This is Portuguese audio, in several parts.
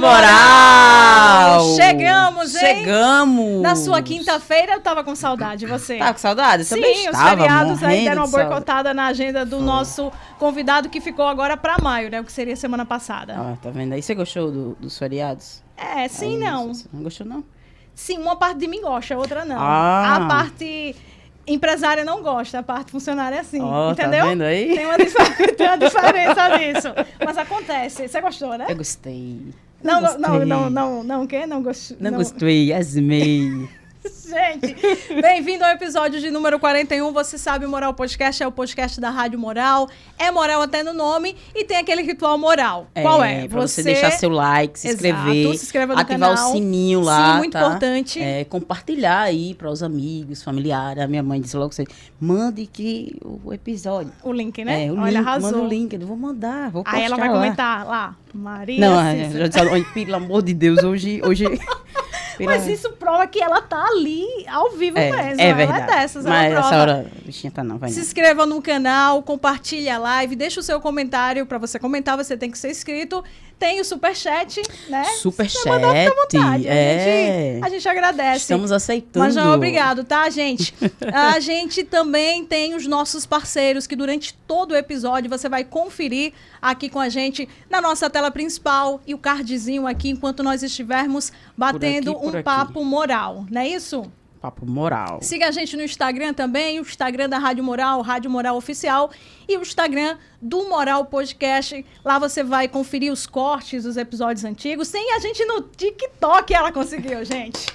moral. Chegamos, hein? Chegamos. Na sua quinta-feira eu tava com saudade, você. Tava com saudade? Eu Sim, os feriados aí deram uma boicotada na agenda do oh. nosso convidado que ficou agora para maio, né? O que seria semana passada. Ah, tá vendo? Aí você gostou do, dos feriados? É, sim, aí, não. Você não gostou, não? Sim, uma parte de mim gosta, a outra não. Ah. A parte empresária não gosta, a parte funcionária é assim. Oh, entendeu? Tá vendo aí? Tem uma, tem uma diferença nisso. Mas acontece. Você gostou, né? Eu gostei. Não, não, não, não, não, não, não, não, não, não, não gostei. Não gostei, asmei. Gente, bem-vindo ao episódio de número 41. Você sabe, Moral Podcast é o podcast da Rádio Moral. É moral até no nome e tem aquele ritual moral. É, Qual é? Pra você... você deixar seu like, se Exato, inscrever, se inscreva no ativar canal. o sininho lá. Sim, muito tá? importante. É, compartilhar aí para os amigos, familiares. A minha mãe disse logo: você mande que o episódio. O link, né? É, o Olha, link, arrasou. Manda o link, eu vou mandar. Vou aí ela vai lá. comentar lá, Maria. Não, já é, disse, pelo amor de Deus, hoje. hoje... Mas é. isso prova que ela tá ali ao vivo é, mesmo. É, é verdade. Ela é dessas, Mas essa hora a bichinha tá não, vai Se não. inscreva no canal, compartilhe a live, deixa o seu comentário. Para você comentar, você tem que ser inscrito tem o superchat, né? Superchat. Você vontade, é. A gente, a gente, agradece. Estamos aceitando. Mas não, obrigado, tá, gente? a gente também tem os nossos parceiros que durante todo o episódio você vai conferir aqui com a gente na nossa tela principal e o cardzinho aqui enquanto nós estivermos batendo aqui, um aqui. papo moral, não é isso? Papo Moral. Siga a gente no Instagram também, o Instagram da Rádio Moral, Rádio Moral Oficial, e o Instagram do Moral Podcast. Lá você vai conferir os cortes os episódios antigos. Sem a gente no TikTok, ela conseguiu, gente.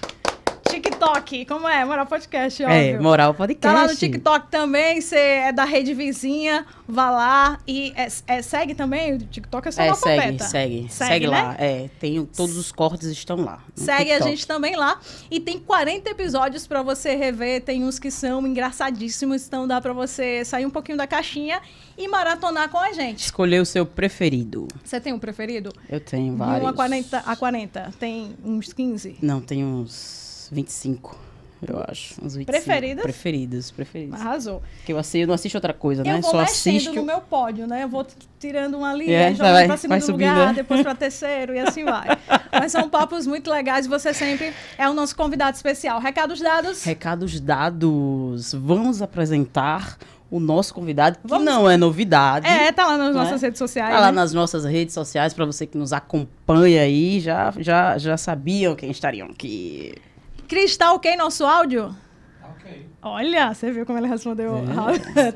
TikTok. Como é? Moral Podcast, é, óbvio. É, Moral Podcast. Tá lá no TikTok também, você é da rede vizinha, vá lá e é, é, segue também? O TikTok é só é, uma segue, segue, segue, segue, lá. Né? É, tem, todos os cortes estão lá. Segue TikTok. a gente também lá. E tem 40 episódios para você rever. Tem uns que são engraçadíssimos, então dá para você sair um pouquinho da caixinha e maratonar com a gente. Escolher o seu preferido. Você tem um preferido? Eu tenho vários. De 1 a 40, a 40. Tem uns 15? Não, tem uns 25, eu acho. Uns 25. Preferidas? Preferidas, preferidas. Arrasou. Porque eu, assim, eu não assisto outra coisa, eu né? Só assisto. no meu pódio, né? Eu vou tirando uma linha, é, jogando vai, pra segundo subindo, lugar, né? depois pra terceiro e assim vai. Mas são papos muito legais e você sempre é o nosso convidado especial. Recados dados? Recados dados. Vamos apresentar o nosso convidado, que Vamos... não é novidade. É, tá lá nas né? nossas redes sociais. Tá lá né? nas nossas redes sociais, para você que nos acompanha aí, já, já, já sabiam quem estariam aqui. Cris, tá ok nosso áudio? Olha, você viu como ela respondeu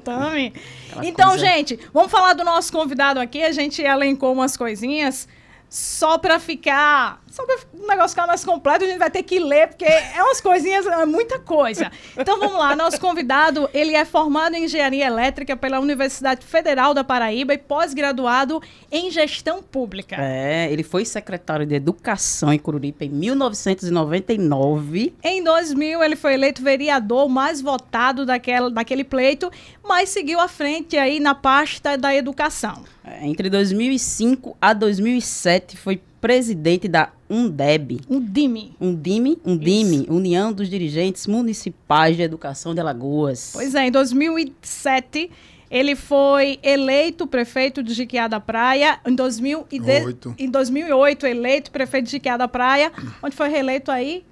também. Então, coisa... gente, vamos falar do nosso convidado aqui. A gente elencou umas coisinhas só para ficar só para é o negócio ficar mais completo, a gente vai ter que ler, porque é umas coisinhas, é muita coisa. Então vamos lá, nosso convidado, ele é formado em Engenharia Elétrica pela Universidade Federal da Paraíba e pós-graduado em Gestão Pública. É, ele foi secretário de Educação em Cururipe em 1999. Em 2000, ele foi eleito vereador mais votado daquela, daquele pleito, mas seguiu à frente aí na pasta da educação. É, entre 2005 a 2007 foi presidente da Undeb. Undime. Undime, Undime, União dos Dirigentes Municipais de Educação de Alagoas. Pois é, em 2007 ele foi eleito prefeito de Jiquiá da Praia em, 2008. em 2008, eleito prefeito de Jiquiá da Praia, onde foi reeleito aí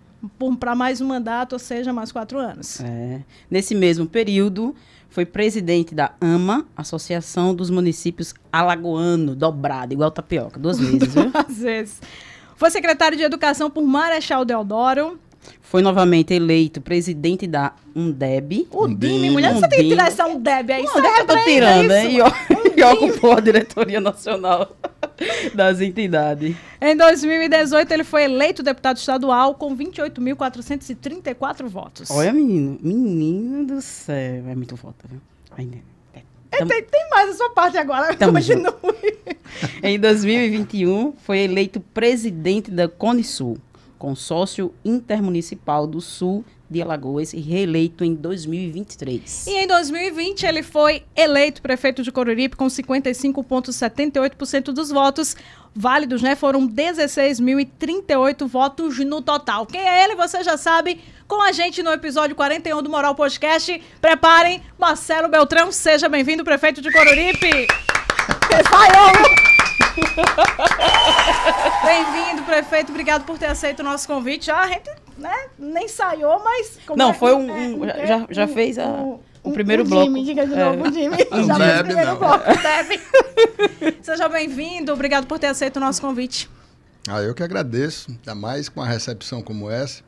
para mais um mandato, ou seja, mais quatro anos. É. Nesse mesmo período, foi presidente da AMA, Associação dos Municípios Alagoano, dobrado, igual tapioca, duas vezes, viu? duas vezes. Foi secretário de Educação por Marechal Deodoro. Foi novamente eleito presidente da Undeb. Undime, mulher, você tem que tirar essa Undeb aí. Undeb eu tô tirando, hein? E, e ocupou a diretoria nacional. das entidades. Em 2018, ele foi eleito deputado estadual com 28.434 votos. Olha, menino, menino do céu, é muito voto, viu? Ainda. É, é tem, tem, mais a sua parte agora, Tamo continue. em 2021, foi eleito presidente da Cone Sul, Consórcio Intermunicipal do Sul de Alagoas e reeleito em 2023. E em 2020 ele foi eleito prefeito de Coruripe com 55,78% dos votos válidos, né? Foram 16.038 votos no total. Quem é ele, você já sabe, com a gente no episódio 41 do Moral Podcast. Preparem, Marcelo Beltrão, seja bem-vindo, prefeito de Coruripe. Saiu. Bem-vindo, prefeito. Obrigado por ter aceito o nosso convite. Já a gente né, nem saiu, mas. Não, é? foi um. É? um é, já, já um, fez a. Um, o primeiro o bloco. Jimmy, diga de novo, é. o Jimmy. Já fez o primeiro não. bloco, deve. Seja bem-vindo, obrigado por ter aceito o nosso convite. Ah, eu que agradeço, ainda mais com uma recepção como essa.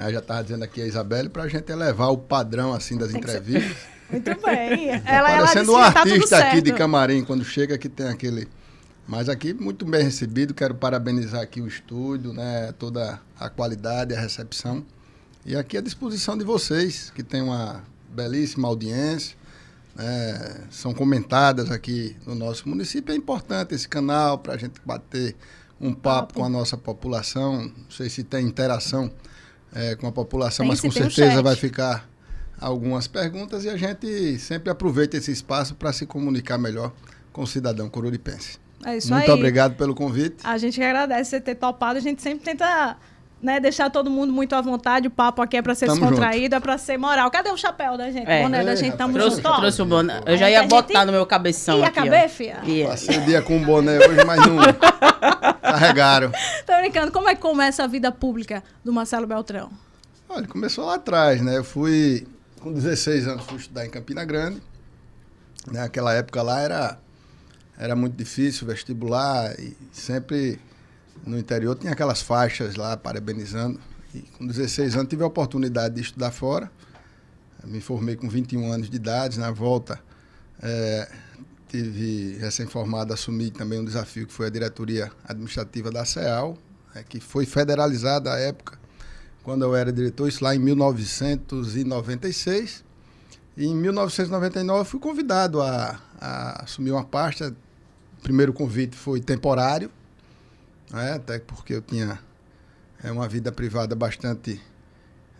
Eu já estava dizendo aqui a Isabelle, para a gente elevar o padrão assim das entrevistas. Muito bem. Ela, tá ela parecendo um tá artista tá aqui de camarim, quando chega que tem aquele mas aqui muito bem recebido, quero parabenizar aqui o estúdio, né, toda a qualidade, a recepção. E aqui à disposição de vocês, que tem uma belíssima audiência, né, são comentadas aqui no nosso município. É importante esse canal para a gente bater um papo, papo, com a nossa população. Não sei se tem interação é, com a população, tem, mas com certeza um vai ficar algumas perguntas e a gente sempre aproveita esse espaço para se comunicar melhor com o cidadão coruripense. É isso Muito aí. obrigado pelo convite. A gente que agradece você ter topado. A gente sempre tenta né, deixar todo mundo muito à vontade. O papo aqui é para ser tamo descontraído, junto. é para ser moral. Cadê o chapéu da gente? É. O boné da gente tá muito junto. Trouxe o boné. Eu é já ia botar gente... no meu cabeção ia caber, fia? Passei o dia com o boné hoje, mas não... Carregaram. Tô brincando. Como é que começa a vida pública do Marcelo Beltrão? Olha, começou lá atrás, né? Eu fui... Com 16 anos fui estudar em Campina Grande. Naquela né, época lá era era muito difícil vestibular e sempre no interior tinha aquelas faixas lá parabenizando. E com 16 anos tive a oportunidade de estudar fora. Me formei com 21 anos de idade. Na volta, é, tive recém-formado, assumi também um desafio que foi a diretoria administrativa da CEAL, é, né, que foi federalizada à época, quando eu era diretor, isso lá em 1996. E em 1999 fui convidado a, a assumir uma pasta primeiro convite foi temporário, né? até porque eu tinha é, uma vida privada bastante.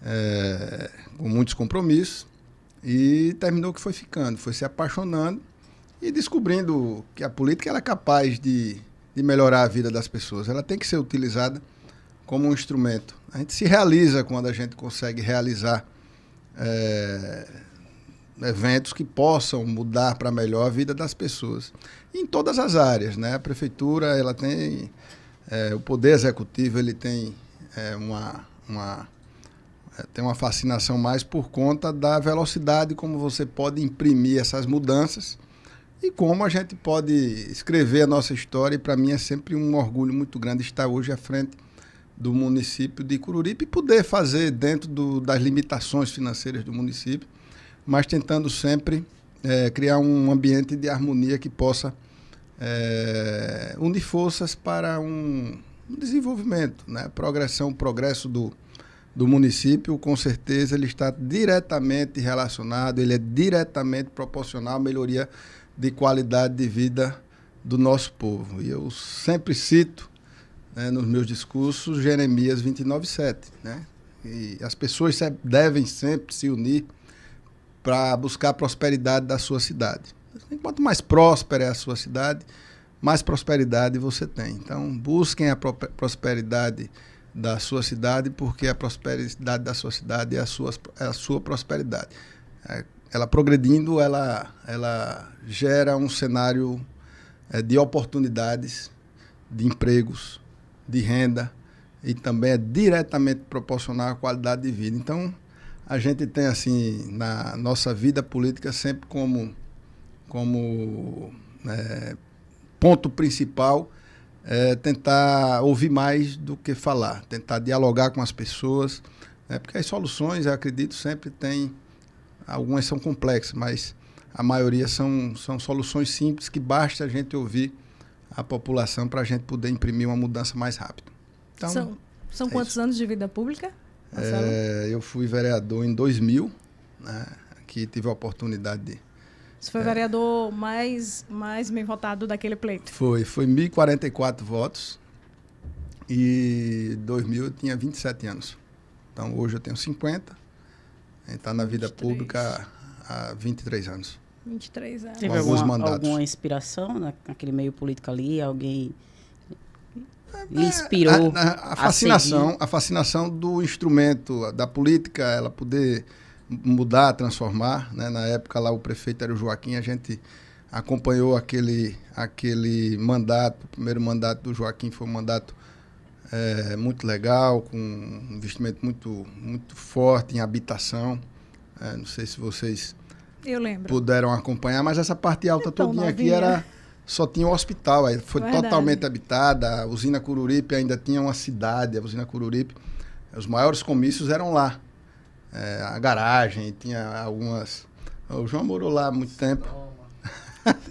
É, com muitos compromissos. E terminou que foi ficando, foi se apaixonando e descobrindo que a política era é capaz de, de melhorar a vida das pessoas. Ela tem que ser utilizada como um instrumento. A gente se realiza quando a gente consegue realizar é, eventos que possam mudar para melhor a vida das pessoas. Em todas as áreas, né? A prefeitura, ela tem... É, o poder executivo, ele tem é, uma... uma é, tem uma fascinação mais por conta da velocidade como você pode imprimir essas mudanças e como a gente pode escrever a nossa história. E para mim é sempre um orgulho muito grande estar hoje à frente do município de Cururipe e poder fazer dentro do, das limitações financeiras do município mas tentando sempre é, criar um ambiente de harmonia que possa é, unir forças para um, desenvolvimento, né? progressão, progresso do, do município, com certeza ele está diretamente relacionado, ele é diretamente proporcional à melhoria de qualidade de vida do nosso povo. E eu sempre cito né, nos meus discursos Jeremias 29,7. Né? E as pessoas devem sempre se unir para buscar a prosperidade da sua cidade. Quanto mais próspera é a sua cidade, mais prosperidade você tem. Então, busquem a prosperidade da sua cidade, porque a prosperidade da sua cidade é a sua, é a sua prosperidade. É, ela progredindo, ela, ela gera um cenário é, de oportunidades, de empregos, de renda, e também é diretamente proporcional à qualidade de vida. Então, a gente tem assim na nossa vida política sempre como como é, ponto principal é tentar ouvir mais do que falar, tentar dialogar com as pessoas, né? porque as soluções, eu acredito, sempre tem algumas são complexas, mas a maioria são, são soluções simples que basta a gente ouvir a população para a gente poder imprimir uma mudança mais rápida. Então, são são é quantos isso. anos de vida pública? É, eu fui vereador em 2000, né, que tive a oportunidade de. Você foi o é, vereador mais, mais bem votado daquele pleito? Foi, foi 1.044 votos. E 2000 eu tinha 27 anos. Então hoje eu tenho 50. Está na vida 23. pública há 23 anos. 23 anos. Teve alguma, alguma inspiração naquele meio político ali? Alguém lhe é, é, inspirou? A, a fascinação, a, a fascinação do instrumento da política, ela poder mudar, transformar. Né? Na época lá o prefeito era o Joaquim, a gente acompanhou aquele, aquele mandato, o primeiro mandato do Joaquim foi um mandato é, muito legal, com um investimento muito, muito forte em habitação. É, não sei se vocês puderam acompanhar, mas essa parte alta é todinha novinha. aqui era só tinha o um hospital, aí foi Verdade. totalmente habitada. A usina Cururipe ainda tinha uma cidade, a usina Cururipe. Os maiores comícios eram lá. É, a garagem, tinha algumas. O João morou lá há muito tempo.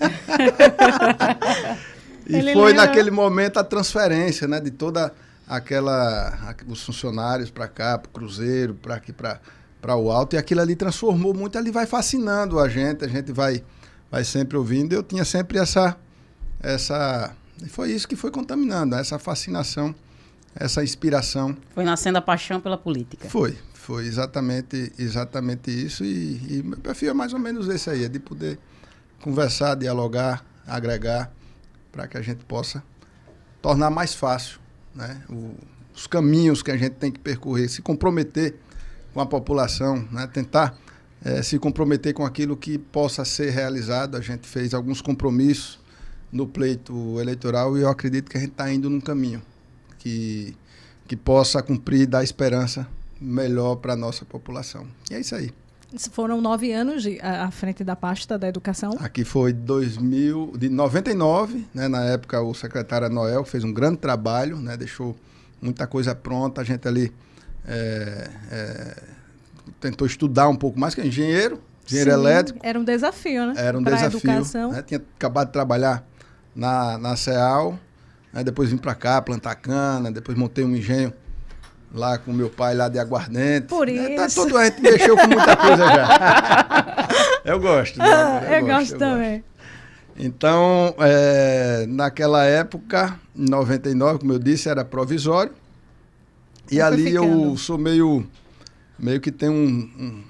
e Ele foi lembra. naquele momento a transferência, né, de toda aquela os funcionários para cá, para o Cruzeiro, para aqui, para para o alto e aquilo ali transformou muito, ali vai fascinando a gente, a gente vai vai sempre ouvindo, eu tinha sempre essa essa e foi isso que foi contaminando, essa fascinação, essa inspiração. Foi nascendo a paixão pela política. Foi, foi exatamente exatamente isso e, e meu perfil é mais ou menos esse aí, é de poder conversar, dialogar, agregar para que a gente possa tornar mais fácil, né, o, os caminhos que a gente tem que percorrer, se comprometer com a população, né, tentar é, se comprometer com aquilo que possa ser realizado. A gente fez alguns compromissos no pleito eleitoral e eu acredito que a gente está indo num caminho que, que possa cumprir e dar esperança melhor para a nossa população. E é isso aí. Foram nove anos à, à frente da pasta da educação? Aqui foi 2000, de 99, né, na época o secretário Noel fez um grande trabalho, né, deixou muita coisa pronta, a gente ali é, é, tentou estudar um pouco mais, que é engenheiro, engenheiro Sim, elétrico. Era um desafio, né? Era um pra desafio. Educação. Né? Tinha acabado de trabalhar na, na CEAL, né? depois vim para cá plantar cana, depois montei um engenho lá com meu pai lá de aguardente. Por isso. Né? Tá, todo, a gente mexeu com muita coisa já. eu gosto. Né? Ah, eu, eu, gosto, gosto eu também. Gosto. Então, é, naquela época, em 99, como eu disse, era provisório. E ali eu sou meio meio que tem um, um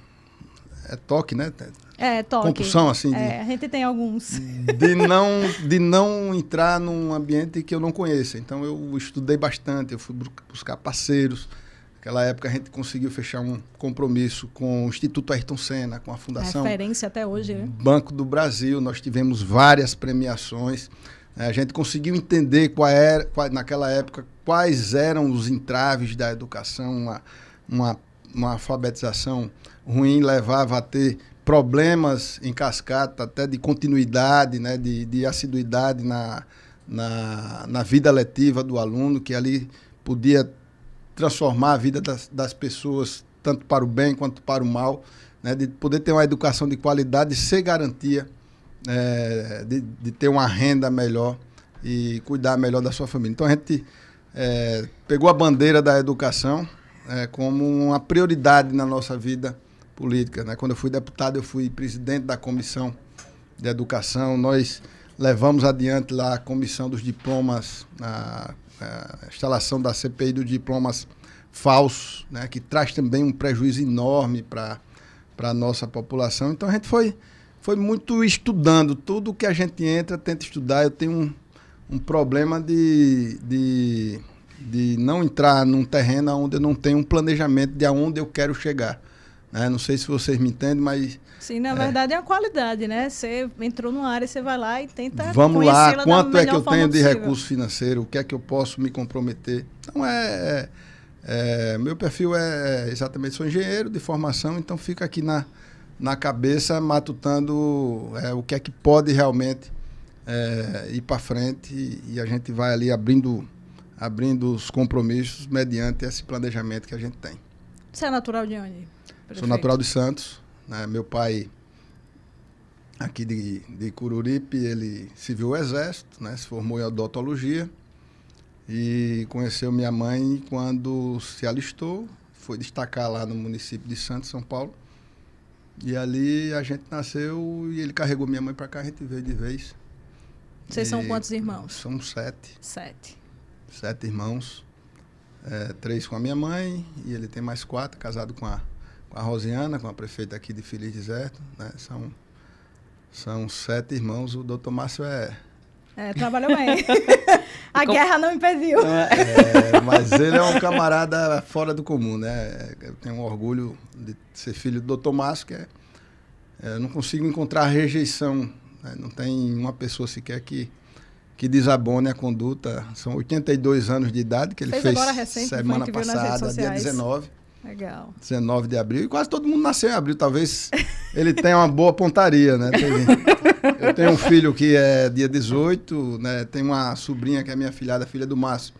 é toque, né? É, é, toque. Compulsão, assim. De, é, a gente tem alguns. De não, de não entrar num ambiente que eu não conheça. Então, eu estudei bastante, eu fui buscar parceiros. Naquela época, a gente conseguiu fechar um compromisso com o Instituto Ayrton Senna, com a Fundação... Referência até hoje, né? Banco do Brasil. Nós tivemos várias premiações. É, a gente conseguiu entender qual era, qual, naquela época quais eram os entraves da educação, uma, uma uma alfabetização ruim levava a ter problemas em cascata, até de continuidade, né, de, de assiduidade na, na, na vida letiva do aluno, que ali podia transformar a vida das, das pessoas, tanto para o bem quanto para o mal, né, de poder ter uma educação de qualidade, ser garantia é, de, de ter uma renda melhor e cuidar melhor da sua família. Então a gente é, pegou a bandeira da educação, é, como uma prioridade na nossa vida política. Né? Quando eu fui deputado, eu fui presidente da comissão de educação. Nós levamos adiante lá a comissão dos diplomas, a, a instalação da CPI dos diplomas falsos, né? que traz também um prejuízo enorme para a nossa população. Então a gente foi, foi muito estudando. Tudo que a gente entra, tenta estudar. Eu tenho um, um problema de, de de não entrar num terreno onde eu não tenho um planejamento de aonde eu quero chegar. Né? Não sei se vocês me entendem, mas. Sim, na é. verdade é a qualidade, né? Você entrou numa área, você vai lá e tenta. Vamos lá, quanto é que eu tenho possível? de recurso financeiro? O que é que eu posso me comprometer? Então é, é, é. meu perfil é exatamente, sou engenheiro de formação, então fica aqui na, na cabeça matutando é, o que é que pode realmente é, ir para frente e, e a gente vai ali abrindo abrindo os compromissos mediante esse planejamento que a gente tem. Você é natural de onde? Prefeito? Sou natural de Santos. Né? Meu pai, aqui de, de Cururipe, ele serviu o Exército, né? se formou em odontologia e conheceu minha mãe quando se alistou, foi destacar lá no município de Santos, São Paulo. E ali a gente nasceu e ele carregou minha mãe para cá, a gente veio de vez. Vocês e são quantos irmãos? São sete. Sete sete irmãos, é, três com a minha mãe e ele tem mais quatro, casado com a, com a Rosiana, com a prefeita aqui de Feliz Deserto. Né? São, são sete irmãos. O doutor Márcio é. É, trabalhou bem. a Com... guerra não impediu. É, é, mas ele é um camarada fora do comum, né? É, eu tenho um orgulho de ser filho do doutor Márcio, que é, é, eu não consigo encontrar rejeição. Né? Não tem uma pessoa sequer que que desabone a conduta. São 82 anos de idade que ele fez, fez agora recente, semana passada, dia 19. Legal. 19 de abril. E quase todo mundo nasceu em abril. Talvez ele tenha uma boa pontaria, né? eu tenho um filho que é dia 18, né? Tem uma sobrinha que é minha filhada, filha do Márcio,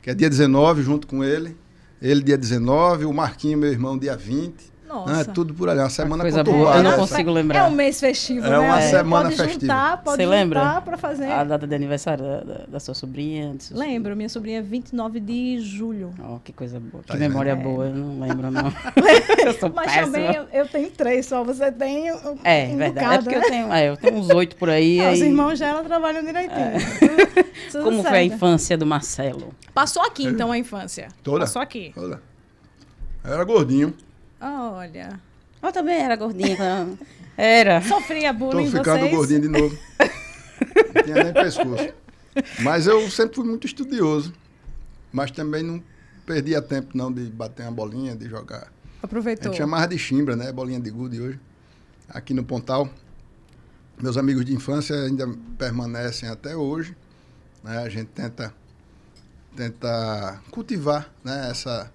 que é dia 19, junto com ele. Ele dia 19, o Marquinho, meu irmão, dia 20. Nossa. É tudo por ali. É uma semana uma coisa boa. Eu não consigo lembrar. É um mês festivo. É né? uma né? semana pode festiva. Juntar, pode Você lembra? pra fazer. A data de aniversário da, da, da sua sobrinha. Lembro. Minha sobrinha é 29 de julho. Oh, que coisa boa. Tá que memória né? boa. Eu não lembro, não. eu sou Mas péssima. também eu, eu, tenho três só. Você tem. Um, é, um verdade. É bocado, é porque né? eu, tenho, é, eu tenho uns oito por aí. aí... Os irmãos já ela trabalham direitinho. É. Tudo, Como certo. foi a infância do Marcelo? Passou aqui, então, a infância? Toda. Passou aqui. Toda. Eu era gordinho. Olha. Eu também era gordinha. Era. Sofria bullying Tô ficando vocês? gordinho de novo. não tinha nem pescoço. Mas eu sempre fui muito estudioso. Mas também não perdia tempo não de bater uma bolinha, de jogar. Aproveitou. A gente chamava de chimbra, né? Bolinha de gude hoje. Aqui no Pontal. Meus amigos de infância ainda permanecem até hoje. Né? A gente tenta, tenta cultivar né? essa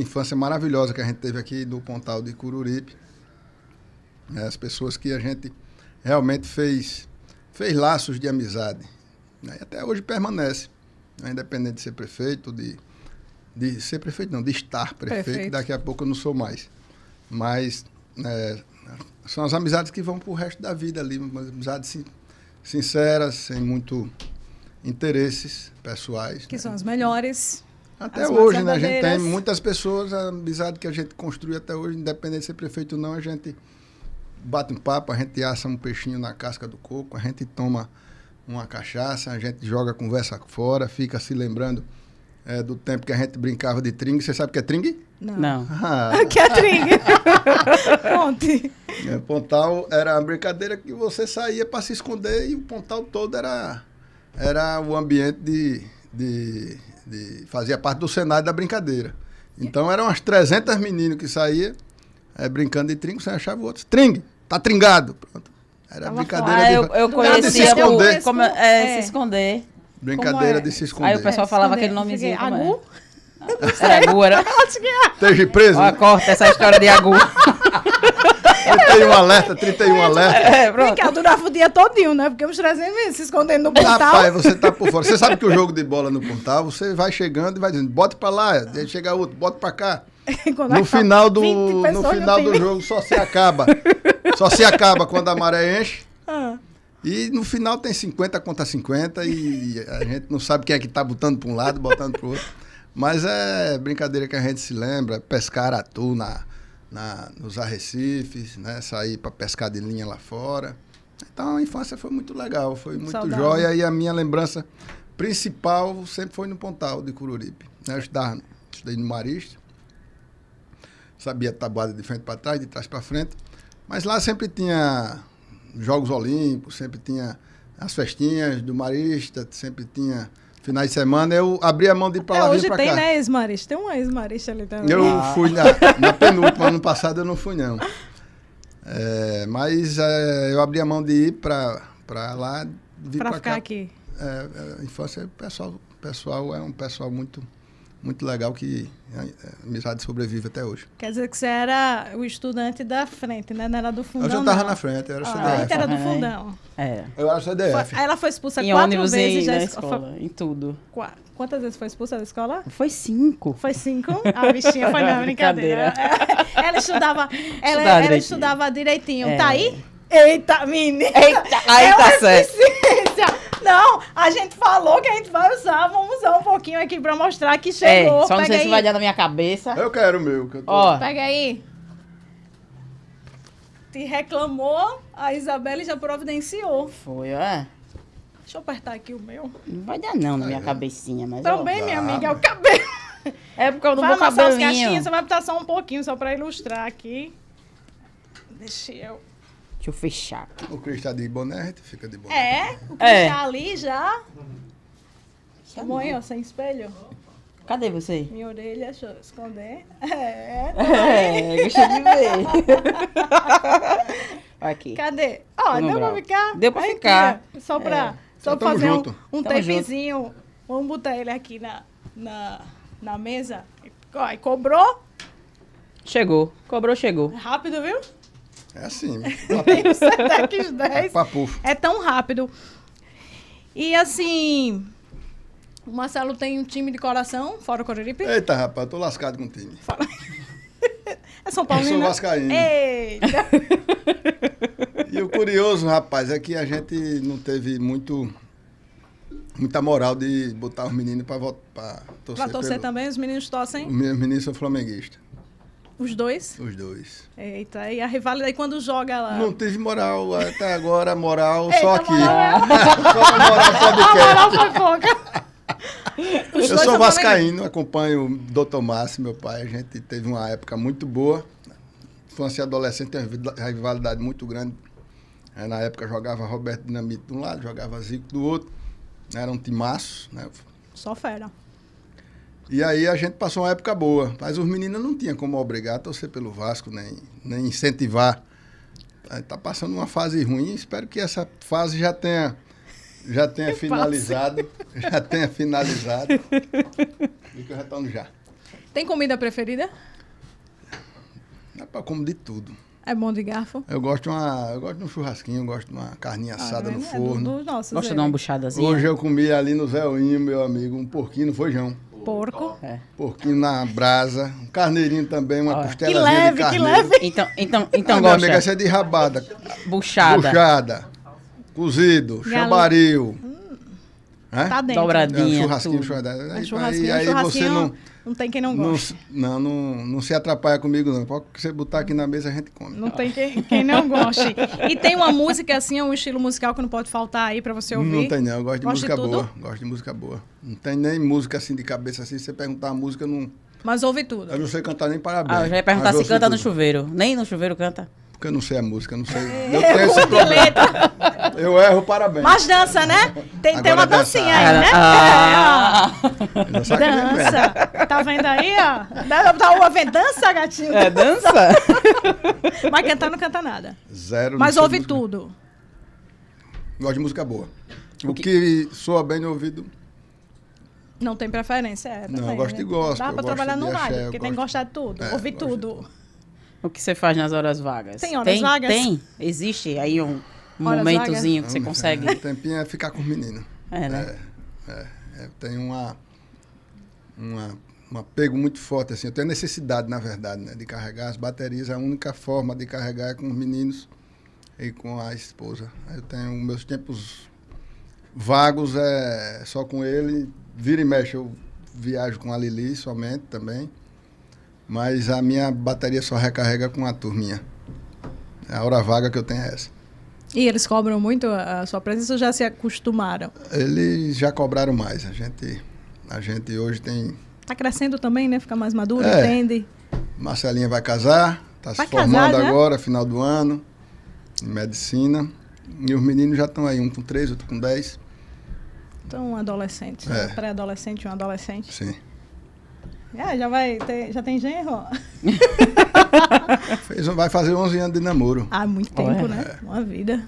infância maravilhosa que a gente teve aqui no Pontal de Cururipe. Né? As pessoas que a gente realmente fez, fez laços de amizade. Né? E até hoje permanece. Né? Independente de ser prefeito, de, de ser prefeito, não, de estar prefeito, prefeito. daqui a pouco eu não sou mais. Mas né, são as amizades que vão para o resto da vida ali, amizades sinceras, sem muito interesses pessoais. Que né? são as melhores. Até hoje, né? A gente tem muitas pessoas, a amizade que a gente construiu até hoje, independente de ser prefeito ou não, a gente bate um papo, a gente assa um peixinho na casca do coco, a gente toma uma cachaça, a gente joga a conversa fora, fica se lembrando é, do tempo que a gente brincava de tringue. Você sabe o que é tringue? Não. não. Ah. O que é tringue? Ponte. É, pontal era a brincadeira que você saía para se esconder e o pontal todo era, era o ambiente de, de de, fazia parte do cenário da brincadeira. Então eram umas 300 meninos que saía é, brincando de trinco, você achava o outro. Tring, tá tringado. Pronto. Era Tava brincadeira ah, de. se eu, eu conhecia se esconder. Como, é, é, é. se esconder. Brincadeira é? de se esconder. Aí o pessoal falava aquele nomezinho. É? Agu? Era Agu, era. Ah. Teve preso? Ó, corta essa história de Agu. 31 alerta, 31 é, alerta. É, pronto. Ficar durava o dia todinho, né? Porque os 300 meses se escondendo no portal. Rapaz, você tá por fora. Você sabe que o jogo de bola no portal, você vai chegando e vai dizendo, bota pra lá, chega outro, bota pra cá. no final do, no final do jogo só se acaba. só se acaba quando a maré enche. Ah. E no final tem 50 contra 50 e a gente não sabe quem é que tá botando pra um lado, botando pro outro. Mas é brincadeira que a gente se lembra, pescar atu na na, nos arrecifes, né? Sair para pescar de linha lá fora. Então a infância foi muito legal, foi muito Saudável. joia e a minha lembrança principal sempre foi no Pontal de Cururipe. Né? Eu estudava, estudei no Marista, sabia tabuada de frente para trás, de trás para frente, mas lá sempre tinha Jogos Olímpicos, sempre tinha as festinhas do Marista, sempre tinha Finais de semana eu abri a mão de ir para é, lá. hoje pra tem, cá. né, ex-marista? Tem uma ex-marista ali também. Eu ah. fui na, na penúltima, ano passado eu não fui, não. É, mas é, eu abri a mão de ir pra, pra lá. Pra, pra, ficar cá. aqui. É, a é, infância, o é pessoal, pessoal é um pessoal muito muito legal que a amizade sobrevive até hoje. Quer dizer que você era o estudante da frente, né? Não era do fundão. Eu já estava na frente, eu era ah, frente era do é. fundão. É. Eu era CDF. Aí ela foi expulsa em quatro vezes da escola, foi... em tudo. Quatro. Quantas vezes foi expulsa da escola? Foi cinco. Foi cinco? A ah, bichinha foi na brincadeira. ela estudava, ela, estudava, ela estudava direitinho. É. Tá aí? Eita, menina! Eita, aí é tá certo. Não, a gente falou que a gente vai usar. Vamos usar um pouquinho aqui pra mostrar que é, chegou. É, só não Pega sei aí. se vai dar na minha cabeça. Eu quero o meu. Que eu tô... Ó. Pega aí. Te reclamou, a Isabelle já providenciou. Foi, ó. Deixa eu apertar aqui o meu. Não vai dar não na minha cabecinha, mas... Também, ó. minha amiga, é o cabelo. É porque eu não vou cabelinho. Vai amassar as caixinhas, você vai apertar só um pouquinho, só pra ilustrar aqui. Deixa eu... Deixa eu fechar aqui. O Cris tá de boné, fica de boné. É? O Cris é. tá ali já? bom aí, ó, sem espelho. Cadê você? Minha orelha, deixa eu esconder. É, tá é deixa de ver. aqui. Cadê? Ó, deu pra ficar? Deu pra ficar. Aqui, só pra, é. só fazer junto. um, um tapezinho. Vamos botar ele aqui na, na, na mesa. e cobrou. Chegou. Cobrou, chegou. Rápido, viu? É assim. Vem o 10. É, tão rápido. E assim, o Marcelo tem um time de coração, fora o Coruripe. Eita, rapaz, tô lascado com o time. Fora... É São Paulo, Eu sou vascaíno. Né? Eita. e o curioso, rapaz, é que a gente não teve muito muita moral de botar os meninos para votar. Para torcer, pra torcer pelo... também? Os meninos torcem? Os meninos são é flamenguistas. Os dois? Os dois. Eita, e a rivalidade quando joga lá? Não teve moral, até agora moral Eita, só aqui. Moral. só moral só A moral foi pouca. Os eu sou vascaíno, acompanho o Dr. Márcio, meu pai. A gente teve uma época muito boa. Infância e adolescente tem uma rivalidade muito grande. É, na época jogava Roberto Dinamite de um lado, jogava Zico do outro. Era um timaço, né? Só fera. E aí a gente passou uma época boa. Mas os meninos não tinham como obrigar a torcer pelo Vasco, nem, nem incentivar. Está passando uma fase ruim. Espero que essa fase já tenha, já tenha finalizado. já tenha finalizado. e que eu retorno já. Tem comida preferida? Dá para comer de tudo. É bom de garfo? Eu gosto de, uma, eu gosto de um churrasquinho, gosto de uma carninha ah, assada ah, no é forno. Do, do nosso, gosto de dar uma buchadazinha. Hoje eu comi ali no Zéuinho, meu amigo, um porquinho no feijão. Porco. É. Porquinho na brasa. Um carneirinho também, uma Olha. costela. Que leve, que leve. Então, então, ah, então ah, gosta. Amiga, essa é de rabada. Buchada. Buchada. Cozido, Galo. chambaril. Hum. É? Tá dentro. Dobradinha. É, um churrasquinho, churrasquinho. É churrasquinho, aí, aí, churrasquinho. aí você não não tem quem não goste. Não, não, não, não se atrapalha comigo, não. Pode você botar aqui na mesa, a gente come. Não tem quem, quem não goste. E tem uma música, assim, um estilo musical que não pode faltar aí para você ouvir? Não tem, não. Eu gosto de música de boa. Gosto de música boa. Não tem nem música, assim, de cabeça, assim. Se você perguntar a música, não... Mas ouve tudo. Eu não sei cantar nem parabéns. Ah, eu já ia perguntar se canta tudo. no chuveiro. Nem no chuveiro canta. Porque eu não sei a música, não sei. É. Eu tenho esse problema. Eu erro, parabéns. Mas dança, né? Tem, tem uma é dancinha aí, né? Ah. É, ó. Dança. Tá vendo aí, ó? Dá, dá uma dança, gatinho. É, dança. Mas cantar não canta nada. Zero. Mas ouve música. tudo. Gosto de música boa. O que, soa bem no ouvido. Não tem preferência, é. não, eu gosto e né? de gosto. Dá pra trabalhar no rádio, porque tem que gostar de tudo, é, ouvir tudo. De... O que você faz nas horas vagas? Tem horas tem, vagas? Tem. Existe aí um, momentozinho vagas. que você consegue. Um tempinho é ficar com o menino. É, né? É, é, é, tem uma, uma, um apego muito forte, assim. Eu tenho necessidade, na verdade, né, de carregar as baterias. A única forma de carregar é com os meninos e com a esposa. Eu tenho meus tempos vagos é só com ele. Vira e mexe, eu viajo com a Lili somente também. Mas a minha bateria só recarrega com a turminha. A hora vaga que eu tenho é essa. E eles cobram muito a sua presença ou já se acostumaram? Eles já cobraram mais. A gente, a gente hoje tem. Tá crescendo também, né? Fica mais maduro, é. entende? Marcelinha vai casar, tá vai se formando casar, né? agora, né? final do ano, em medicina. E os meninos já estão aí, um com três, outro com dez. Então, um adolescente. Né? É. Um pré-adolescente, um adolescente. Sim. Ah, já vai ter, já tem genro? Fez, vai fazer 11 anos de namoro. Há muito tempo, Olha. né? É. Uma vida.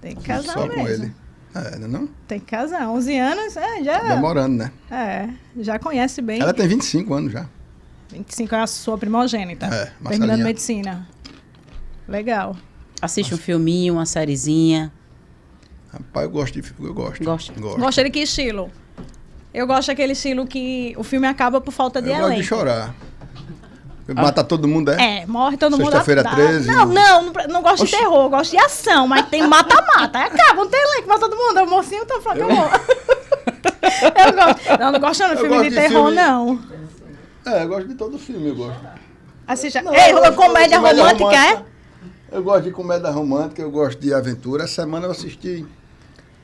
Tem que casar Só mesmo. com ele. É, né, não, Tem que casar. 11 anos, é, já... demorando, né? É, já conhece bem. Ela tem 25 anos já. 25 é a sua primogênita. É, Marcelinha. Terminando medicina. Legal. Assiste Nossa. um filminho, uma sériezinha. Rapaz, eu gosto de... filme, Eu gosto. Gosto. gosto. Gosta de que estilo? Eu gosto daquele estilo que o filme acaba por falta de eu elenco. Gosto de chorar. Matar todo mundo, é? É, morre todo mundo. Sexta-feira 13. Não, não, não, não gosto Oxi. de terror, gosto de ação, mas tem mata-mata. Acaba, não tem elenco, mata todo mundo. É o mocinho, então fala eu... que eu morro. eu gosto. Não, não gosto não, filme gosto de, de terror, filme... não. É, eu gosto de todo filme, eu gosto. Assista. Não, Ei, comédia, comédia romântica, é? romântica, é? Eu gosto de comédia romântica, eu gosto de aventura. Essa semana eu assisti.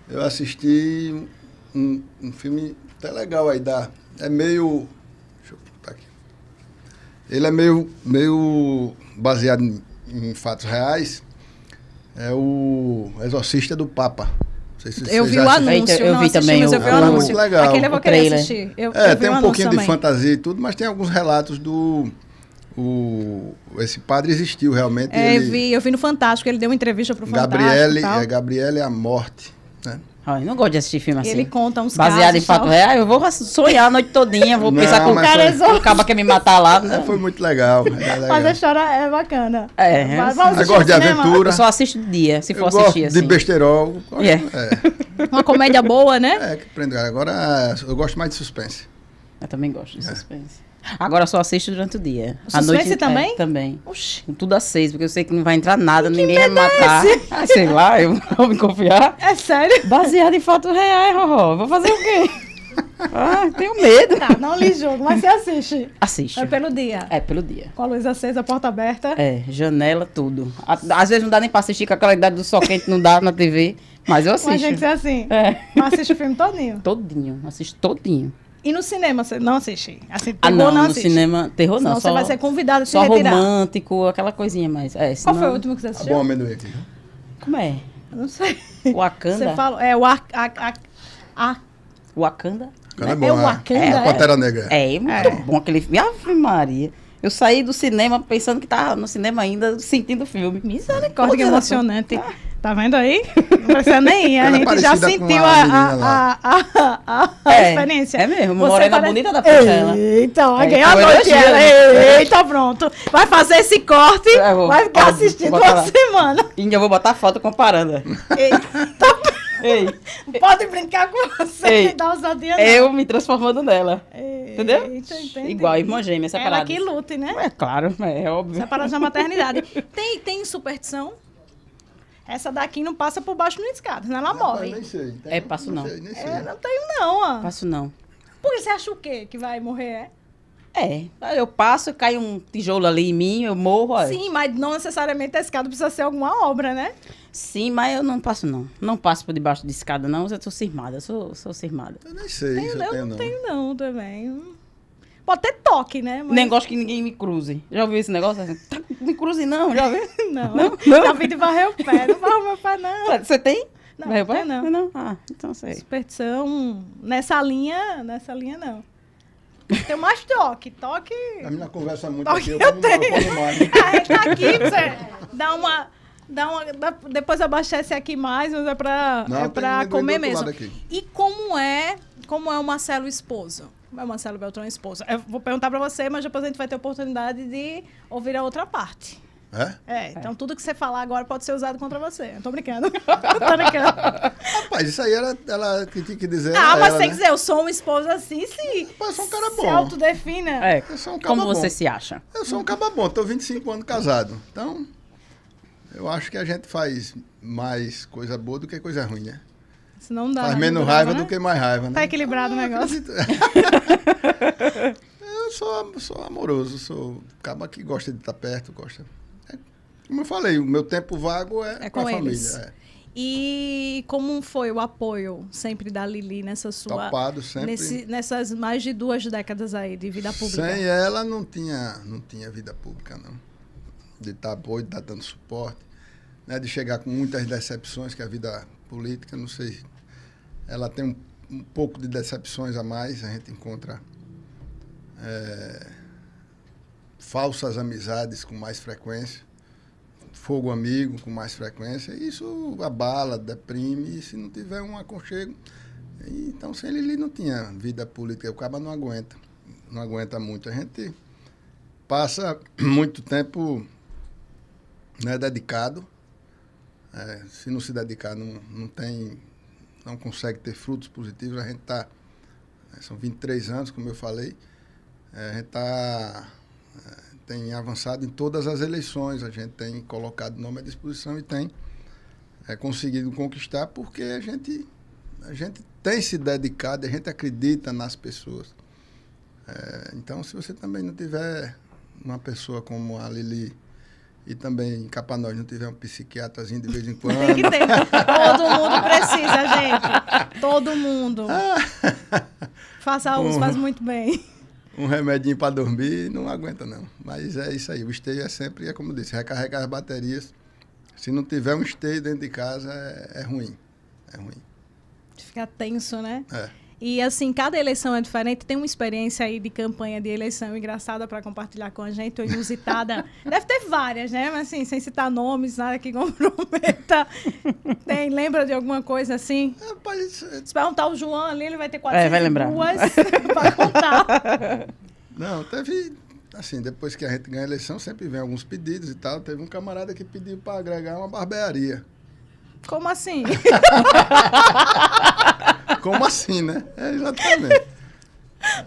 Eu assisti um, um filme até legal aí dá. É meio. Deixa eu botar aqui. Ele é meio, meio baseado em, em fatos reais. É o Exorcista do Papa. Se eu vi o anúncio. Eu, vi também. eu vi o ah, anúncio. Legal. Aquele eu vou querer assistir. Eu, é, eu tem um pouquinho também. de fantasia e tudo, mas tem alguns relatos do... O, esse padre existiu realmente. É, ele, eu, vi, eu vi no Fantástico, ele deu uma entrevista para o Fantástico. Gabriele, é, Gabriele é a morte. Ah, eu não gosto de assistir filme assim. Ele conta uns Baseado casos, em fato real. É, eu vou sonhar a noite todinha, vou não, pensar com o cara foi... acaba quer me matar lá. É, não. Né? Foi muito legal. legal. Mas a história é bacana. É. Mas, eu gosto de aventura. Eu só assisto de dia, se eu for assistir assim. de besterol. yeah. é. é. Uma comédia boa, né? É, que prendo, Agora eu gosto mais de suspense. Eu também gosto de é. suspense. Agora só assisto durante o dia. a noite é, também? É, também. Oxi. Com tudo às seis, porque eu sei que não vai entrar nada, que ninguém vai me é matar. Ah, sei lá, eu vou me confiar. É sério? Baseado em fatos reais, Rorró. Vou fazer o quê? Ah, tenho medo. Tá, não lhe jogo, mas você assiste. Assiste. É pelo dia. É, pelo dia. Com a luz acesa, porta aberta. É, janela, tudo. Às vezes não dá nem pra assistir com a claridade do sol quente, não dá na TV. Mas eu assisto. Mas tem que ser assim. É. Mas assiste o filme todinho. Todinho, assisto todinho. E no cinema, você não assiste? Assim, ah, não, não no assiste. cinema, terror não. Senão só, você vai ser convidado a se Só retirar. romântico, aquela coisinha, mas... É, senão... Qual foi o último que você assistiu? A Bom Amendoim aqui. Né? Como é? Eu não sei. Wakanda? Você fala, é, o ar, a, a, a... Wakanda? É, bom, é o Wakanda. É, é, é. é Pantera é. Negra. É, muito é. bom aquele filme. Ave Maria. Eu saí do cinema pensando que tava no cinema ainda, sentindo o filme. Misericórdia, que emocionante. Ah. Tá vendo aí? Não precisa nem ir. A Ela é gente já sentiu a, a, a, a é, experiência. É mesmo, uma morena pare... bonita da dela. Então, é, alguém a anote é ela. Eita, pronto. Vai fazer esse corte, vou, vai ficar assistindo uma semana. E eu vou botar foto comparando. Eita, tá Ei. Pode brincar com você e dar ousadia não. Né? Eu me transformando nela. Ei. Entendeu? Igual a irmã gêmea separada. Ela que lute, né? É claro, é, óbvio. Separação da maternidade. tem, tem superstição? Essa daqui não passa por baixo do escada, senão né? ela não, morre. Nem sei. é, passo não. Não, sei, é, sei. É, não tenho não, ó. Passo não. Por que você acha o quê? Que vai morrer, é? É, eu passo, cai um tijolo ali em mim, eu morro. Olha. Sim, mas não necessariamente a escada precisa ser alguma obra, né? Sim, mas eu não passo não. Não passo por debaixo de escada não, eu sou cirmada, sou, sou cirmada. Eu nem sei, tenho, se eu, tenho, não. tenho não também. Pode ter toque, né? Mas... Nem gosto que ninguém me cruze. Já ouviu esse negócio? Assim, tá, me cruze não, já ouviu? não, não, não. Davi de varrer o pé, não varre o meu pé não. Você tem? Não, é, Não. não. Ah, então sei. Superstição, nessa linha, nessa linha não. Tem mais toque. Toque. A minha conversa muito toque aqui, eu, eu tenho. a mais. Né? tá aqui, você dá uma. Dá uma, dá, depois abastece aqui mais, mas é pra, não, é pra comer mesmo. E como é, como é o Marcelo esposo? Como é o Marcelo Beltrão esposo? Eu vou perguntar pra você, mas depois a gente vai ter oportunidade de ouvir a outra parte. É? É, então é. tudo que você falar agora pode ser usado contra você. Eu tô brincando. tô brincando. Rapaz, isso aí era ela que tinha que dizer. Ah, mas tem né? que dizer, eu sou um esposo assim, sim. Rapaz, eu sou um cara bom. Se autodefina. É, eu sou um como bom. você se acha? Eu sou um cara bom, tô 25 anos casado. Então, eu acho que a gente faz mais coisa boa do que coisa ruim, né? Se não dá. Faz né? menos raiva né? do que mais raiva, né? Tá equilibrado ah, o negócio. eu sou, sou amoroso, sou acaba que gosta de estar perto, gosta como eu falei, o meu tempo vago é, é com, com a eles. família. É. E como foi o apoio sempre da Lili nessa sua. Topado sempre. Nesse, nessas mais de duas décadas aí de vida pública? Sem ela não tinha, não tinha vida pública, não. De estar tá apoio, de tá estar dando suporte, né? de chegar com muitas decepções, que é a vida política, não sei. Ela tem um, um pouco de decepções a mais, a gente encontra. É, falsas amizades com mais frequência fogo amigo com mais frequência, isso abala, deprime, e se não tiver um aconchego. Então, sem ele não tinha vida política, o caba não aguenta, não aguenta muito. A gente passa muito tempo né, dedicado, é, se não se dedicar, não, não tem, não consegue ter frutos positivos. A gente está, é, são 23 anos, como eu falei, é, a gente está é, tem avançado em todas as eleições, a gente tem colocado o nome à disposição e tem é, conseguido conquistar porque a gente, a gente tem se dedicado, a gente acredita nas pessoas. É, então, se você também não tiver uma pessoa como a Lili e também em Capanóis não tiver um psiquiatrazinho de vez em quando. Tem que ter. Todo mundo precisa, gente. Todo mundo. faça uso, faz muito bem um remedinho para dormir, não aguenta não. Mas é isso aí, o esteio é sempre, é como eu disse, recarregar as baterias. Se não tiver um esteio dentro de casa, é, é ruim. É ruim. Ficar tenso, né? É. E assim, cada eleição é diferente. Tem uma experiência aí de campanha de eleição engraçada para compartilhar com a gente, ou inusitada. Deve ter várias, né? Mas assim, sem citar nomes, nada que comprometa. Tem, lembra de alguma coisa assim? É, pode... Se perguntar o João ali, ele vai ter quatro é, vai lembrar. duas para contar. Não, teve. Assim, depois que a gente ganha a eleição, sempre vem alguns pedidos e tal. Teve um camarada que pediu para agregar uma barbearia. Como assim? Como assim, né? É exatamente.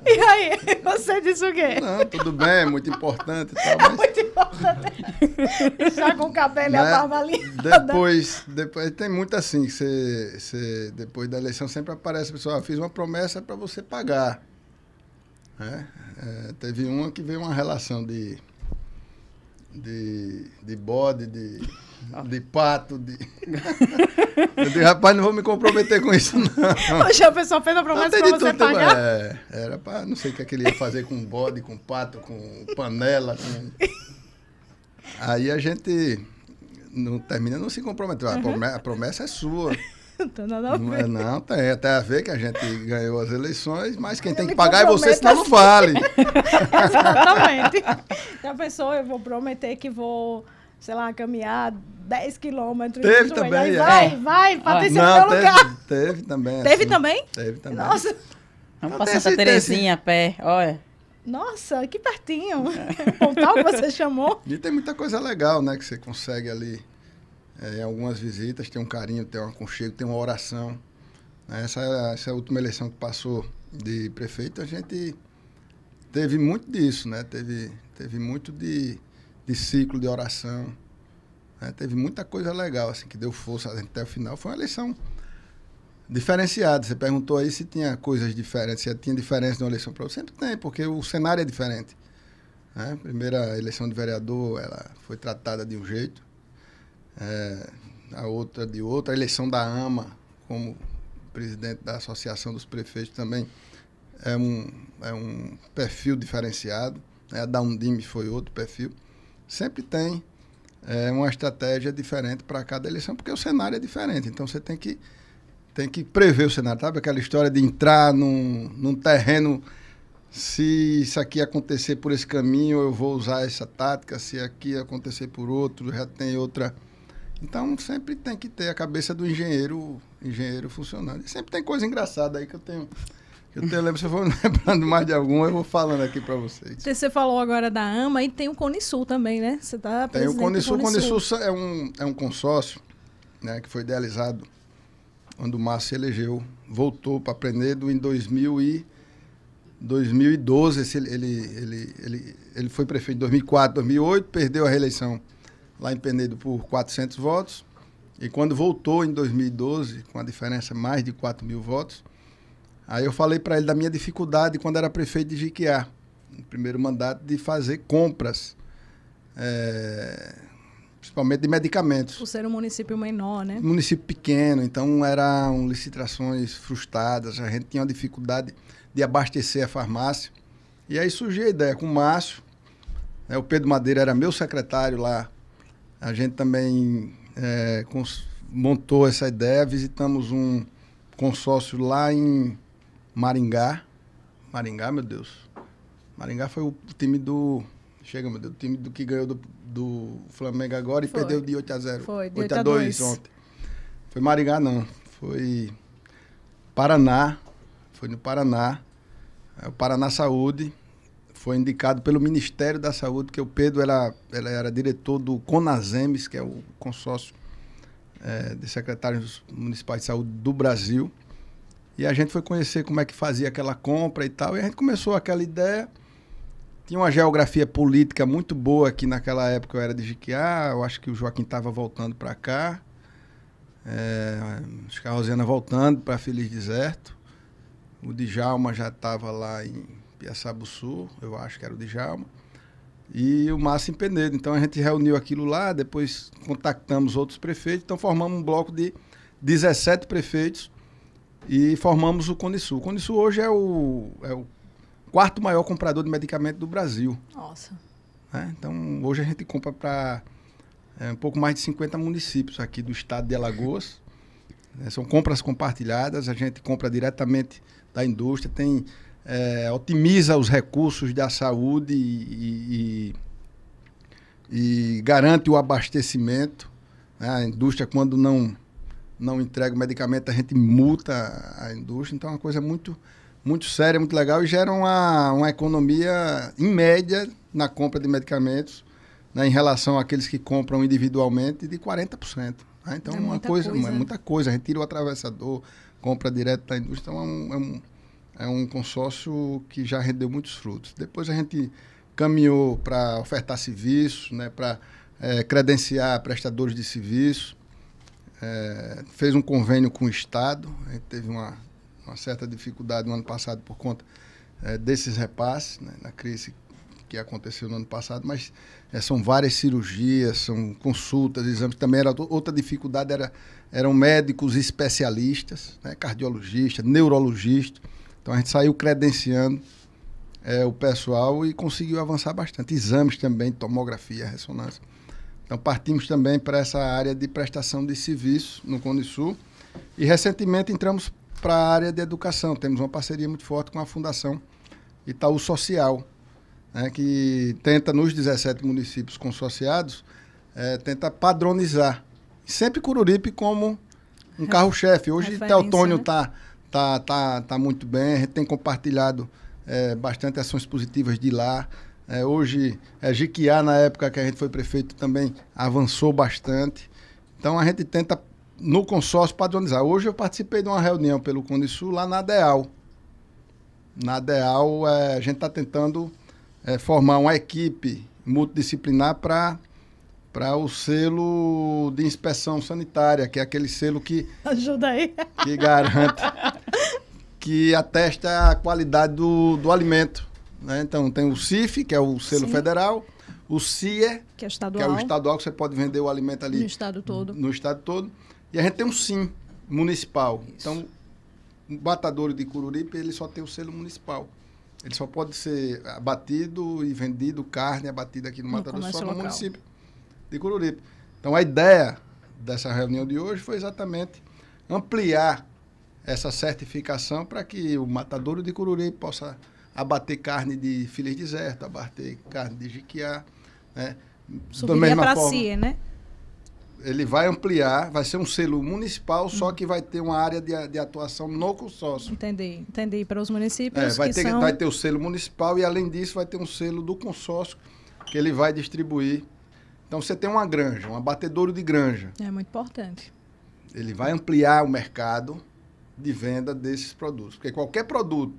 E aí, você disse o quê? Não, tudo bem, é muito importante tal, é mas... É muito importante. Já com o cabelo né? e a né? barba linda. Depois, depois, tem muito assim, que você, você, depois da eleição sempre aparece a pessoa, ah, fiz uma promessa para você pagar. É? É, teve uma que veio uma relação de de, de bode, de, ah. de pato, de. Eu digo, rapaz, não vou me comprometer com isso, não. Hoje a pessoa fez a promessa de você tudo, pagar. É, era pra, não sei o que, é que ele ia fazer com bode, com pato, com panela. Com... Aí a gente, não termina, não se comprometeu. uhum. a promessa é sua não tem tá Não, é, não tem. Até a ver que a gente ganhou as eleições, mas quem eu tem que pagar é você, senão assim. não vale. Exatamente. Então, a pessoa eu vou prometer que vou, sei lá, caminhar 10 quilômetros. Teve também. Aí, Vai, é. vai, Patrícia, no teve, lugar. Teve também. Teve assim. também? Teve também. Nossa. Vamos passar essa Terezinha a pé, olha. Nossa, que pertinho. É. Pontal que você chamou. E tem muita coisa legal, né, que você consegue ali é, algumas visitas, tem um carinho, tem um aconchego, tem uma oração. Né? Essa, essa última eleição que passou de prefeito, a gente teve muito disso, né? Teve, teve muito de, de ciclo de oração. Né? Teve muita coisa legal, assim, que deu força até o final. Foi uma eleição diferenciada. Você perguntou aí se tinha coisas diferentes, se tinha diferença de uma eleição para outra. Sempre tem, porque o cenário é diferente. Né? Primeira eleição de vereador, ela foi tratada de um jeito é, a outra de outra, a eleição da AMA como presidente da Associação dos Prefeitos também é um, é um perfil diferenciado. Né? A da Undime foi outro perfil. Sempre tem é, uma estratégia diferente para cada eleição, porque o cenário é diferente. Então você tem que, tem que prever o cenário, sabe? Aquela história de entrar num, num terreno. Se isso aqui acontecer por esse caminho, eu vou usar essa tática. Se aqui acontecer por outro, já tem outra então sempre tem que ter a cabeça do engenheiro, engenheiro funcionando. E sempre tem coisa engraçada aí que eu tenho. Que eu tenho, lembro, se eu for lembrando mais de alguma, eu vou falando aqui para vocês. Você falou agora da AMA e tem o Conisul também, né? Você está Tem o Conisul. O Conisul é um, é um consórcio né, que foi idealizado quando o Márcio se elegeu. Voltou para Penedo em 2000 e 2012. Ele, ele, ele, ele, ele foi prefeito em 2004, 2008, perdeu a reeleição lá em Penedo por 400 votos. E quando voltou em 2012, com a diferença mais de 4 mil votos, aí eu falei para ele da minha dificuldade quando era prefeito de Jiquiá, no primeiro mandato, de fazer compras, é, principalmente de medicamentos. Por ser um município menor, né? Um município pequeno, então eram licitações frustradas, a gente tinha uma dificuldade de abastecer a farmácia. E aí surgiu a ideia com o Márcio, né, o Pedro Madeira era meu secretário lá a gente também é, montou essa ideia, visitamos um consórcio lá em Maringá. Maringá, meu Deus. Maringá foi o time do. Chega, meu Deus, o time do que ganhou do, do Flamengo agora e foi. perdeu de 8 a 0. Foi, de 8, 8 a 2 ontem. Foi Maringá, não. Foi Paraná. Foi no Paraná. É o Paraná Saúde foi indicado pelo Ministério da Saúde, que o Pedro era, ela era diretor do CONASEMES, que é o consórcio é, de secretários municipais de saúde do Brasil. E a gente foi conhecer como é que fazia aquela compra e tal. E a gente começou aquela ideia. Tinha uma geografia política muito boa aqui naquela época. Eu era de Jiquiá, eu acho que o Joaquim estava voltando para cá. É, acho que a voltando para Feliz Deserto. O Djalma já estava lá em Piaçabuçu, eu acho que era o Djalma, e o Márcio Penedo. Então a gente reuniu aquilo lá, depois contactamos outros prefeitos, então formamos um bloco de 17 prefeitos e formamos o Conisul. O Conisul hoje é o, é o quarto maior comprador de medicamento do Brasil. Nossa. É, então hoje a gente compra para é, um pouco mais de 50 municípios aqui do estado de Alagoas. É, são compras compartilhadas, a gente compra diretamente da indústria, tem é, otimiza os recursos da saúde e, e, e garante o abastecimento. Né? A indústria, quando não, não entrega o medicamento, a gente multa a indústria. Então, é uma coisa muito, muito séria, muito legal e gera uma, uma economia, em média, na compra de medicamentos, né? em relação àqueles que compram individualmente, de 40%. Né? Então, é, é uma coisa, coisa. É né? muita coisa. A gente tira o atravessador, compra direto da indústria. Então, é um, é um é um consórcio que já rendeu muitos frutos. Depois a gente caminhou para ofertar serviços, né, para é, credenciar prestadores de serviço, é, fez um convênio com o Estado, a gente teve uma, uma certa dificuldade no ano passado por conta é, desses repasses, né, na crise que aconteceu no ano passado, mas é, são várias cirurgias, são consultas, exames. Também era outra dificuldade era eram médicos especialistas, né, cardiologistas, neurologistas. Então a gente saiu credenciando é, o pessoal e conseguiu avançar bastante. Exames também, tomografia, ressonância. Então partimos também para essa área de prestação de serviço no Condesul Sul e recentemente entramos para a área de educação. Temos uma parceria muito forte com a Fundação Itaú Social, né, que tenta nos 17 municípios consorciados é, tenta padronizar. Sempre Cururipe como um carro-chefe. Hoje o Teotônio está né? Tá tá, tá, tá muito bem. A gente tem compartilhado é, bastante ações positivas de lá. É, hoje, é, Jiquiá, na época que a gente foi prefeito, também avançou bastante. Então, a gente tenta, no consórcio, padronizar. Hoje eu participei de uma reunião pelo Condesul lá na DEAL. Na DEAL, é, a gente está tentando é, formar uma equipe multidisciplinar para para o selo de inspeção sanitária, que é aquele selo que ajuda aí, que garante, que atesta a qualidade do, do alimento. Né? Então tem o CIF, que é o selo Sim. federal, o CIE, que é, estadual. que é o estadual que você pode vender o alimento ali no estado todo, no estado todo, e a gente tem um SIM municipal. Isso. Então o batador de Cururipe ele só tem o selo municipal. Ele só pode ser abatido e vendido carne abatida aqui no, mato Matador só no local. município de Cururipe. Então a ideia dessa reunião de hoje foi exatamente ampliar essa certificação para que o matadouro de Cururipe possa abater carne de de zerto, abater carne de jiquiá, né? Subiria para si, né? Ele vai ampliar, vai ser um selo municipal, só hum. que vai ter uma área de, de atuação no consórcio. Entendi, entendi. Para os municípios é, vai, ter, são... vai ter o selo municipal e, além disso, vai ter um selo do consórcio que ele vai distribuir então você tem uma granja, um abatedouro de granja. É muito importante. Ele vai ampliar o mercado de venda desses produtos. Porque qualquer produto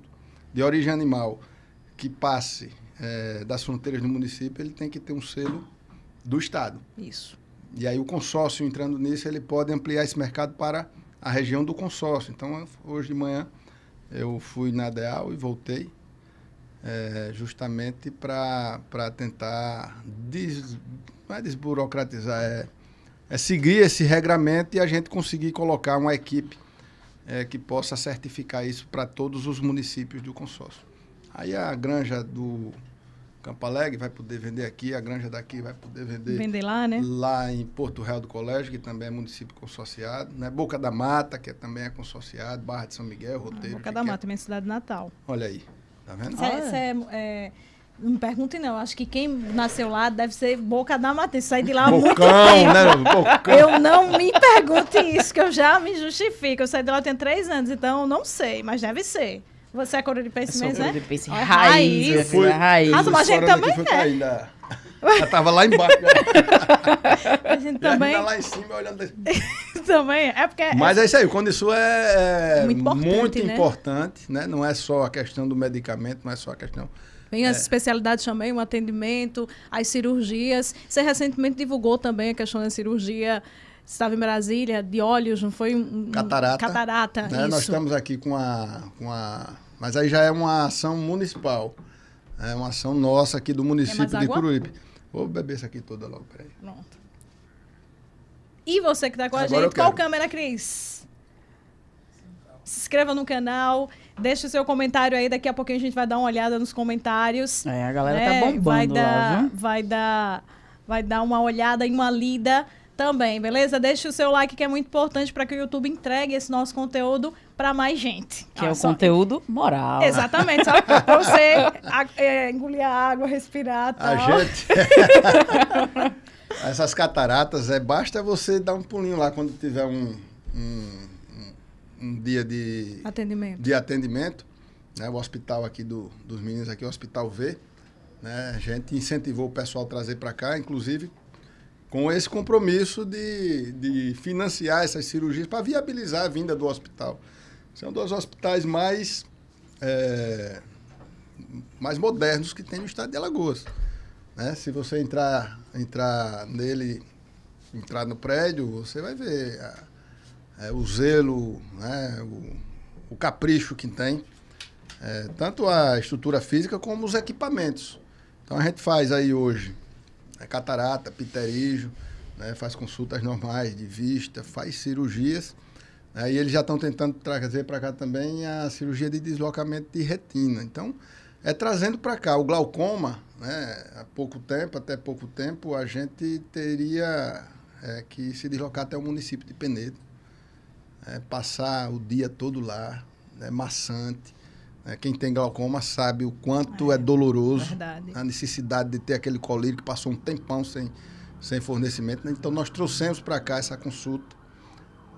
de origem animal que passe é, das fronteiras do município, ele tem que ter um selo do Estado. Isso. E aí o consórcio entrando nisso, ele pode ampliar esse mercado para a região do consórcio. Então, hoje de manhã, eu fui na DEAL e voltei é, justamente para tentar des, não é desburocratizar, é, é seguir esse regramento e a gente conseguir colocar uma equipe é, que possa certificar isso para todos os municípios do consórcio. Aí a granja do Campo Alegre vai poder vender aqui, a granja daqui vai poder vender, vender lá, né? lá em Porto Real do Colégio, que também é município consorciado, né? Boca da Mata, que é, também é consorciado, Barra de São Miguel, ah, Roteiro. Ah, Boca da é. Mata, minha cidade natal. Olha aí, tá vendo? Isso é, ah, é, é, é não me pergunte não, acho que quem nasceu lá deve ser boca da matriz, sai de lá Bocão, muito tempo. Né? Bocão. Eu não me pergunte isso, que eu já me justifico. Eu saí de lá tem três anos, então não sei, mas deve ser. Você é coruripense mesmo, né? Coruripense é? é raiz. raiz. Eu fui, raiz. Ah, mas a gente também é. Já tava lá embaixo. Né? a gente também. A gente tá lá em cima olhando. Assim. também. É, é porque. Mas é isso aí. Quando isso é, é muito, importante, muito né? importante, né? Não é só a questão do medicamento, não é só a questão tem as é. especialidades também, o atendimento, as cirurgias. Você recentemente divulgou também a questão da cirurgia estava em Brasília, de olhos, não foi? Um, catarata. Catarata, né? Nós estamos aqui com a, com a... Mas aí já é uma ação municipal. É uma ação nossa aqui do município de Curuípe. Vou beber isso aqui toda logo, peraí. Pronto. E você que está com Agora a gente, qual câmera, Cris? Se inscreva no canal. Deixa o seu comentário aí, daqui a pouquinho a gente vai dar uma olhada nos comentários. É, a galera tá né? bombando vai dar, lá, Vai dar, vai dar uma olhada e uma lida também, beleza? Deixa o seu like que é muito importante para que o YouTube entregue esse nosso conteúdo para mais gente. Que ah, é o só... conteúdo moral. Exatamente, só pra você a, é, engolir a água, respirar tal. A gente. Essas cataratas, é, basta você dar um pulinho lá quando tiver um, um um dia de atendimento. De atendimento né? O hospital aqui do, dos meninos aqui, o Hospital V, né? A gente incentivou o pessoal a trazer para cá, inclusive com esse compromisso de, de financiar essas cirurgias para viabilizar a vinda do hospital. São dois hospitais mais é, mais modernos que tem no estado de Alagoas. Né? Se você entrar entrar nele, entrar no prédio, você vai ver a, é, o zelo, né, o, o, capricho que tem, é, tanto a estrutura física como os equipamentos. Então a gente faz aí hoje né, catarata, pterígio, né, faz consultas normais de vista, faz cirurgias. Né, e eles já estão tentando trazer para cá também a cirurgia de deslocamento de retina. Então, é trazendo para cá o glaucoma, né, há pouco tempo, até pouco tempo, a gente teria é, que se deslocar até o município de Penedo é, passar o dia todo lá, é maçante. É, quem tem glaucoma sabe o quanto é, é doloroso verdade. a necessidade de ter aquele colírio que passou um tempão sem, sem fornecimento. Né? Então, nós trouxemos para cá essa consulta.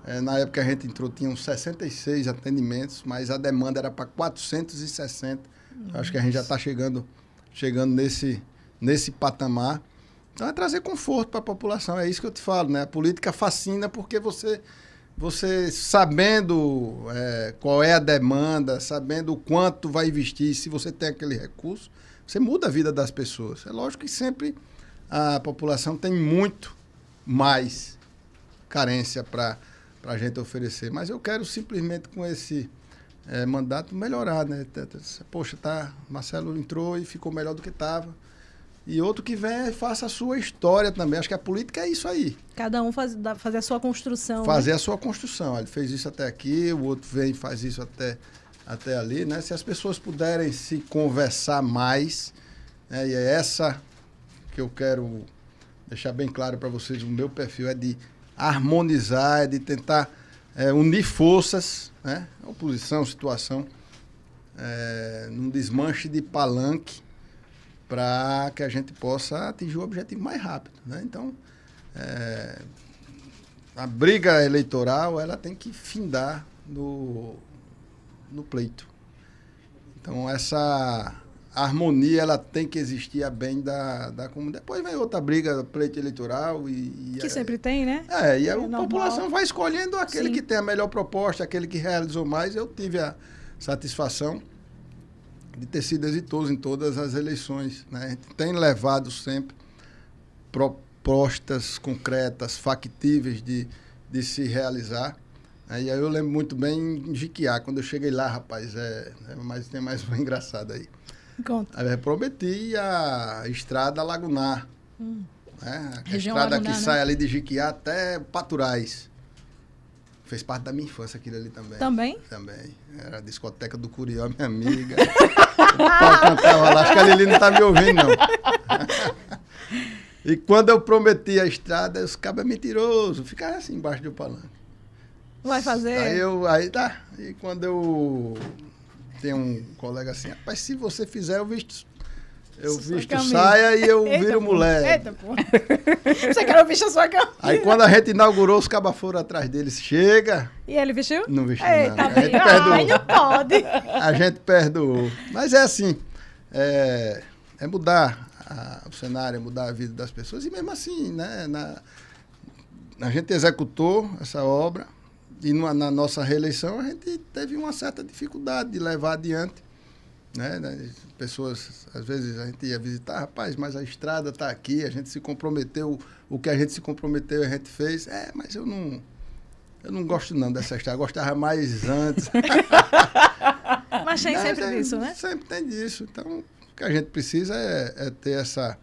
É, na época que a gente entrou, tinham 66 atendimentos, mas a demanda era para 460. Nossa. Acho que a gente já está chegando, chegando nesse, nesse patamar. Então, é trazer conforto para a população. É isso que eu te falo, né? A política fascina porque você você sabendo é, qual é a demanda, sabendo o quanto vai investir, se você tem aquele recurso, você muda a vida das pessoas. É lógico que sempre a população tem muito mais carência para a gente oferecer, mas eu quero simplesmente com esse é, mandato melhorar, né? Poxa, tá, Marcelo entrou e ficou melhor do que estava e outro que vem faça a sua história também. Acho que a política é isso aí. Cada um faz, fazer a sua construção. Né? Fazer né? a sua construção. Ele fez isso até aqui, o outro vem e faz isso até, até ali. Né? Se as pessoas puderem se conversar mais, né? e é essa que eu quero deixar bem claro para vocês, o meu perfil é de harmonizar, é de tentar é, unir forças, né? oposição, situação, é, num desmanche de palanque para que a gente possa atingir o objetivo mais rápido. Né? Então, é, a briga eleitoral ela tem que findar no, no pleito. Então, essa harmonia ela tem que existir a bem da, da comunidade. Depois vem outra briga, pleito eleitoral e... e que é, sempre tem, né? É, e a é população vai escolhendo aquele Sim. que tem a melhor proposta, aquele que realizou mais. Eu tive a satisfação de ter sido exitoso em todas as eleições. Né? A gente tem levado sempre propostas concretas, factíveis de, de se realizar. Né? Aí eu lembro muito bem em Jiquiá, quando eu cheguei lá, rapaz, é, é mas tem mais uma engraçada aí. Conta. eu prometi a estrada lagunar. Hum. Né? A Região estrada lagunar, que né? sai ali de Jiquiá até Paturais. Fez parte da minha infância aquilo ali também. Também? Também. Era a discoteca do Curió, minha amiga. cantava lá. Acho que a Lili não tá me ouvindo, não. e quando eu prometi a estrada, os cabos é mentiroso. Ficava assim embaixo do palanque. Vai fazer? Aí eu. Aí tá. E quando eu. Tem um colega assim, rapaz, se você fizer, eu visto eu visto saia e eu eita, viro mulher. Eita, Você quer vestir a sua camisa. Aí quando a gente inaugurou, os cabaforos atrás deles chega. E ele vestiu? Não vestiu eita, nada. A gente perdoou. Ai, não pode. A gente perdoou. Mas é assim, é, é mudar a, o cenário, é mudar a vida das pessoas. E mesmo assim, né, na, a gente executou essa obra e na nossa reeleição a gente teve uma certa dificuldade de levar adiante né? Pessoas, às vezes a gente ia visitar, rapaz, mas a estrada está aqui, a gente se comprometeu, o que a gente se comprometeu a gente fez. É, mas eu não, eu não gosto não dessa estrada, eu gostava mais antes. mas tem sempre disso, né? Sempre tem disso. Então, o que a gente precisa é, é ter essa,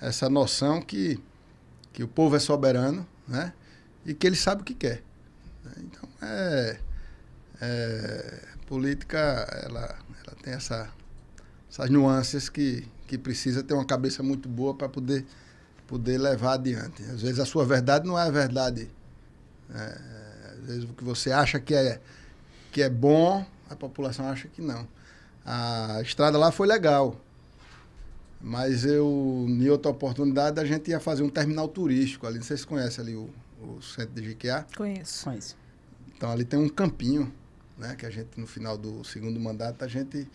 essa noção que, que o povo é soberano, né? E que ele sabe o que quer. Então, é, é política, ela tem essa, essas nuances que, que precisa ter uma cabeça muito boa para poder, poder levar adiante. Às vezes a sua verdade não é a verdade. É, às vezes o que você acha que é, que é bom, a população acha que não. A estrada lá foi legal, mas eu, em outra oportunidade, a gente ia fazer um terminal turístico ali. Não sei se conhece ali o, o centro de Jequiá. Conheço. Conheço. Então ali tem um campinho né? Que a gente no final do segundo mandato a gente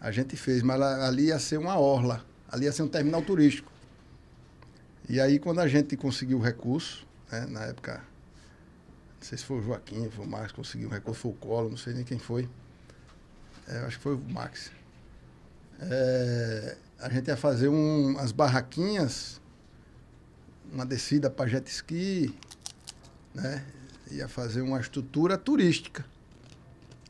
a gente fez, mas ali ia ser uma orla, ali ia ser um terminal turístico. E aí quando a gente conseguiu o recurso, né? na época, não sei se foi o Joaquim, foi o Max conseguiu o recurso, foi o Colo, não sei nem quem foi. É, acho que foi o Max. É, a gente ia fazer um, umas barraquinhas, uma descida para jet ski, né? ia fazer uma estrutura turística.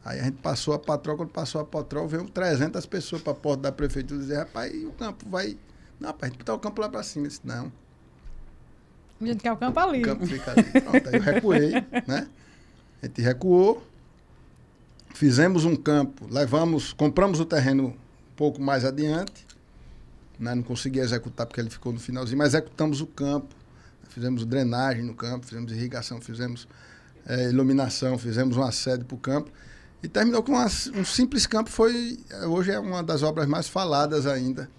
Aí a gente passou a patroa, quando passou a patroa, veio 300 pessoas para a porta da prefeitura dizer, rapaz, e o campo vai... Não, rapaz, a gente botar o campo lá para cima. Eu disse, não. A gente quer o campo ali. O campo fica ali. Pronto, aí eu recuei, né? A gente recuou, fizemos um campo, levamos, compramos o terreno um pouco mais adiante, né? não consegui executar porque ele ficou no finalzinho, mas executamos o campo, fizemos drenagem no campo, fizemos irrigação, fizemos é, iluminação, fizemos uma sede para o campo. E terminou com uma, um simples campo, foi eh, hoje é uma das obras mais faladas ainda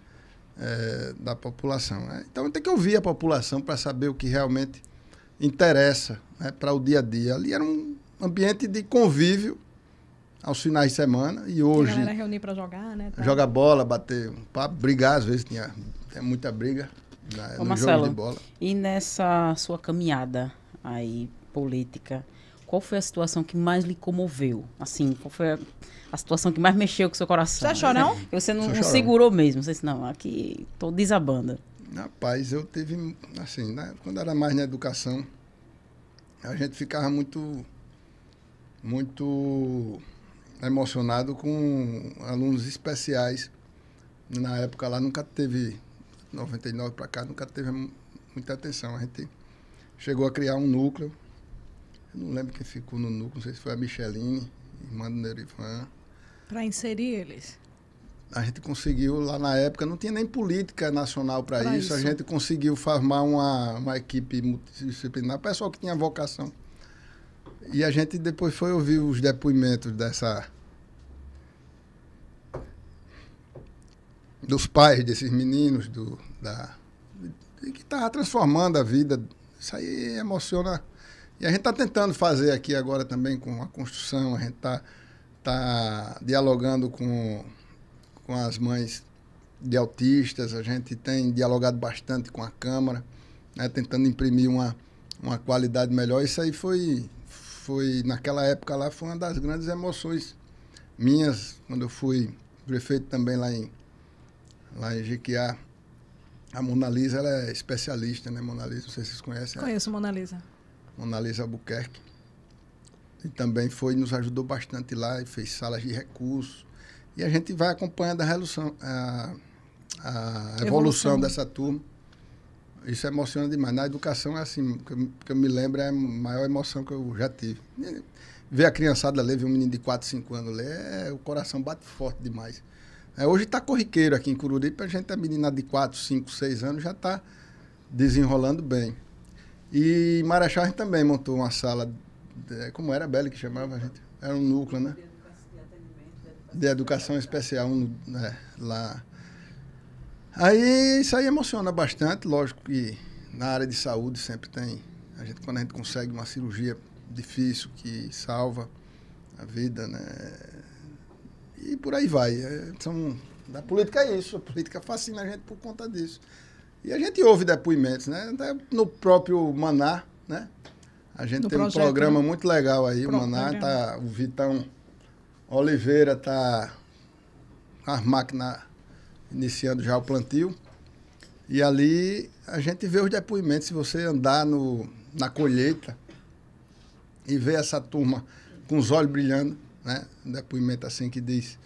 é, da população. Né? Então tem que ouvir a população para saber o que realmente interessa né, para o dia a dia. Ali era um ambiente de convívio aos finais de semana e hoje. Era reunir para jogar, né? Tá. Joga bola, bater um papo, brigar, às vezes tinha, tinha é muita briga na, né, Ô, no Marcelo, jogo de bola. E nessa sua caminhada aí política? qual foi a situação que mais lhe comoveu? Assim, qual foi a, a situação que mais mexeu com o seu coração? Você achou, não? Você não, não segurou mesmo. Você disse, não, aqui tô desabando. Rapaz, eu teve, assim, né, quando era mais na educação, a gente ficava muito, muito emocionado com alunos especiais. Na época lá nunca teve, 99 para cá, nunca teve muita atenção. A gente chegou a criar um núcleo eu não lembro quem ficou no núcleo, não sei se foi a Micheline, irmã do Nerivan. Para inserir eles? A gente conseguiu, lá na época, não tinha nem política nacional para isso, isso, a gente conseguiu formar uma, uma equipe multidisciplinar, pessoal que tinha vocação. E a gente depois foi ouvir os depoimentos dessa. dos pais desses meninos, do, da, que estava transformando a vida. Isso aí emociona e a gente está tentando fazer aqui agora também com a construção, a gente está tá dialogando com, com as mães de autistas, a gente tem dialogado bastante com a Câmara, né, tentando imprimir uma, uma qualidade melhor. Isso aí foi, foi, naquela época lá, foi uma das grandes emoções minhas, quando eu fui prefeito também lá em, lá em Jequiá. A Mona Lisa, ela é especialista, né? Monalisa não sei se vocês conhecem. Conheço ela. Mona Lisa. Monalisa Albuquerque. E também foi, nos ajudou bastante lá e fez salas de recursos. E a gente vai acompanhando a, relução, a, a evolução, evolução dessa turma. Isso emociona demais. Na educação é assim, que eu, que eu me lembro, é a maior emoção que eu já tive. Ver a criançada ler, ver um menino de 4, 5 anos ler, é, o coração bate forte demais. É, hoje está corriqueiro aqui em Cururipe, a gente é menina de 4, 5, 6 anos, já está desenrolando bem. E Marechal a gente também montou uma sala, de, como era a Belle que chamava a gente? Era um núcleo, né? De educação especial né? lá. Aí isso aí emociona bastante, lógico que na área de saúde sempre tem. A gente, quando a gente consegue uma cirurgia difícil que salva a vida, né? E por aí vai. É, são, da política é isso, a política fascina a gente por conta disso. E a gente ouve depoimentos, né? Até no próprio Maná, né? A gente no tem projeto, um programa né? muito legal aí, Pro o Maná programa. tá, o Vitão tá Oliveira tá com as máquinas iniciando já o plantio. E ali a gente vê os depoimentos, se você andar no, na colheita e ver essa turma com os olhos brilhando, né? Um depoimento assim que diz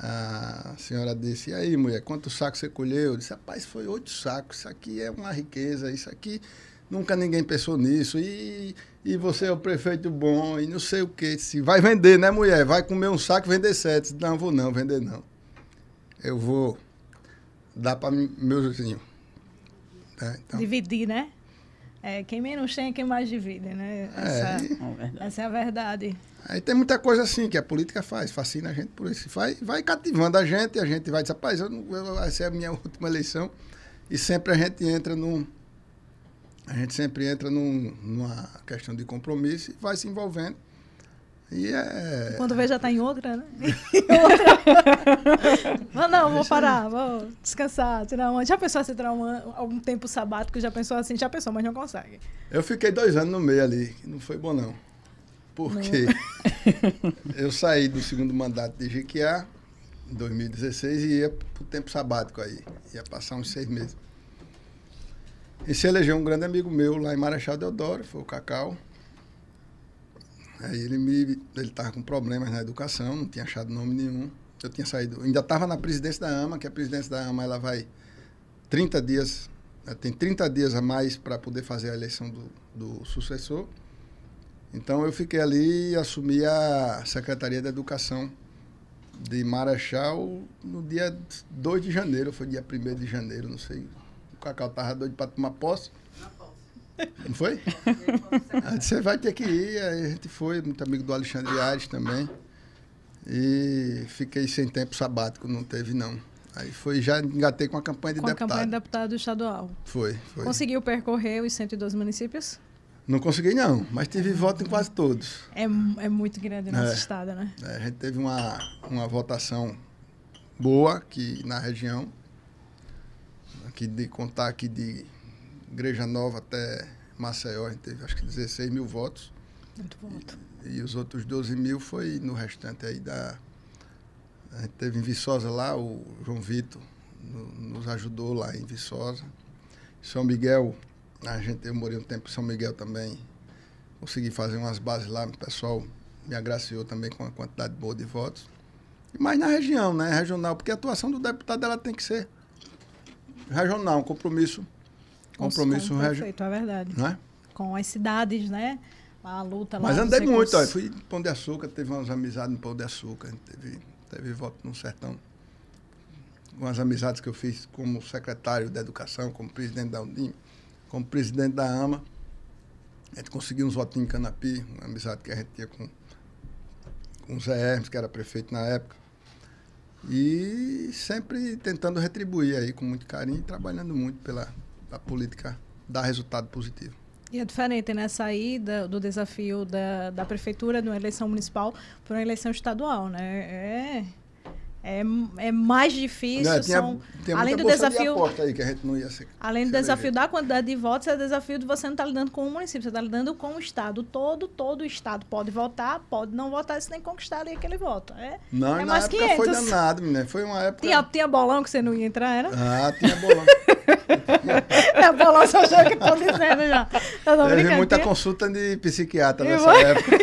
a senhora disse, e aí, mulher, quantos sacos você colheu? Eu disse, rapaz, foi oito sacos, isso aqui é uma riqueza, isso aqui nunca ninguém pensou nisso. E, e você é o prefeito bom, e não sei o quê. Se vai vender, né, mulher? Vai comer um saco e vender sete. Não, vou não, vender não. Eu vou dar para meu vizinho Tá, então. Dividir, né? É, quem menos tem é quem mais divide, né? É, essa é, essa é a verdade. Aí tem muita coisa assim que a política faz, fascina a gente por isso. Vai, vai cativando a gente, a gente vai dizer, rapaz, eu eu, essa é a minha última eleição. E sempre a gente entra num. A gente sempre entra num, numa questão de compromisso e vai se envolvendo. E é... Quando vê, já está em outra, né? Mas não, vou parar, vou descansar, tirar uma. Já pensou assim, tirar uma, algum tempo sabático? Já pensou assim? Já pensou, mas não consegue. Eu fiquei dois anos no meio ali, não foi bom não. Porque não. eu saí do segundo mandato de Jequiá em 2016 e ia pro tempo sabático aí. Ia passar uns seis meses. E se elegeu um grande amigo meu lá em Marechal Deodoro, foi o Cacau Aí ele me, ele estava com problemas na educação, não tinha achado nome nenhum. Eu tinha saído, ainda estava na presidência da AMA, que a presidência da AMA ela vai 30 dias, tem 30 dias a mais para poder fazer a eleição do, do sucessor. Então eu fiquei ali e assumi a Secretaria da Educação de Marechal no dia 2 de janeiro, foi dia 1 de janeiro, não sei. O Cacau estava doido para tomar posse. Não foi? Ah, você vai ter que ir. Aí a gente foi, muito amigo do Alexandre Ares também. E fiquei sem tempo sabático, não teve não. Aí foi, já engatei com a campanha de com deputado. Com a campanha de deputado estadual. Foi, foi. Conseguiu percorrer os 112 municípios? Não consegui, não, mas tive voto em quase todos. É, é muito grande nosso é, estado, né? É, a gente teve uma, uma votação boa aqui na região, aqui de contar aqui de Igreja Nova até Maceió, a gente teve acho que 16 mil votos. Muito voto. E, e, os outros 12 mil foi no restante aí da. A gente teve em Viçosa lá, o João Vitor no, nos ajudou lá em Viçosa. São Miguel, a gente, eu morei um tempo em São Miguel também. Consegui fazer umas bases lá, o pessoal me agraciou também com uma quantidade boa de votos. Mas na região, né? Regional, porque a atuação do deputado ela tem que ser regional, um compromisso compromisso com é, é verdade. É? Com as cidades, né? A luta Mas lá. Mas andei muito, olha, fui em Pão de Açúcar, teve umas amizades no Pão de Açúcar, teve, teve voto no sertão. Umas amizades que eu fiz como secretário da Educação, como presidente da Undim, como presidente da AMA. A gente conseguiu uns votos em Canapi, uma amizade que a gente tinha com, com o Zé Hermes, que era prefeito na época. E sempre tentando retribuir aí com muito carinho, trabalhando muito pela, da política dar resultado positivo. E é diferente, né? Sair do, do desafio da, da prefeitura, de uma eleição municipal, para uma eleição estadual, né? É é, é mais difícil. Não, tinha, são, além do desafio. Aí, ser, além do desafio eleger. da quantidade de votos, é o desafio de você não estar tá lidando com o município, você está lidando com o Estado todo. Todo o Estado pode votar, pode não votar, se nem conquistar ali aquele voto. É, não, é na época 500. foi danado, né Foi uma época. Tinha, tinha bolão que você não ia entrar, era? Ah, tinha bolão. é bolão, só já que estão dizendo já. Teve muita consulta de psiquiatra e nessa vou... época.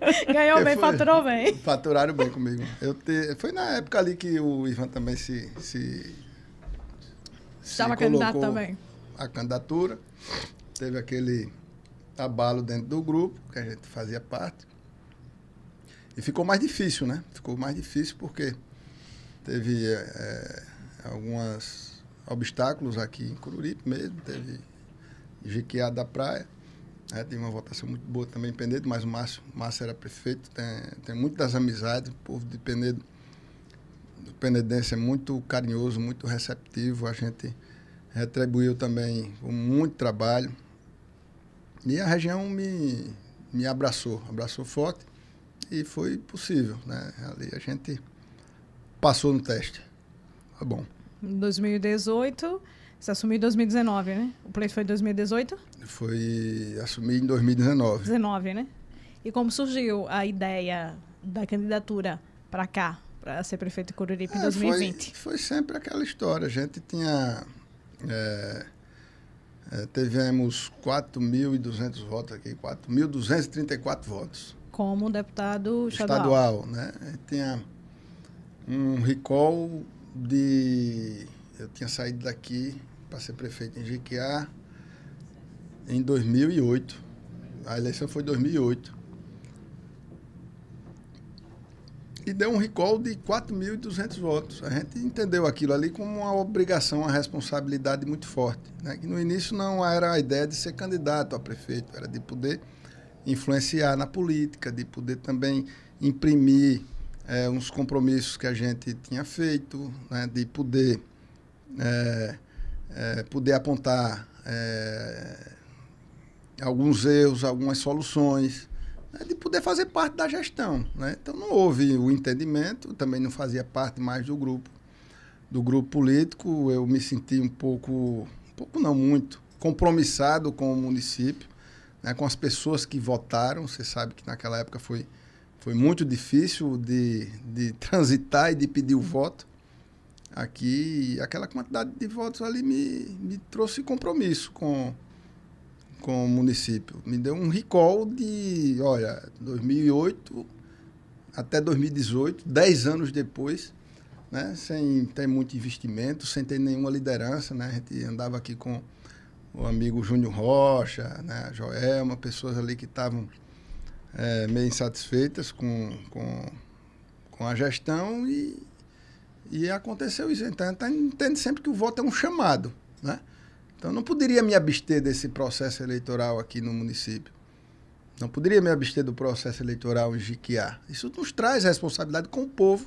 Ganhou bem, faturou bem. Faturaram bem comigo. Eu te, foi foi na época ali que o Ivan também se. se Estava candidato também. A candidatura. Teve aquele abalo dentro do grupo, que a gente fazia parte. E ficou mais difícil, né? Ficou mais difícil porque teve é, é alguns obstáculos aqui em Cururipe mesmo, teve Jequiá da Praia, teve uma votação muito boa também em Penedo, mas o Márcio, Márcio era prefeito, tem, tem muitas amizades, o povo de Penedo do Penedense é muito carinhoso, muito receptivo. A gente retribuiu também com muito trabalho. E a região me, me abraçou, abraçou forte e foi possível. Né? Ali a gente passou no teste. Foi bom. Em 2018, você assumiu em 2019, né? O pleito foi em 2018? Foi assumi em 2019. 19, né? E como surgiu a ideia da candidatura para cá? para ser prefeito de Coruripe em 2020? É, foi, foi, sempre aquela história. A gente tinha. É, é, tivemos 4.200 votos aqui, 4.234 votos. Como deputado estadual. Estadual, né? Tinha um recall de. Eu tinha saído daqui para ser prefeito em Jequiá em 2008. A eleição foi em 2008. e deu um recall de 4.200 votos. A gente entendeu aquilo ali como uma obrigação, uma responsabilidade muito forte. Né? Que no início não era a ideia de ser candidato a prefeito, era de poder influenciar na política, de poder também imprimir é, uns compromissos que a gente tinha feito, né? de poder, é, é, poder apontar alguns erros, algumas soluções né, de poder fazer parte da gestão. Né? Então não houve o entendimento, também não fazia parte mais do grupo, do grupo político. Eu me senti um pouco, um pouco não muito, compromissado com o município, né, com as pessoas que votaram. Você sabe que naquela época foi, foi muito difícil de, de transitar e de pedir o voto aqui. aquela quantidade de votos ali me, me trouxe compromisso com com o município. Me deu um recall de, olha, 2008 até 2018, 10 anos depois, né, sem ter muito investimento, sem ter nenhuma liderança. Né, a gente andava aqui com o amigo Júnior Rocha, né, a Joelma, pessoas ali que estavam é, meio insatisfeitas com, com, com a gestão e, e aconteceu isso. Então, a gente tá entende sempre que o voto é um chamado. Né? Então, não poderia me abster desse processo eleitoral aqui no município. Não poderia me abster do processo eleitoral em Jiquiá. Isso nos traz responsabilidade com o povo.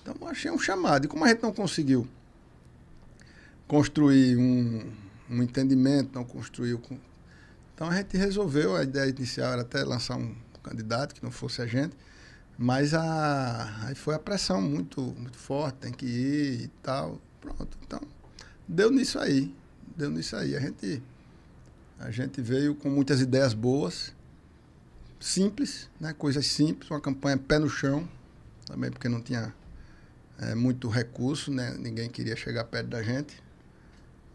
Então, achei um chamado. E como a gente não conseguiu construir um, um entendimento, não construiu. Com... Então, a gente resolveu. A ideia inicial era até lançar um candidato que não fosse a gente. Mas a, aí foi a pressão muito, muito forte, tem que ir e tal. Pronto. Então, deu nisso aí deu nisso aí. A gente, a gente veio com muitas ideias boas, simples, né? coisas simples, uma campanha pé no chão, também porque não tinha é, muito recurso, né? ninguém queria chegar perto da gente,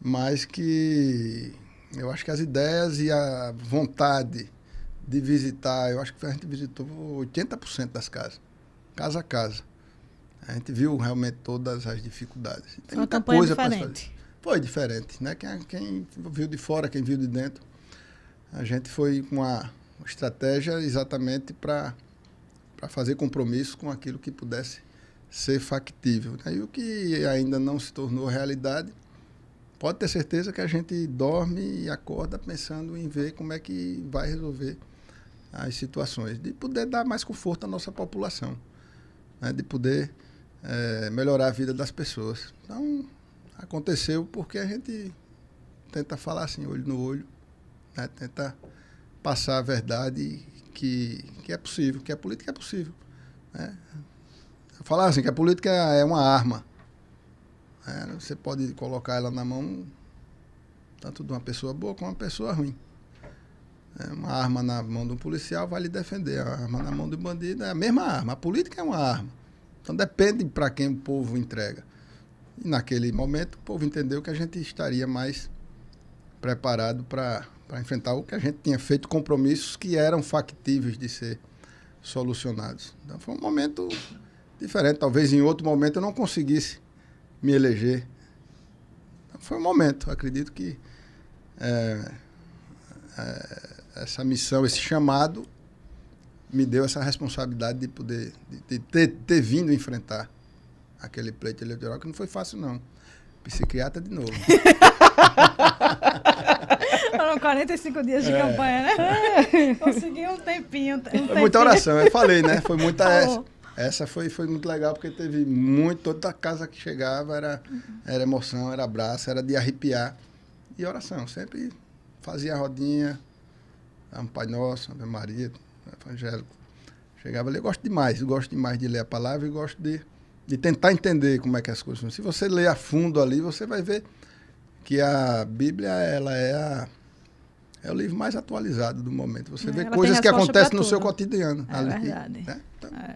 mas que eu acho que as ideias e a vontade de visitar, eu acho que a gente visitou 80% das casas, casa a casa. A gente viu realmente todas as dificuldades. Tem uma muita campanha coisa diferente. Fazer foi diferente, né? Quem, quem viu de fora, quem viu de dentro, a gente foi com uma estratégia exatamente para fazer compromisso com aquilo que pudesse ser factível. Né? E o que ainda não se tornou realidade, pode ter certeza que a gente dorme e acorda pensando em ver como é que vai resolver as situações, de poder dar mais conforto à nossa população, né? de poder é, melhorar a vida das pessoas. Então, Aconteceu porque a gente tenta falar assim, olho no olho, né? tenta passar a verdade que, que é possível, que a política é possível. Né? Falar assim, que a política é uma arma. Né? Você pode colocar ela na mão tanto de uma pessoa boa como de uma pessoa ruim. Né? Uma arma na mão de um policial vai lhe defender, a arma na mão do bandido é a mesma arma. A política é uma arma. Então depende para quem o povo entrega. E naquele momento o povo entendeu que a gente estaria mais preparado para enfrentar o que a gente tinha feito, compromissos que eram factíveis de ser solucionados. Então foi um momento diferente. Talvez em outro momento eu não conseguisse me eleger. Então, foi um momento. acredito que é, é, essa missão, esse chamado, me deu essa responsabilidade de poder de, de ter, ter vindo enfrentar aquele pleito eleitoral, que não foi fácil, não. Psiquiatra de novo. Foram 45 dias de é. campanha, né? É. Consegui um tempinho, um é tempinho. Foi muita oração, eu falei, né? Foi muita. Tá essa, essa foi, foi muito legal, porque teve muito. Toda casa que chegava era, era emoção, era abraço, era de arrepiar. E oração. Sempre fazia a rodinha. Um Pai Nosso, Ave Maria, Evangélico. Chegava ali, eu gosto demais, eu gosto demais de ler a palavra e gosto de de tentar entender como é que é as coisas Se você ler a fundo ali, você vai ver que a Bíblia ela é, a, é o livro mais atualizado do momento. Você é, vê coisas que acontecem no seu cotidiano. É ali, verdade. Né? Então, é.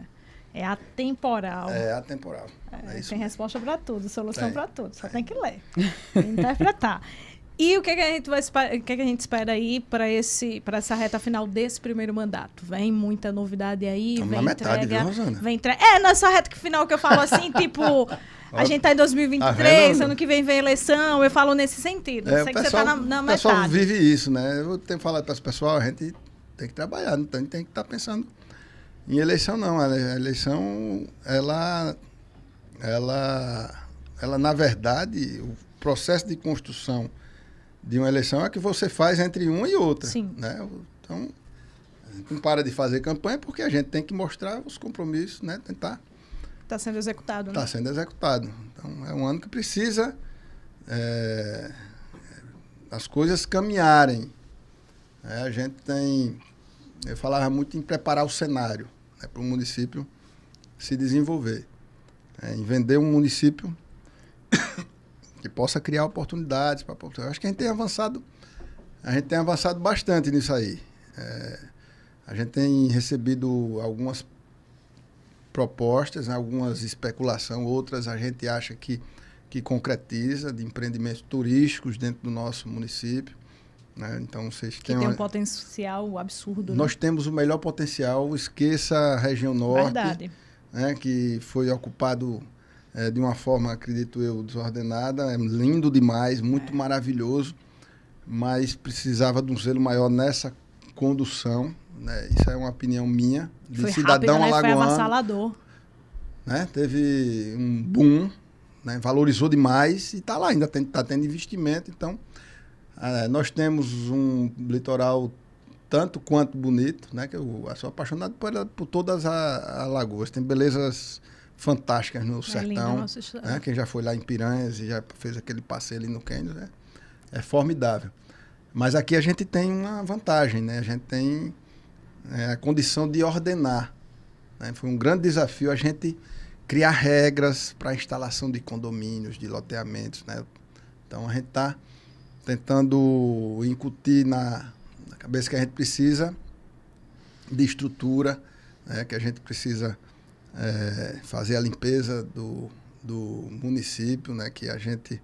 é. atemporal. É atemporal. É, é tem resposta para tudo, solução é, para tudo. Só tem que ler, interpretar. E o que, é que a gente vai o que, é que a gente espera aí para esse para essa reta final desse primeiro mandato? Vem muita novidade aí, Estamos vem na entrega, metade, viu, vem entrega. É, nessa é reta final que eu falo assim, tipo, a gente tá em 2023, tá ano que vem vem eleição, eu falo nesse sentido. É, Sei pessoal, que você tá na, na metade. O pessoal vive isso, né? Eu tenho falado para esse pessoal, a gente tem que trabalhar, a tem, tem que estar tá pensando em eleição não, a eleição ela ela ela na verdade, o processo de construção de uma eleição é que você faz entre uma e outra. Sim. Né? Então, a gente não para de fazer campanha porque a gente tem que mostrar os compromissos, né? Tentar. Está sendo executado, Está né? sendo executado. Então, é um ano que precisa é, as coisas caminharem. É, a gente tem. Eu falava muito em preparar o cenário né, para o município se desenvolver. É, em vender um município que possa criar oportunidades para Eu acho que a gente tem avançado, a gente tem avançado bastante nisso aí. É, a gente tem recebido algumas propostas, algumas especulação, outras a gente acha que que concretiza de empreendimentos turísticos dentro do nosso município. Né? Então vocês que têm tem um potencial absurdo. Né? Nós né? temos o melhor potencial. Esqueça a região norte, né? que foi ocupado é, de uma forma, acredito eu, desordenada. É lindo demais, muito é. maravilhoso, mas precisava de um zelo maior nessa condução. Né? Isso é uma opinião minha, de foi cidadão rápido, né? alagoano. Foi avassalador. Né? Teve um boom, né? valorizou demais e está lá, ainda está tendo investimento. Então, é, nós temos um litoral tanto quanto bonito, né? que eu sou apaixonado por, por todas as lagoas. Tem belezas fantásticas no é sertão. Né? Quem já foi lá em Piranhas e já fez aquele passeio ali no Cânion, né? é formidável. Mas aqui a gente tem uma vantagem, né? A gente tem é, a condição de ordenar. Né? Foi um grande desafio a gente criar regras para a instalação de condomínios, de loteamentos, né? Então a gente está tentando incutir na, na, cabeça que a gente precisa de estrutura, né? que a gente precisa é, fazer a limpeza do, do município, né, que a gente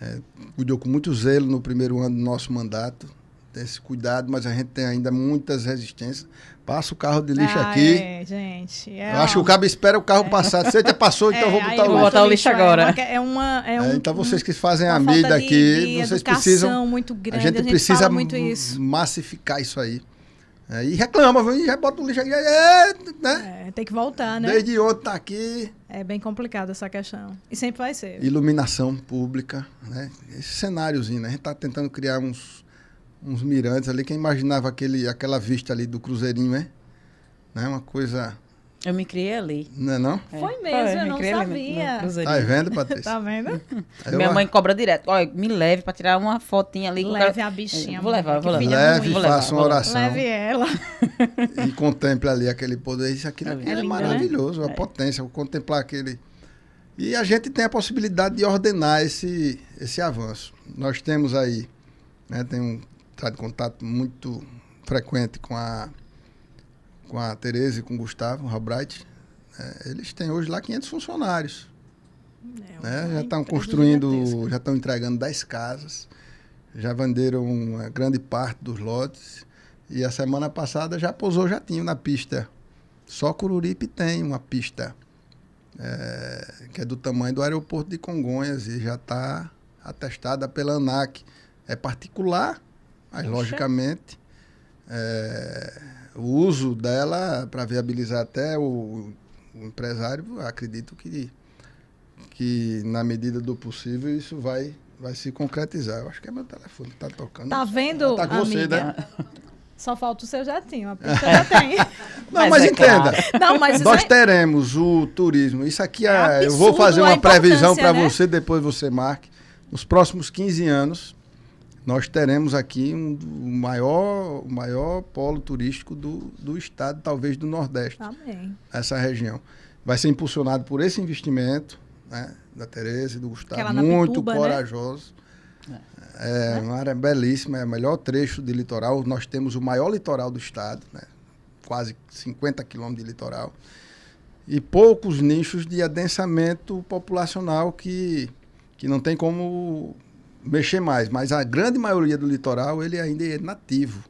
é, cuidou com muito zelo no primeiro ano do nosso mandato, tem esse cuidado, mas a gente tem ainda muitas resistências. Passa o carro de lixo ah, aqui. É, gente. É eu acho que o cabo espera o carro é. passar. Você já passou, então é, eu vou botar, o, vou botar o lixo. É, então agora. É uma, é, é um, então vocês que fazem a mídia aqui, vocês precisam. Muito grande. A gente, a gente precisa massificar isso aí. É, e reclama, viu? E já bota um lixo aqui. É, né? É, tem que voltar, né? Desde outro tá aqui. É bem complicado essa questão. E sempre vai ser. Iluminação pública, né? Esse cenáriozinho, né? A gente tá tentando criar uns, uns mirantes ali. Quem imaginava aquele, aquela vista ali do Cruzeirinho, né? né? Uma coisa eu me criei ali. Não é não? É. Foi mesmo, eu me não sabia. No, tá vendo, Patrícia? tá vendo? Minha mãe cobra direto. Olha, me leve pra tirar uma fotinha ali. Leve cara... a bichinha. Vou levar, vou levar. Leve, vou faça uma oração. Leve ela. e contemple ali aquele poder. Isso aqui é, é, lindo, né? maravilhoso, né? a potência. Contemplar aquele... E a gente tem a possibilidade de ordenar esse, esse avanço. Nós temos aí, né, tem um tá contato muito frequente com a com a Tereza e com o Gustavo Albright, é, eles têm hoje lá 500 funcionários. É, né? Já estão construindo, gigantesca. já estão entregando 10 casas, já venderam uma grande parte dos lotes. E a semana passada já pousou jatinho na pista. Só Cururipe tem uma pista é, que é do tamanho do aeroporto de Congonhas e já está atestada pela ANAC. É particular, mas logicamente é, o uso dela para viabilizar até o, o empresário, acredito que, que na medida do possível isso vai, vai se concretizar. Eu acho que é meu telefone está tocando. Tá vendo, Está com amiga? você, né? Só falta o seu jatinho, a pista já tem. Não, mas, mas é entenda. Claro. Não, mas nós é... teremos o turismo. Isso aqui é. é absurdo, eu vou fazer uma previsão para né? você, depois você marque. Nos próximos 15 anos, nós teremos aqui um, o, maior, maior polo turístico do, do estado, talvez do Nordeste. Amém. Essa região. Vai ser impulsionado por esse investimento né, da Tereza e do Gustavo, muito né? corajoso. Né? É, é, uma área belíssima, é o melhor trecho de litoral. Nós temos o maior litoral do estado, né, quase 50 quilômetros de litoral. E poucos nichos de adensamento populacional que, que não tem como mexer mais, mas a grande maioria do litoral ele ainda é nativo.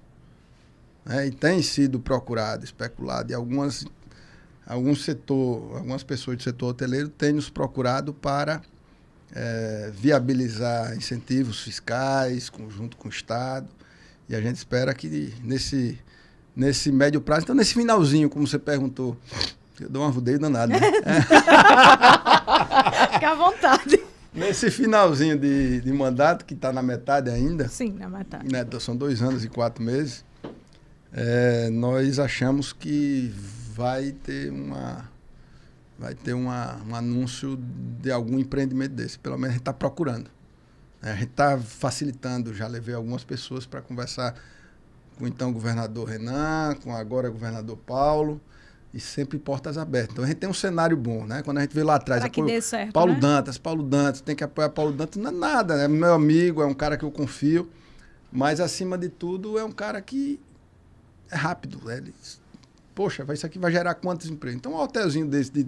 Né? E tem sido procurado, especulado, e algumas, algum setor, algumas pessoas do setor hoteleiro têm nos procurado para é, viabilizar incentivos fiscais, conjunto com o Estado, e a gente espera que nesse, nesse médio prazo, então nesse finalzinho, como você perguntou, eu dou um arrudeio danado. Né? É. Fica à vontade. Nesse finalzinho de, de mandato, que está na metade ainda. Sim, na metade. Né, são dois anos e quatro meses. É, nós achamos que vai ter uma vai ter uma, um anúncio de algum empreendimento desse. Pelo menos a gente está procurando. A gente está facilitando. Já levei algumas pessoas para conversar com então, o então governador Renan, com agora governador Paulo e sempre portas abertas. Então a gente tem um cenário bom, né? Quando a gente vê lá atrás, apoio, é dê certo, Paulo né? Dantas, Paulo Dantas, tem que apoiar Paulo Dantas, não é nada, é meu amigo, é um cara que eu confio, mas acima de tudo é um cara que é rápido, é, ele, poxa, isso aqui vai gerar quantos empregos? Então um hotelzinho desse de,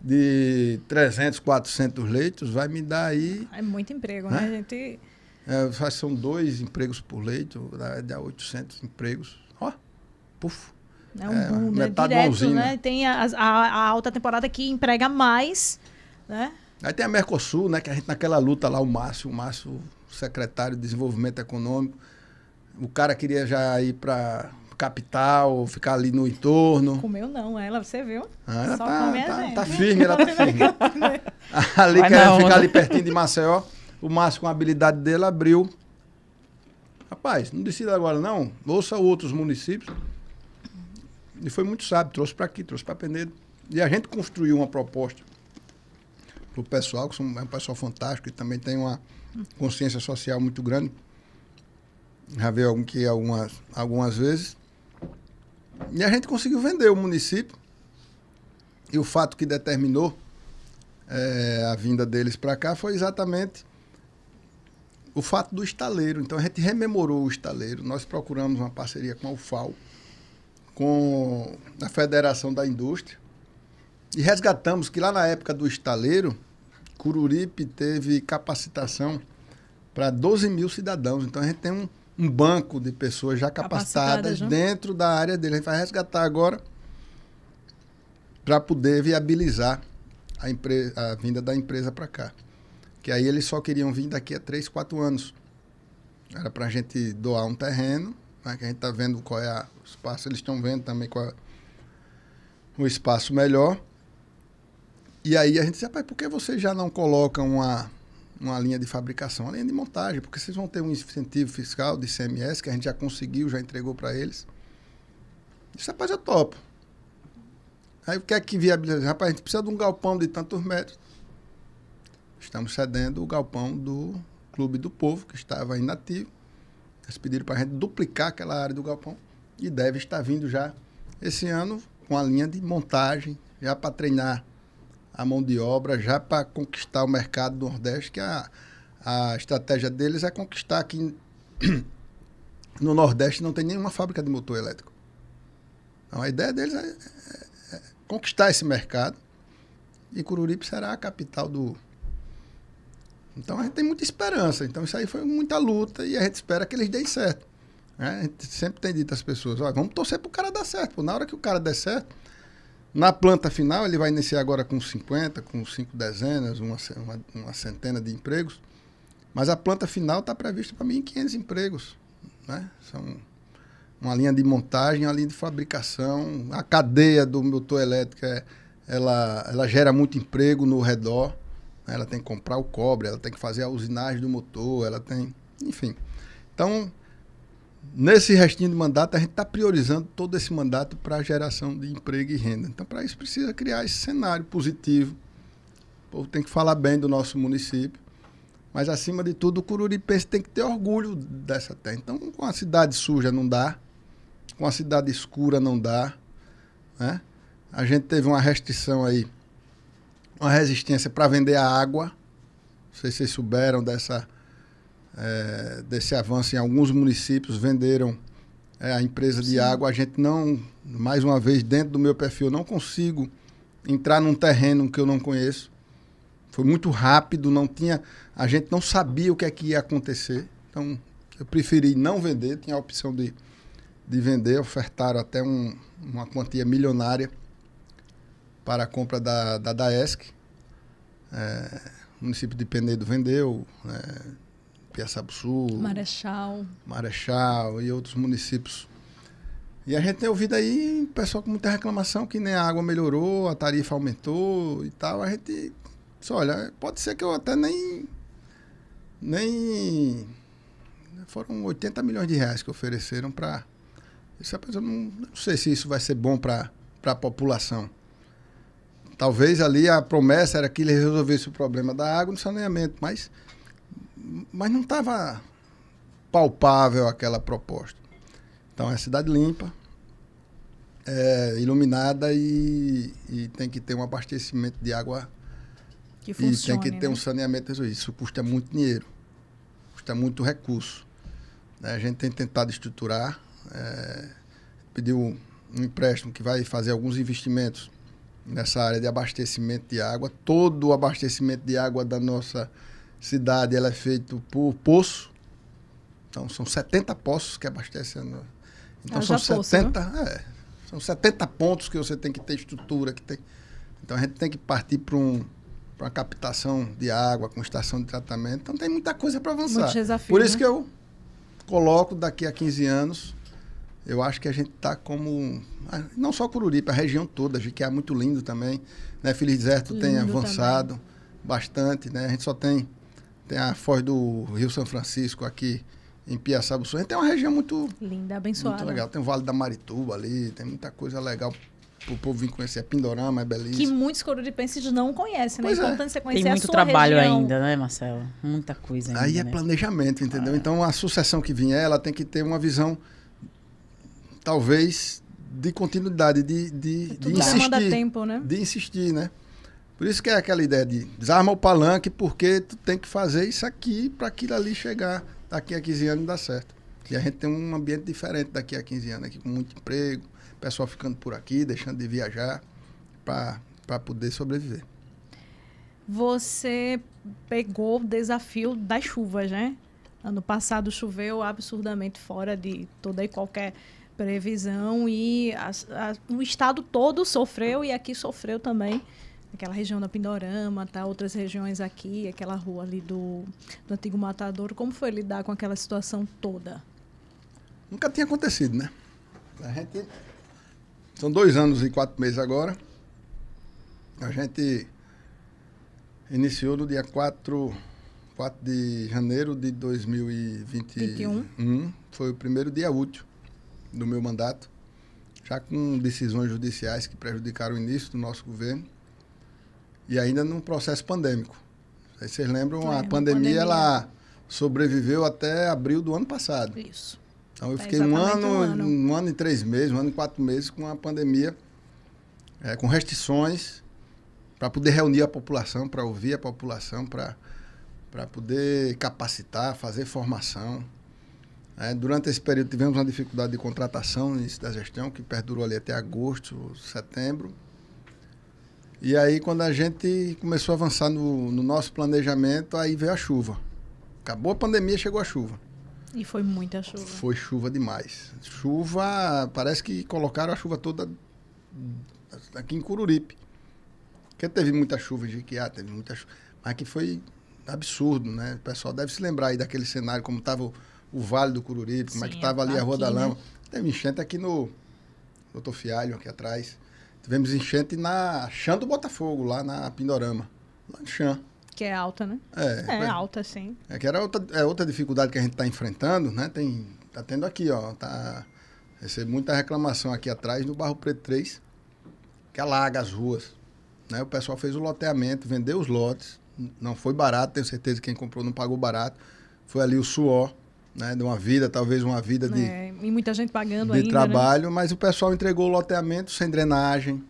de 300, 400 leitos vai me dar aí... É muito emprego, né? né? A gente... É, são dois empregos por leito, dá 800 empregos. Ó, puf. É um é, boom, né? Direto, né? Tem a, a, a, alta temporada que emprega mais, né? Aí tem a Mercosul, né? Que a gente naquela luta lá, o Márcio, o Márcio, secretário de Desenvolvimento Econômico, o cara queria já ir para capital, ficar ali no entorno. Comeu não, ela, você viu? Ah, ela Só tá, come tá, tá, firme, ela tá firme. Né? ali Vai ficar né? ali pertinho de Maceió. O Márcio, com a habilidade dele, abriu. Rapaz, não decida agora não. Ouça outros municípios. E foi muito sábio, trouxe para aqui, trouxe para Penedo. E a gente construiu uma proposta para o pessoal, que é um pessoal fantástico e também tem uma consciência social muito grande. Já veio algum que algumas, algumas vezes. E a gente conseguiu vender o município. E o fato que determinou é, a vinda deles para cá foi exatamente o fato do estaleiro. Então a gente rememorou o estaleiro. Nós procuramos uma parceria com a UFAO com a Federação da Indústria e resgatamos que lá na época do estaleiro, Cururipe teve capacitação para 12 mil cidadãos. Então a gente tem um, um banco de pessoas já capacitadas, capacitadas né? dentro da área dele. A gente vai resgatar agora para poder viabilizar a, empresa, a vinda da empresa para cá. Que aí eles só queriam vir daqui a 3, 4 anos. Era para a gente doar um terreno né, que a gente está vendo qual é o espaço, eles estão vendo também qual é o espaço melhor. E aí a gente disse, rapaz, por que vocês já não colocam uma, uma linha de fabricação, uma linha de montagem? Porque vocês vão ter um incentivo fiscal de CMS que a gente já conseguiu, já entregou para eles. Disse, rapaz, eu topo. Aí o que é que viabiliza? Rapaz, a gente precisa de um galpão de tantos metros. Estamos cedendo o galpão do Clube do Povo, que estava inativo. Eles pediram para a gente duplicar aquela área do galpão e deve estar vindo já esse ano com a linha de montagem, já para treinar a mão de obra, já para conquistar o mercado do Nordeste, que a, a estratégia deles é conquistar aqui no Nordeste não tem nenhuma fábrica de motor elétrico. Então a ideia deles é, é, é conquistar esse mercado e Cururipe será a capital do, então a gente tem muita esperança. Então isso aí foi muita luta e a gente espera que eles deem certo. Né? A gente sempre tem dito às pessoas: ó, vamos torcer para o cara dar certo. Pô, na hora que o cara der certo, na planta final, ele vai iniciar agora com 50, com 5 dezenas, uma, uma, uma centena de empregos. Mas a planta final está prevista para 1.500 empregos. Né? São uma linha de montagem, uma linha de fabricação. A cadeia do motor elétrico é, ela, ela gera muito emprego no redor. Né? ela tem que comprar o cobre, ela tem que fazer a usinagem do motor, ela tem. Enfim. Então, nesse restinho de mandato, a gente está priorizando todo esse mandato para a geração de emprego e renda. Então, para isso, precisa criar esse cenário positivo. O povo tem que falar bem do nosso município. Mas, acima de tudo, o cururipense tem que ter orgulho dessa terra. Então, com a cidade suja não dá, com a cidade escura não dá. Né? A gente teve uma restrição aí uma resistência para vender a água. Não sei se vocês souberam dessa, é, desse avanço em alguns municípios, venderam é, a empresa de Sim. água. A gente não, mais uma vez, dentro do meu perfil, não consigo entrar num terreno que eu não conheço. Foi muito rápido, não tinha, a gente não sabia o que é que ia acontecer. Então, eu preferi não vender, tinha a opção de, de vender, ofertaram até um, uma quantia milionária para a compra da, da Daesc. É, o município de Penedo vendeu, é, né, Piaçaba Sul, Marechal. Marechal e outros municípios. E a gente tem ouvido aí pessoal com muita reclamação que nem né, a água melhorou, a tarifa aumentou e tal. A gente só olha, pode ser que eu até nem. Nem. Foram 80 milhões de reais que ofereceram para. não sei se isso vai ser bom para a população. Talvez ali a promessa era que ele resolvesse o problema da água no saneamento, mas, mas não estava palpável aquela proposta. Então é cidade limpa, é iluminada e, e, tem que ter um abastecimento de água que funcione, e tem que ter né? um saneamento resolvido. Isso custa muito dinheiro, custa muito recurso. Né? A gente tem tentado estruturar, é, pediu um empréstimo que vai fazer alguns investimentos nessa área de abastecimento de água. Todo o abastecimento de água da nossa cidade ela é feito por poço. Então são 70 poços que abastecem a nossa. Então são 70, é, são 70 né? é. pontos que você tem que ter estrutura, que tem. Então a gente tem que partir para um para uma captação de água, com estação de tratamento. Então tem muita coisa para avançar. Desafio, por isso né? que eu coloco daqui a 15 anos eu acho que a gente está como. Ah, não só Cururipe, a região toda, gente é muito lindo também. Né? Feliz Deserto lindo tem avançado também. bastante, né? A gente só tem, tem a Foz do Rio São Francisco aqui em Piaçaba do Sul. A gente tem uma região muito. Linda, abençoada. Muito legal. Tem o Vale da Marituba ali, tem muita coisa legal o povo vir conhecer. É Pindorama é belíssimo. Que muitos coruripenses não conhecem, né? Pois é importante você conhecer Tem muito trabalho região. ainda, né, Marcelo? Muita coisa ainda. Aí é né? planejamento, entendeu? Ah. Então a sucessão que vier, ela tem que ter uma visão talvez de continuidade, de, de, de insistir. Tempo, né? De insistir, né? Por isso que é aquela ideia de desarma o palanque, porque tu tem que fazer isso aqui para aquilo ali chegar. Daqui a 15 anos dar certo. E a gente tem um ambiente diferente daqui a 15 anos, aqui com muito emprego, pessoal ficando por aqui, deixando de viajar para poder sobreviver. Você pegou o desafio das chuvas, né? Ano passado choveu absurdamente fora de toda e qualquer previsão e a, a, o estado todo sofreu e aqui sofreu também aquela região da Pindorama, tá? outras regiões aqui, aquela rua ali do, do antigo Matador. Como foi lidar com aquela situação toda? Nunca tinha acontecido, né? A gente são dois anos e quatro meses agora. A gente iniciou no dia 4, 4 de janeiro de 2021. 21. Foi o primeiro dia útil do meu mandato, já com decisões judiciais que prejudicaram o início do nosso governo e ainda num processo pandêmico. Aí vocês lembram, é, a pandemia, pandemia, ela sobreviveu até abril do ano passado. Isso. Então eu é fiquei um ano, um ano, um ano, e três meses, um ano e quatro meses com a pandemia, é, com restrições, para poder reunir a população, para ouvir a população, para poder capacitar, fazer formação. É, durante esse período tivemos uma dificuldade de contratação no início da gestão, que perdurou ali até agosto, setembro. E aí, quando a gente começou a avançar no, no nosso planejamento, aí veio a chuva. Acabou a pandemia, chegou a chuva. E foi muita chuva. Foi chuva demais. Chuva, parece que colocaram a chuva toda aqui em Cururipe. Porque teve muita chuva em Jequiá, teve muita chuva. Mas que foi absurdo, né? O pessoal deve se lembrar aí daquele cenário, como estava o Vale do Cururipe, como é que estava ali a Rua da né? Lama. Teve enchente aqui no Doutor Fialho, aqui atrás. Tivemos enchente na Chã do Botafogo, lá na Pindorama. Lá no Chã. Que é alta, né? É, é, é alta, sim. É que era outra, é outra dificuldade que a gente está enfrentando, né? Tem, tá tendo aqui, ó. Tá, recebo muita reclamação aqui atrás no Barro Preto 3, que alaga as ruas. Né? O pessoal fez o loteamento, vendeu os lotes. Não foi barato, tenho certeza que quem comprou não pagou barato. Foi ali o suor né, de uma vida, talvez uma vida de. É, e muita gente pagando De ainda, né? trabalho, né? mas o pessoal entregou o loteamento sem drenagem,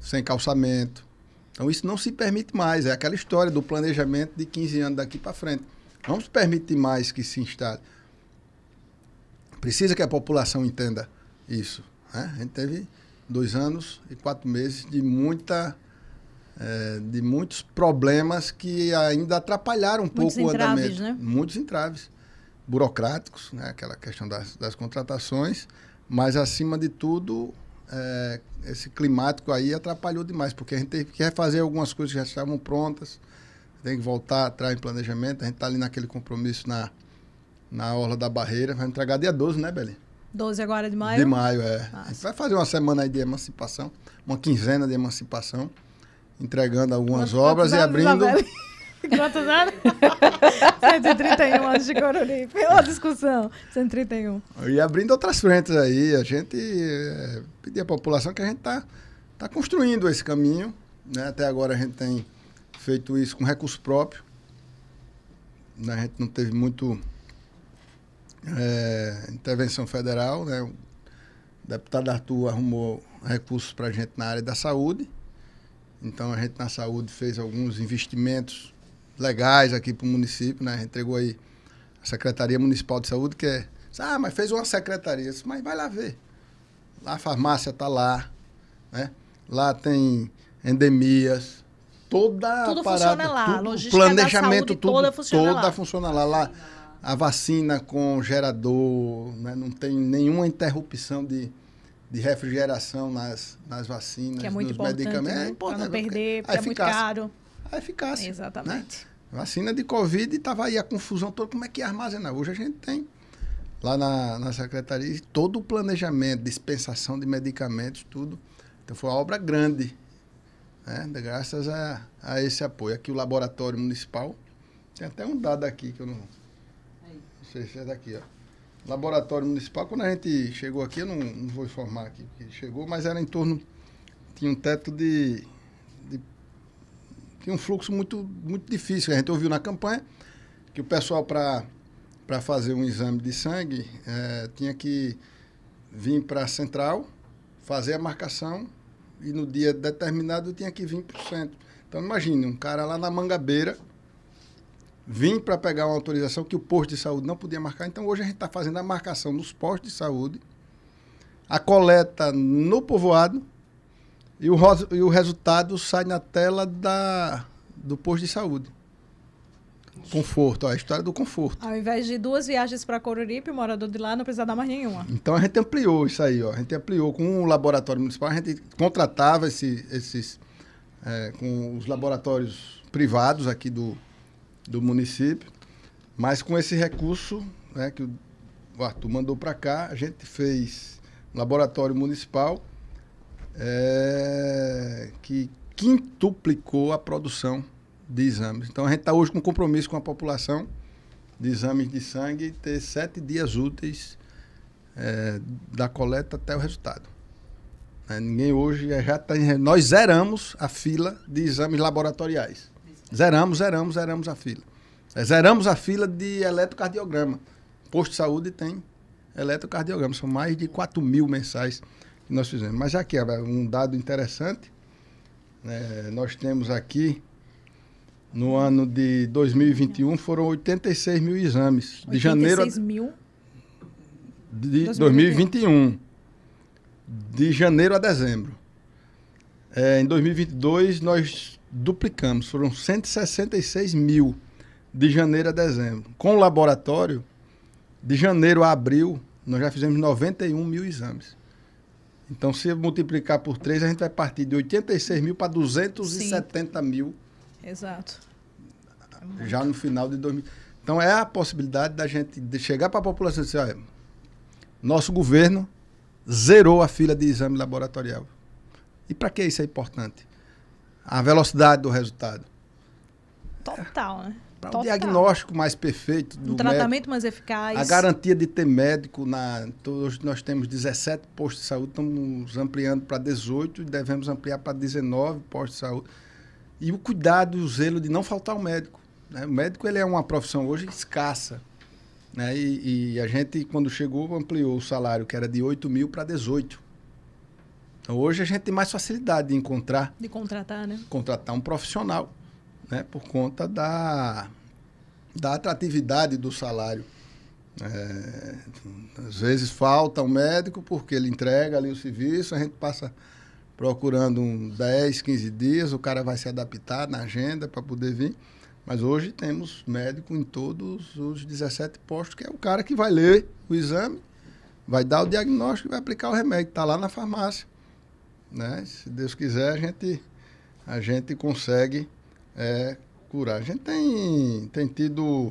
sem calçamento. Então isso não se permite mais. É aquela história do planejamento de 15 anos daqui para frente. Não se permite mais que se instale. Precisa que a população entenda isso. Né? A gente teve dois anos e quatro meses de muita é, de muitos problemas que ainda atrapalharam um muitos pouco entraves, o andamento. Né? Muitos entraves burocráticos, né? aquela questão das, das contratações, mas acima de tudo é, esse climático aí atrapalhou demais, porque a gente teve que refazer algumas coisas que já estavam prontas, tem que voltar atrás em planejamento, a gente está ali naquele compromisso na, na Orla da Barreira, vai entregar dia 12, né, Beli? 12 agora de maio? De maio, é. Nossa. A gente vai fazer uma semana aí de emancipação, uma quinzena de emancipação, entregando algumas Nossa, obras e abrindo... Quantos anos? 131 anos de Coruripe. uma discussão. 131. E abrindo outras frentes aí, a gente é, pedir à população que a gente está tá construindo esse caminho. Né? Até agora a gente tem feito isso com recurso próprio. Né? A gente não teve muito é, intervenção federal. Né? O deputado Arthur arrumou recursos para a gente na área da saúde. Então a gente na saúde fez alguns investimentos legais aqui para o município, né? Entregou aí a Secretaria Municipal de Saúde, que é. Ah, mas fez uma secretaria. Disse, mas vai lá ver. Lá a farmácia está lá, né? Lá tem endemias. Toda tudo a parada, funciona lá. Tudo, logística planejamento, saúde, tudo, toda funciona toda lá. Funciona lá. lá a vacina com gerador, né? não tem nenhuma interrupção de, de refrigeração nas, nas vacinas, que é muito nos medicamentos. Né? É importante. Para não é, perder, é porque, é muito caro. A é eficácia. Né? Exatamente. Né? Vacina de Covid estava aí a confusão toda, como é que armazena? Hoje a gente tem lá na, na secretaria todo o planejamento, dispensação de medicamentos, tudo. Então foi uma obra grande, né? graças a, a esse apoio. Aqui o laboratório municipal, tem até um dado aqui que eu não. Não sei se é daqui, ó. Laboratório Municipal, quando a gente chegou aqui, eu não, não vou informar aqui chegou, mas era em torno. Tinha um teto de tinha um fluxo muito, muito difícil. A gente ouviu na campanha que o pessoal, para fazer um exame de sangue, é, tinha que vir para a central, fazer a marcação e no dia determinado tinha que vir para o centro. Então, imagine, um cara lá na Mangabeira vim para pegar uma autorização que o posto de saúde não podia marcar. Então, hoje a gente está fazendo a marcação nos postos de saúde, a coleta no povoado e o, e o resultado sai na tela da, do posto de saúde. Conforto, ó, a história do conforto. Ao invés de duas viagens para Coruripe, o morador de lá não precisa dar mais nenhuma. Então a gente ampliou isso aí, ó. A gente ampliou com o laboratório municipal, a gente contratava esse, esses é, com os laboratórios privados aqui do, do município, mas com esse recurso né, que o Arthur mandou para cá, a gente fez um laboratório municipal é, que quintuplicou a produção de exames. Então a gente está hoje com um compromisso com a população de exames de sangue ter sete dias úteis é, da coleta até o resultado. É, ninguém hoje é, já está. Nós zeramos a fila de exames laboratoriais. Zeramos, zeramos, zeramos a fila. É, zeramos a fila de eletrocardiograma. Posto de saúde tem eletrocardiograma. São mais de 4 mil mensais que nós fizemos. Mas aqui, um dado interessante, né, nós temos aqui, no ano de 2021, foram 86 mil exames. De janeiro. 86 mil? De 2021. 2021. De janeiro a dezembro. É, em 2022, nós duplicamos, foram 166 mil de janeiro a dezembro. Com o laboratório, de janeiro a abril, nós já fizemos 91 mil exames. Então, se multiplicar por 3, a gente vai partir de 86 mil para 270 Sim. mil. Exato. É já no final de 2000. Então, é a possibilidade da gente chegar para a população e dizer: olha, nosso governo zerou a fila de exame laboratorial. E para que isso é importante? A velocidade do resultado. Total, né? Para um diagnóstico mais perfeito. um tratamento médico, mais eficaz. A garantia de ter médico. Na, hoje nós temos 17 postos de saúde, estamos ampliando para 18 e devemos ampliar para 19 postos de saúde. E o cuidado e o zelo de não faltar o médico. Né? O médico ele é uma profissão hoje escassa. Né? E, e a gente, quando chegou, ampliou o salário, que era de 8 mil para 18. Então, hoje a gente tem mais facilidade de encontrar. De contratar, né? Contratar um profissional né, por conta da, da atratividade do salário. É, às vezes falta um médico porque ele entrega ali o serviço, a gente passa procurando um 10, 15 dias, o cara vai se adaptar na agenda para poder vir. Mas hoje temos médico em todos os 17 postos, que é o cara que vai ler o exame, vai dar o diagnóstico e vai aplicar o remédio. Está lá na farmácia. Né? Se Deus quiser, a gente, a gente consegue é, curar. A gente tem, tem tido.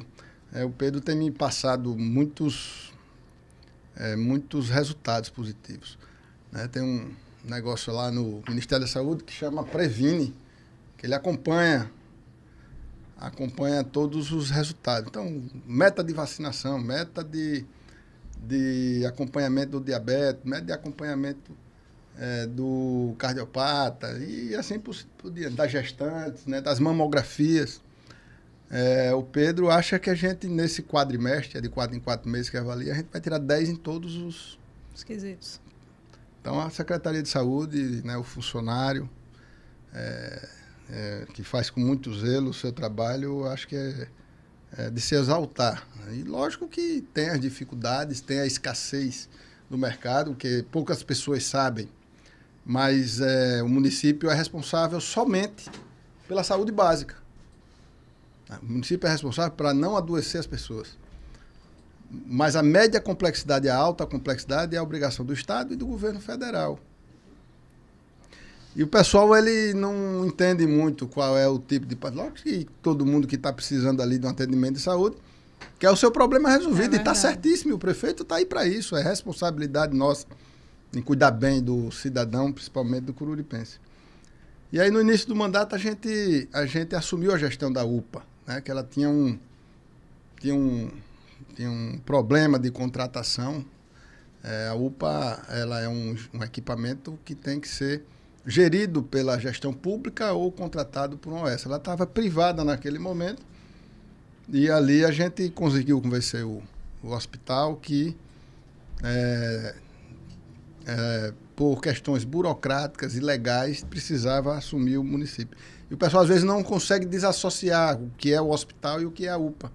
É, o Pedro tem me passado muitos, é, muitos resultados positivos. Né? Tem um negócio lá no Ministério da Saúde que chama Previne, que ele acompanha acompanha todos os resultados. Então, meta de vacinação, meta de, de acompanhamento do diabetes, meta de acompanhamento é, do cardiopata e assim por, por diante, das gestantes, né, das mamografias. É, o Pedro acha que a gente, nesse quadrimestre, é de quatro em quatro meses que avalia, a gente vai tirar 10 em todos os... Os quesitos. Então, a Secretaria de Saúde, né, o funcionário, é, é, que faz com muito zelo o seu trabalho, acho que é, é, de se exaltar. Né. E lógico que tem as dificuldades, tem a escassez do mercado, que poucas pessoas sabem mas é, o município é responsável somente pela saúde básica. Ah, o município é responsável para não adoecer as pessoas. Mas a média complexidade a alta complexidade é a obrigação do Estado e do governo federal. E o pessoal ele não entende muito qual é o tipo de. Lógico que todo mundo que está precisando ali de um atendimento de saúde quer o seu problema resolvido. Tá é e está certíssimo, o prefeito está aí para isso, é responsabilidade nossa em cuidar bem do cidadão, principalmente do cururipense. E aí, no início do mandato, a gente, a gente assumiu a gestão da UPA, né? que ela tinha um, tinha um, tinha um problema de contratação. É, a UPA ela é um, um equipamento que tem que ser gerido pela gestão pública ou contratado por uma OS. Ela estava privada naquele momento e ali a gente conseguiu convencer o, o hospital que é, é, por questões burocráticas e legais, precisava assumir o município. E o pessoal às vezes não consegue desassociar o que é o hospital e o que é a UPA.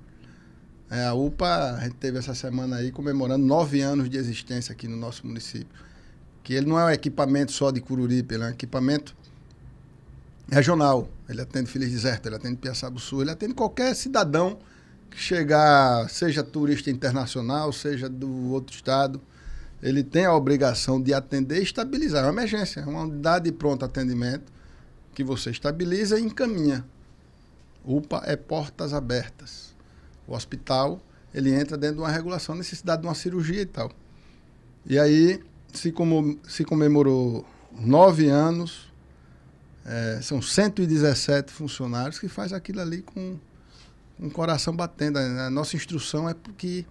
É, a UPA, a gente teve essa semana aí comemorando nove anos de existência aqui no nosso município. Que ele não é um equipamento só de Cururipe, ele é um equipamento regional. Ele atende Feliz Deserto, ele atende Piaçaba Sul, ele atende qualquer cidadão que chegar, seja turista internacional, seja do outro estado ele tem a obrigação de atender e estabilizar. É uma emergência, é uma unidade de pronto atendimento que você estabiliza e encaminha. UPA é portas abertas. O hospital, ele entra dentro de uma regulação, necessidade de uma cirurgia e tal. E aí se, como, se comemorou nove anos, é, são 117 funcionários que faz aquilo ali com um coração batendo. A nossa instrução é porque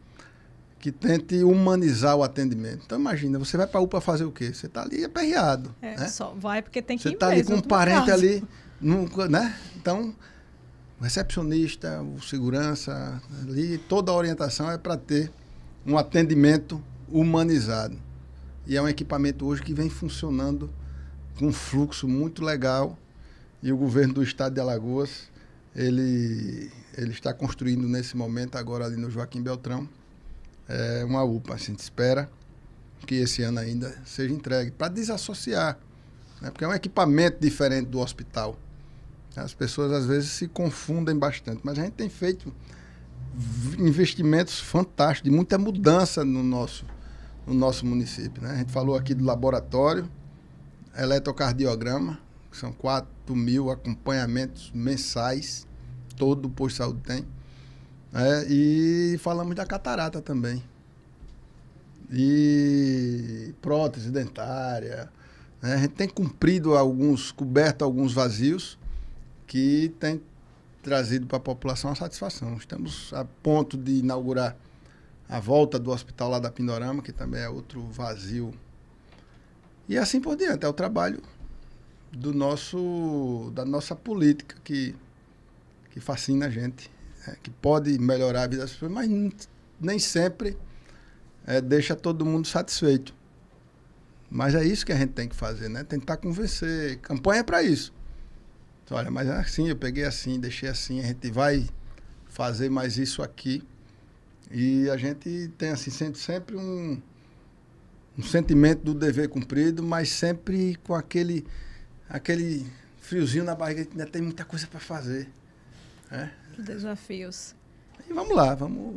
que tente humanizar o atendimento. Então imagina, você vai para a UPA fazer o quê? Você está ali aperreado. É, né? só vai porque tem que Você está ali com um parente caso. ali, nunca, né? Então, o recepcionista, o segurança ali, toda a orientação é para ter um atendimento humanizado. E é um equipamento hoje que vem funcionando com um fluxo muito legal e o governo do estado de Alagoas, ele ele está construindo nesse momento agora ali no Joaquim Beltrão é uma UPA. A gente espera que esse ano ainda seja entregue, para desassociar, né? porque é um equipamento diferente do hospital. As pessoas às vezes se confundem bastante, mas a gente tem feito investimentos fantásticos, de muita mudança no nosso, no nosso município. Né? A gente falou aqui do laboratório, eletrocardiograma, que são 4 mil acompanhamentos mensais, todo o posto de saúde tem. É, e falamos da catarata também. E prótese dentária. Né? A gente tem cumprido alguns, coberto alguns vazios que tem trazido para a população a satisfação. Estamos a ponto de inaugurar a volta do hospital lá da Pindorama, que também é outro vazio. E assim por diante, é o trabalho do nosso da nossa política que que fascina a gente. É, que pode melhorar a vida das pessoas, mas nem sempre é, deixa todo mundo satisfeito. Mas é isso que a gente tem que fazer, né? Tentar convencer. Campanha é para isso. Então, olha, mas é assim, eu peguei assim, deixei assim, a gente vai fazer mais isso aqui. E a gente tem assim, sente sempre um, um sentimento do dever cumprido, mas sempre com aquele, aquele friozinho na barriga, ainda tem muita coisa para fazer. Né? desafios. E vamos lá, vamos,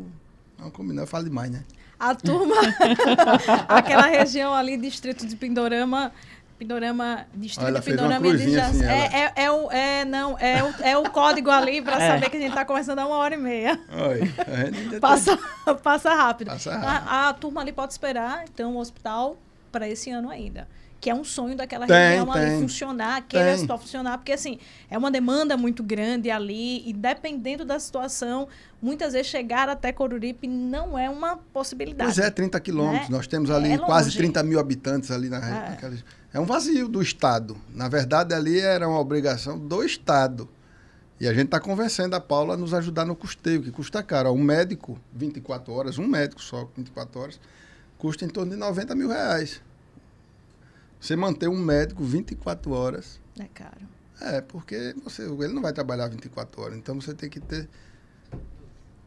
vamos combinar. Eu falo demais, né? A turma, aquela região ali, distrito de Pindorama, Pindorama, distrito Olha, Pindorama e assim, assim é, é, é, o, é, não, é, o, é o código ali para é. saber que a gente está começando a uma hora e meia. Oi, passa, passa rápido. Passa rápido. A, a, turma ali pode esperar, então, o hospital para esse ano ainda que é um sonho daquela tem, região tem, ali funcionar, queira tem. a funcionar, porque assim, é uma demanda muito grande ali e dependendo da situação, muitas vezes chegar até Coruripe não é uma possibilidade. Pois é, 30 quilômetros, né? nós temos ali é quase 30 mil habitantes ali na, é. É um vazio do Estado. Na verdade, ali era uma obrigação do Estado. E a gente está convencendo a Paula a nos ajudar no custeio, que custa caro. Um médico, 24 horas, um médico só, 24 horas, custa em torno de 90 mil reais. Você manter um médico 24 horas. É caro. É, porque você, ele não vai trabalhar 24 horas. Então você tem que ter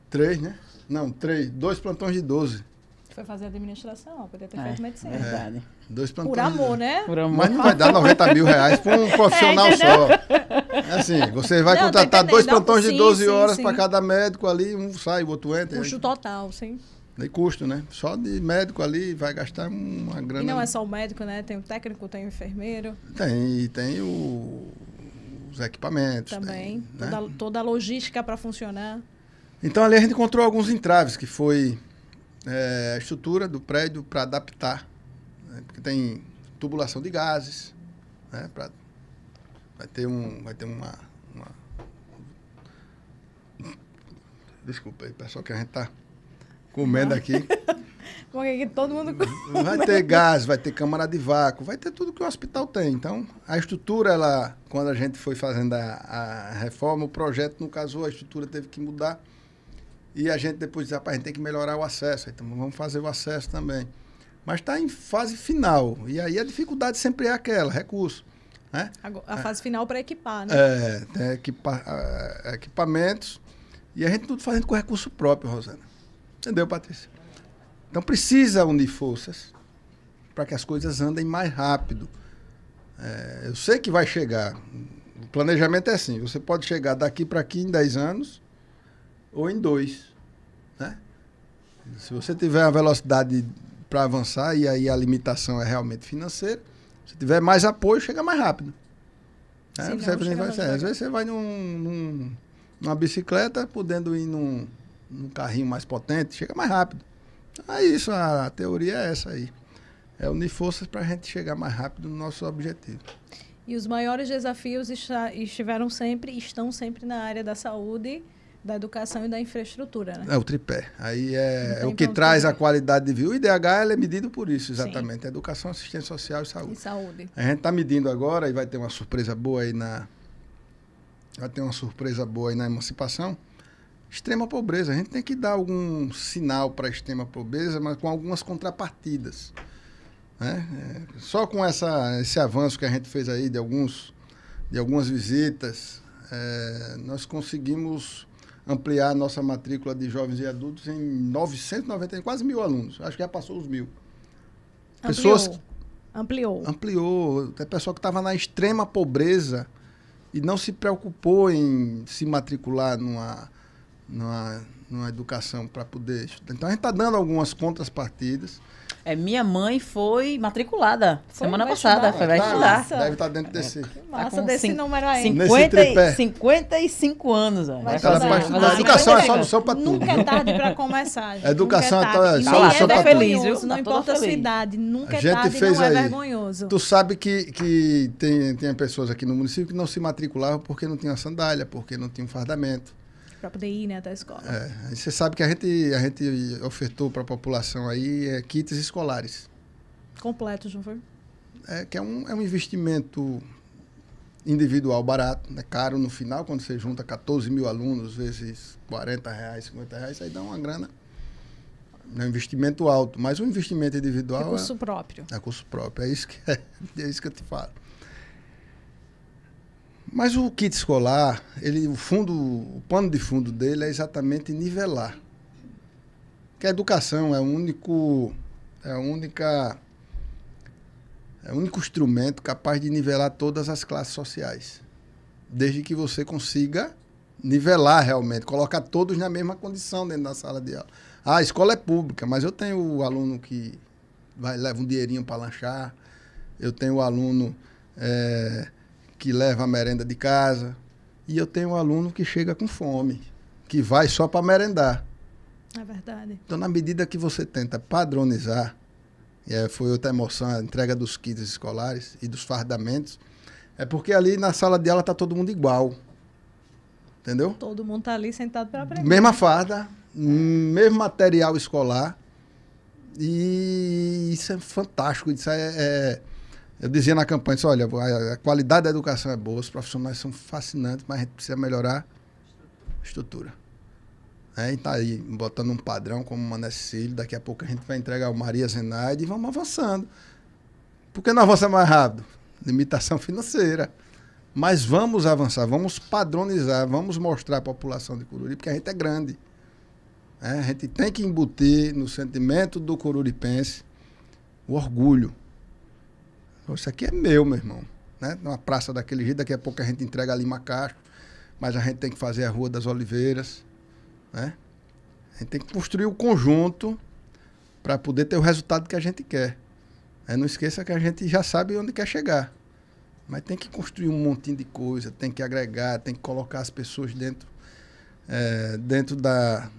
três, né? Não, três, dois plantões de 12. Foi fazer administração, poderia ter é, feito é medicina. Verdade. É, dois plantões. Por amor, de... né? Por amor. Mas não vai dar 90 mil reais para um é, profissional é, só. É assim, você vai não, tá contratar dois plantões não, sim, de 12 sim, horas para cada médico ali, um sai, o outro entra. Puxo o total, sim. E custo, né? Só de médico ali vai gastar uma grana. E não é só o médico, né? Tem o técnico, tem o enfermeiro. Tem, e tem o, os equipamentos. Também. Tem, né? toda, né? toda, a logística para funcionar. Então ali a gente encontrou alguns entraves, que foi é, a estrutura do prédio para adaptar. Né? Porque tem tubulação de gases, né? Pra, vai ter, um, vai ter uma, uma. Desculpa aí, pessoal, que a gente está comendo né? aqui. Como é que todo mundo come. Vai ter gás, vai ter câmara de vácuo, vai ter tudo que o hospital tem. Então, a estrutura, ela, quando a gente foi fazendo a, a reforma, o projeto, no caso, a estrutura teve que mudar. E a gente depois disse, rapaz, a gente tem que melhorar o acesso. Então, vamos fazer o acesso também. Mas está em fase final. E aí a dificuldade sempre é aquela, recurso. Né? A, fase é, final para equipar, né? É, tem equipa, ah, equipamentos. E a gente tudo fazendo com recurso próprio, Rosana. Entendeu, Patrícia? Então precisa unir forças para que as coisas andem mais rápido. É, eu sei que vai chegar. O planejamento é assim: você pode chegar daqui para aqui em 10 anos ou em 2. Né? Se você tiver a velocidade para avançar e aí a limitação é realmente financeira, se tiver mais apoio, chega mais rápido. Né? Sim, você vai, é, às vezes você vai num, num, numa bicicleta, podendo ir num num carrinho mais potente, chega mais rápido. É isso, a, a teoria é essa aí. É unir forças para a gente chegar mais rápido no nosso objetivo. E os maiores desafios estiveram sempre, estão sempre na área da saúde, da educação e da infraestrutura, né? É o tripé. Aí é, é o que traz a qualidade de vida. O IDH é medido por isso, exatamente. Sim. Educação, assistência social e saúde. E saúde. A gente está medindo agora e vai ter uma surpresa boa aí na. Vai ter uma surpresa boa aí na emancipação extrema pobreza. A gente tem que dar algum sinal para a extrema pobreza, mas com algumas contrapartidas. Né? É, só com essa, esse avanço que a gente fez aí de, alguns, de algumas visitas, é, nós conseguimos ampliar a nossa matrícula de jovens e adultos em 990, quase mil alunos. Acho que já passou os mil. Ampliou. Pessoas, ampliou. Ampliou. Até pessoal que estava na extrema pobreza e não se preocupou em se matricular numa numa, numa educação para poder estudar. Então a gente está dando algumas contrapartidas. É, minha mãe foi matriculada foi, semana passada. Foi, vai tá, tá Deve estar tá dentro desse. Que tá massa, tá desse número aí. 50, 55 anos. Ó, vai estudar. estudar. Ah, educação é solução para tudo. Nunca é tarde para começar. Gente. Educação é, tarde. é solução para tudo. Feliz, viu? Não tá importa a sua idade. Nunca é tarde fez não é aí. vergonhoso. Tu sabe que, que tem, tem pessoas aqui no município que não se matriculavam porque não tinham sandália, porque não tinham fardamento para poder ir né, até a escola. É, você sabe que a gente, a gente ofertou para a população aí é, kits escolares. Completos, não foi? É, que é um, é um investimento individual barato, né? caro no final, quando você junta 14 mil alunos vezes 40 reais, 50 reais, aí dá uma grana. É um investimento alto, mas o um investimento individual. É é, próprio. É curso próprio, é isso que, é, é isso que eu te falo. Mas o kit escolar, ele, o fundo, o pano de fundo dele é exatamente nivelar. Que a educação é o único, é a única, é o único instrumento capaz de nivelar todas as classes sociais, desde que você consiga nivelar realmente, colocar todos na mesma condição dentro da sala de aula. Ah, a escola é pública, mas eu tenho o aluno que vai leva um dinheirinho para lanchar, eu tenho o aluno é, que leva a merenda de casa. E eu tenho um aluno que chega com fome, que vai só para merendar. É verdade. Então, na medida que você tenta padronizar, e é, foi outra emoção, a entrega dos kits escolares e dos fardamentos, é porque ali na sala de aula tá todo mundo igual. Entendeu? Todo mundo está ali sentado para aprender. Mesma farda, é. mesmo material escolar. E isso é fantástico, isso é, é eu dizia na campanha, disse, olha, a, a qualidade da educação é boa, os profissionais são fascinantes, mas a gente precisa melhorar a estrutura. É, e está aí botando um padrão como o Mané Cílio, daqui a pouco a gente vai entregar o Maria Zenaide e vamos avançando. Por que não avança mais rápido? Limitação financeira. Mas vamos avançar, vamos padronizar, vamos mostrar à população de Cururi, porque a gente é grande. É, a gente tem que embutir no sentimento do cururipense o orgulho isso aqui é meu, meu irmão. Né? Uma praça daquele jeito, daqui a pouco a gente entrega ali Macaco, mas a gente tem que fazer a Rua das Oliveiras. Né? A gente tem que construir o conjunto para poder ter o resultado que a gente quer. É, não esqueça que a gente já sabe onde quer chegar. Mas tem que construir um montinho de coisa, tem que agregar, tem que colocar as pessoas dentro, é, dentro da.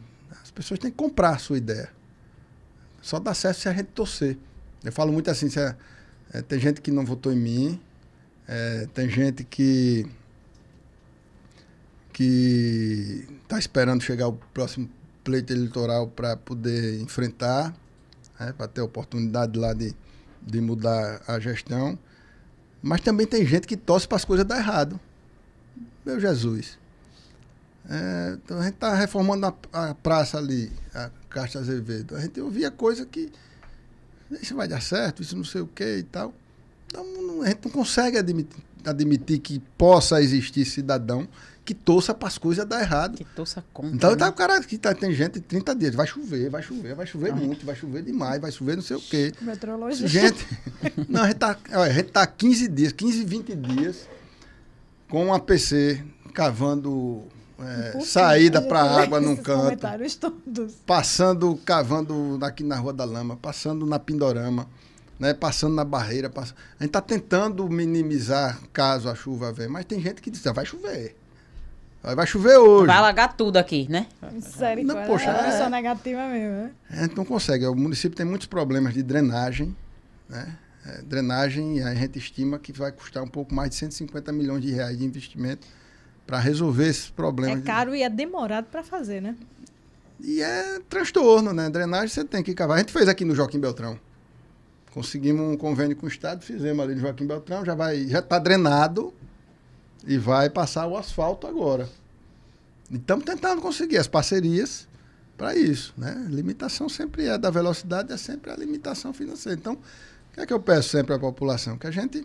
As pessoas têm que comprar a sua ideia. Só dá certo se a gente torcer. Eu falo muito assim, se a, é, tem gente que não votou em mim, é, tem gente que que está esperando chegar o próximo pleito eleitoral para poder enfrentar, né, para ter oportunidade lá de, de mudar a gestão. Mas também tem gente que torce para as coisas dar errado. Meu Jesus. É, então a gente está reformando a, a, praça ali, a Caixa Azevedo. A gente ouvia coisa que isso vai dar certo, isso não sei o quê e tal. Então, não, a gente não consegue admitir, admitir que possa existir cidadão que torça para as coisas dar errado. Que torça contra. Então, tá né? tá, o cara que tá, tem gente de 30 dias, vai chover, vai chover, vai chover ah. muito, vai chover demais, vai chover não sei o quê. meteorologia Gente, não, a gente, está tá 15 tá dias, 15, 20 dias com um APC cavando é, saída para água num canto, passando, cavando aqui na Rua da Lama, passando na Pindorama, né, passando na barreira. Pass... A gente está tentando minimizar caso a chuva venha, mas tem gente que diz, ah, vai chover. Vai chover hoje. Vai alagar tudo aqui, né? Sério, Não, poxa, é, é só negativa mesmo, né? A gente não consegue. O município tem muitos problemas de drenagem, né? É, drenagem, a gente estima que vai custar um pouco mais de 150 milhões de reais de investimento para resolver esses problemas. É caro e é demorado para fazer, né? E é transtorno, né? Drenagem você tem que cavar. A gente fez aqui no Joaquim Beltrão. Conseguimos um convênio com o Estado, fizemos ali no Joaquim Beltrão, já vai, já está drenado e vai passar o asfalto agora. E estamos tentando conseguir as parcerias para isso, né? Limitação sempre é da velocidade, é sempre a limitação financeira. Então, o que é que eu peço sempre à população? Que a gente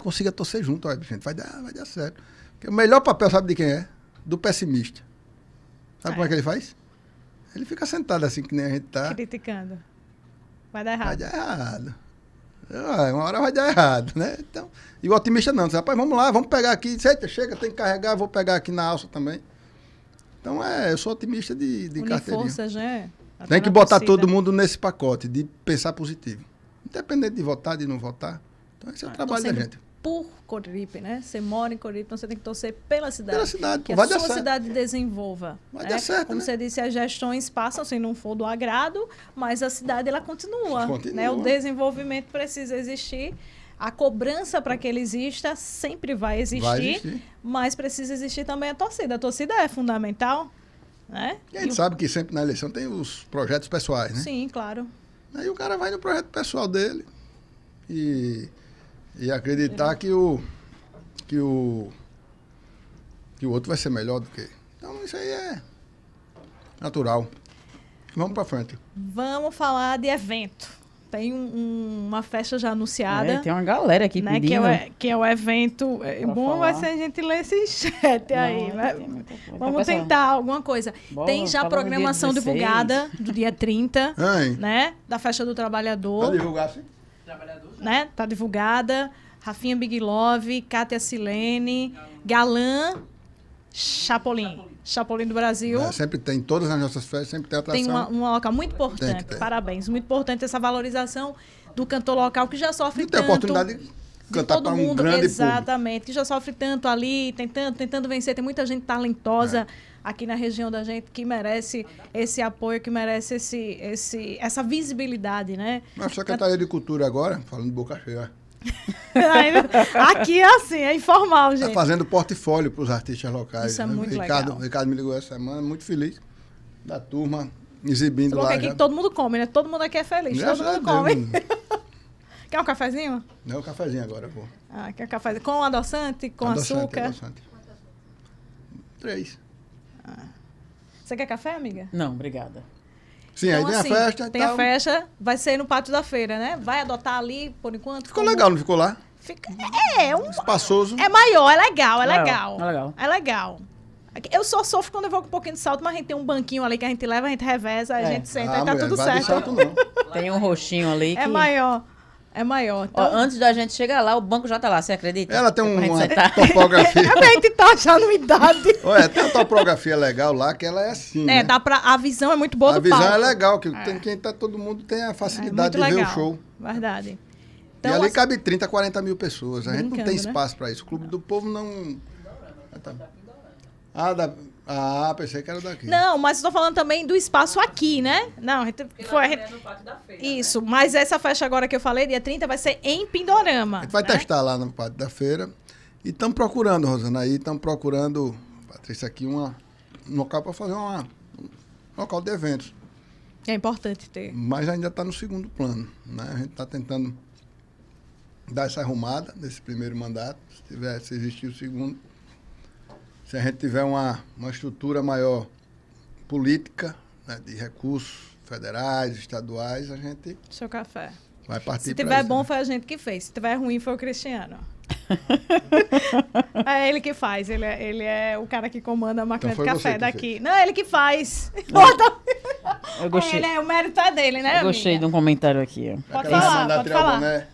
consiga torcer junto, olha, gente, vai dar, vai dar certo. Que é o melhor papel, sabe de quem é? Do pessimista. Sabe é. como é que ele faz? Ele fica sentado assim, que nem a gente tá. Criticando. Vai dar errado. Vai dar errado. Ah, uma hora vai dar errado, né? Então, e o otimista não. Diz, rapaz, vamos lá, vamos pegar aqui. Eita, chega, tem que carregar, vou pegar aqui na alça também. Então, é, eu sou otimista de, de carteirinha. Forças, né? tem que botar torcida. todo mundo nesse pacote de pensar positivo. Independente de votar, de não votar. Então, esse é o ah, trabalho da gente por Corripe, né? Você mora em Corripe, então você tem que torcer pela cidade. Pela cidade, que vai a sua certo. cidade desenvolva. Vai né? dar certo, Como né? você disse, as gestões passam, se não for do agrado, mas a cidade ela continua, né? continua. Né? O desenvolvimento precisa existir. A cobrança para que ele exista sempre vai existir, vai existir, mas precisa existir também a torcida. A torcida é fundamental, né? E a gente e sabe o... que sempre na eleição tem os projetos pessoais, né? Sim, claro. Aí o cara vai no projeto pessoal dele e e acreditar é. que o, que o. que o outro vai ser melhor do que. Então isso aí é natural. Vamos para frente. Vamos falar de evento tem um, uma festa já anunciada. É, tem uma galera aqui né, pedindo. Que é, que é o evento. É, bom falar. vai ser a gente ler esse chat Não, aí, é né? é tá Vamos tentar alguma coisa. Boa, tem já programação divulgada do dia 30, né? Da festa do trabalhador. Tá divulgar, sim? Trabalhador né? Tá divulgada. Rafinha Big Love, Kátia Silene, Galã, Chapolin. Chapolin do Brasil. É, sempre tem, todas as nossas festas sempre tem atração. Tem uma, uma local muito importante, parabéns. Muito importante essa valorização do cantor local que já sofre tanto. Tem oportunidade de cantar todo para mundo, um grande Exatamente, público. que já sofre tanto ali, tentando, tentando vencer. Tem muita gente talentosa. É aqui na região da gente que merece esse apoio, que merece esse, esse, essa visibilidade, né? a Secretaria de Cultura agora, falando de boca cheia. aqui é assim, é informal, tá gente. Está fazendo portfólio para os artistas locais. Isso é né? muito Ricardo, legal. Ricardo me ligou essa semana, muito feliz da turma exibindo lá. Aqui já... todo mundo come, né? Todo mundo aqui é feliz, Graças todo mundo come. Quer um cafezinho? Não, um cafezinho agora, pô. Ah, quer um cafezinho com adoçante, com adoçante, açúcar? Adoçante. Três. Você quer café, amiga? Não, obrigada. Sim, então, aí tem assim, a festa. Tem a assim, festa, vai ser no pátio da feira, né? Vai adotar ali, por enquanto. Ficou como... legal, não ficou lá? Fica... É, um... Espaçoso. É maior, é legal, é, é legal. É legal. É legal. Eu só sofro quando eu vou com um pouquinho de salto, mas a gente tem um banquinho ali que a gente leva, a gente reveza, a é. gente senta, ah, aí tá mulher, tudo certo. Salto, não. tem um roxinho ali é que... É maior. É maior. Então... Ó, antes da gente chegar lá, o banco já tá lá, você acredita? Ela tem uma, topografia. É a gente tá no idade. Ué, tem uma topografia legal lá que ela é assim. É, né? dá pra, a visão é muito boa a do palco. A visão é legal, que é. Tem, quem tá, todo mundo tem a é facilidade é de legal. ver o show. Verdade. Então, e ali cabe 30, 40 mil pessoas. A gente não tem né? espaço né? para isso. O Clube não. do Povo não. Ah, tá. ah da... Ah, pensei que era daqui. Não, mas estou falando também do espaço aqui, né? Não, foi. gente é foi. Isso, né? mas essa festa agora que eu falei, dia 30, vai ser em Pindorama. A gente vai né? testar lá no Pátio da Feira. E estamos procurando, Rosana, aí estamos procurando, Patrícia, aqui uma, um local para fazer uma, um local de eventos. É importante ter. Mas ainda está no segundo plano, né? A gente está tentando dar essa arrumada nesse primeiro mandato, se, tiver, se existir o segundo se a gente tiver uma, uma estrutura maior política, né, de recursos federais, estaduais, a gente. Seu café. Vai partir Se tiver isso, bom, né? foi a gente que fez. Se tiver ruim, foi o Cristiano. é ele que faz, ele é, ele é o cara que comanda a máquina então de café daqui. Fez. Não, ele que faz. Eu gostei. É, ele é, o mérito é dele, né? Eu gostei amiga? de um comentário aqui. Pode Aquela falar, pode falar. Né?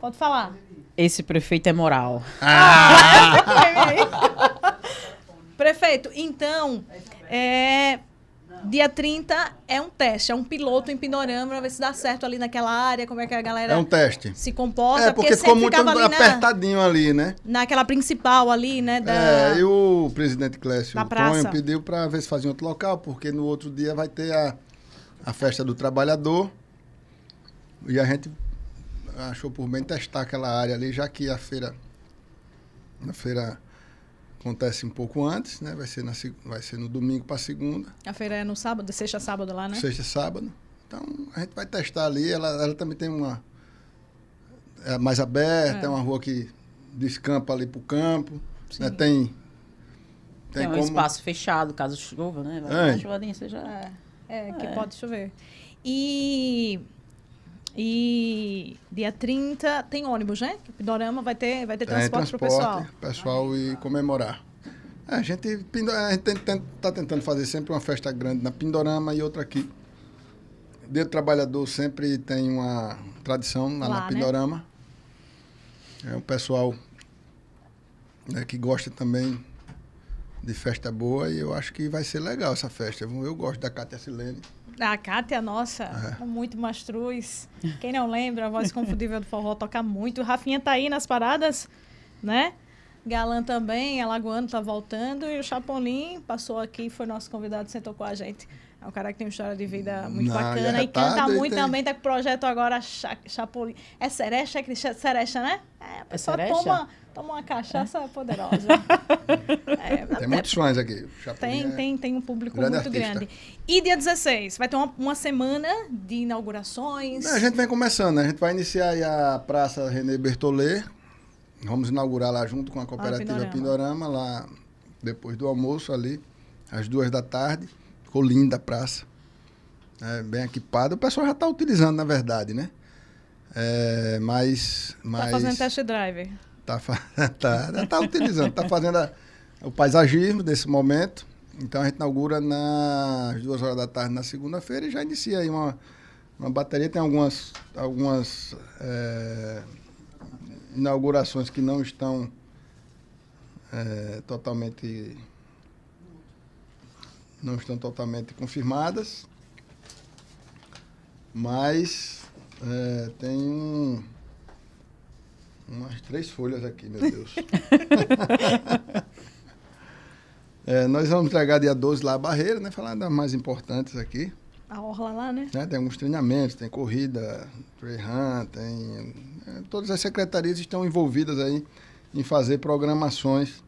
Pode falar. Esse prefeito é moral. ah! Prefeito, então, tá é, dia 30 é um teste, é um piloto em Pindorama para ver se dá certo ali naquela área, como é que a galera é um teste. se comporta. É, porque, porque ficou muito ali apertadinho na, ali, né? Naquela principal ali, né? Da, é, e o presidente Clécio Tonho pediu para ver se fazia em outro local, porque no outro dia vai ter a, a festa do trabalhador e a gente achou por bem testar aquela área ali, já que a feira... A feira acontece um pouco antes, né? Vai ser, na, vai ser no domingo para segunda. A feira é no sábado, sexta sábado lá, né? Sexta sábado. Então a gente vai testar ali. Ela, ela também tem uma é mais aberta, é. é uma rua que descampa ali para o campo. Né? Tem tem, tem como... um espaço fechado caso chova, né? Vai é. chuva seja é, que é. pode chover. E e dia 30 tem ônibus, né? O Pindorama vai ter, vai ter transporte, para o pessoal. pessoal e comemorar. É, a gente está tentando fazer sempre uma festa grande na Pindorama e outra aqui. Dia do Trabalhador sempre tem uma tradição lá, lá na né? Pindorama. Né? É um pessoal né, que gosta também de festa boa e eu acho que vai ser legal essa festa. Eu gosto da Cátia Silene. A Kátia, nossa, é. é. muito mastruz. Quem não lembra, a voz confundível do forró toca muito. Rafinha tá aí nas paradas, né? Galã também, Alagoano é tá voltando. E o Chapolin passou aqui, foi nosso convidado, sentou com a gente. É um cara que tem uma história de vida muito não, bacana é e canta muito tem... também. Tá com o projeto agora Cha Chapolin. É Serecha, é Serecha, né? É, a pessoa é toma Toma uma cachaça é. poderosa. é, tem muitos fãs aqui. Tem, é tem, tem um público grande muito artista. grande. E dia 16, vai ter uma, uma semana de inaugurações. Não, é, a gente vem começando, né? A gente vai iniciar a Praça René Bertolet. Vamos inaugurar lá junto com a ah, cooperativa lá Pindorama. Pindorama, lá depois do almoço ali, às duas da tarde. Ficou linda a praça. É, bem equipada. O pessoal já está utilizando, na verdade, né? É, mas, tá mas... fazendo test drive está tá, tá, tá utilizando, está fazendo a, o paisagismo desse momento. Então a gente inaugura nas duas horas da tarde na segunda-feira e já inicia aí uma, uma bateria. Tem algumas, algumas é, inaugurações que não estão é, totalmente não estão totalmente confirmadas, mas é, tem um umas três folhas aqui, meu Deus. é, nós vamos entregar dia 12 lá a barreira, né? Falar das mais importantes aqui. A orla lá, né? né? Tem alguns treinamentos, tem corrida, trail tem... É, todas as secretarias estão envolvidas aí em fazer programações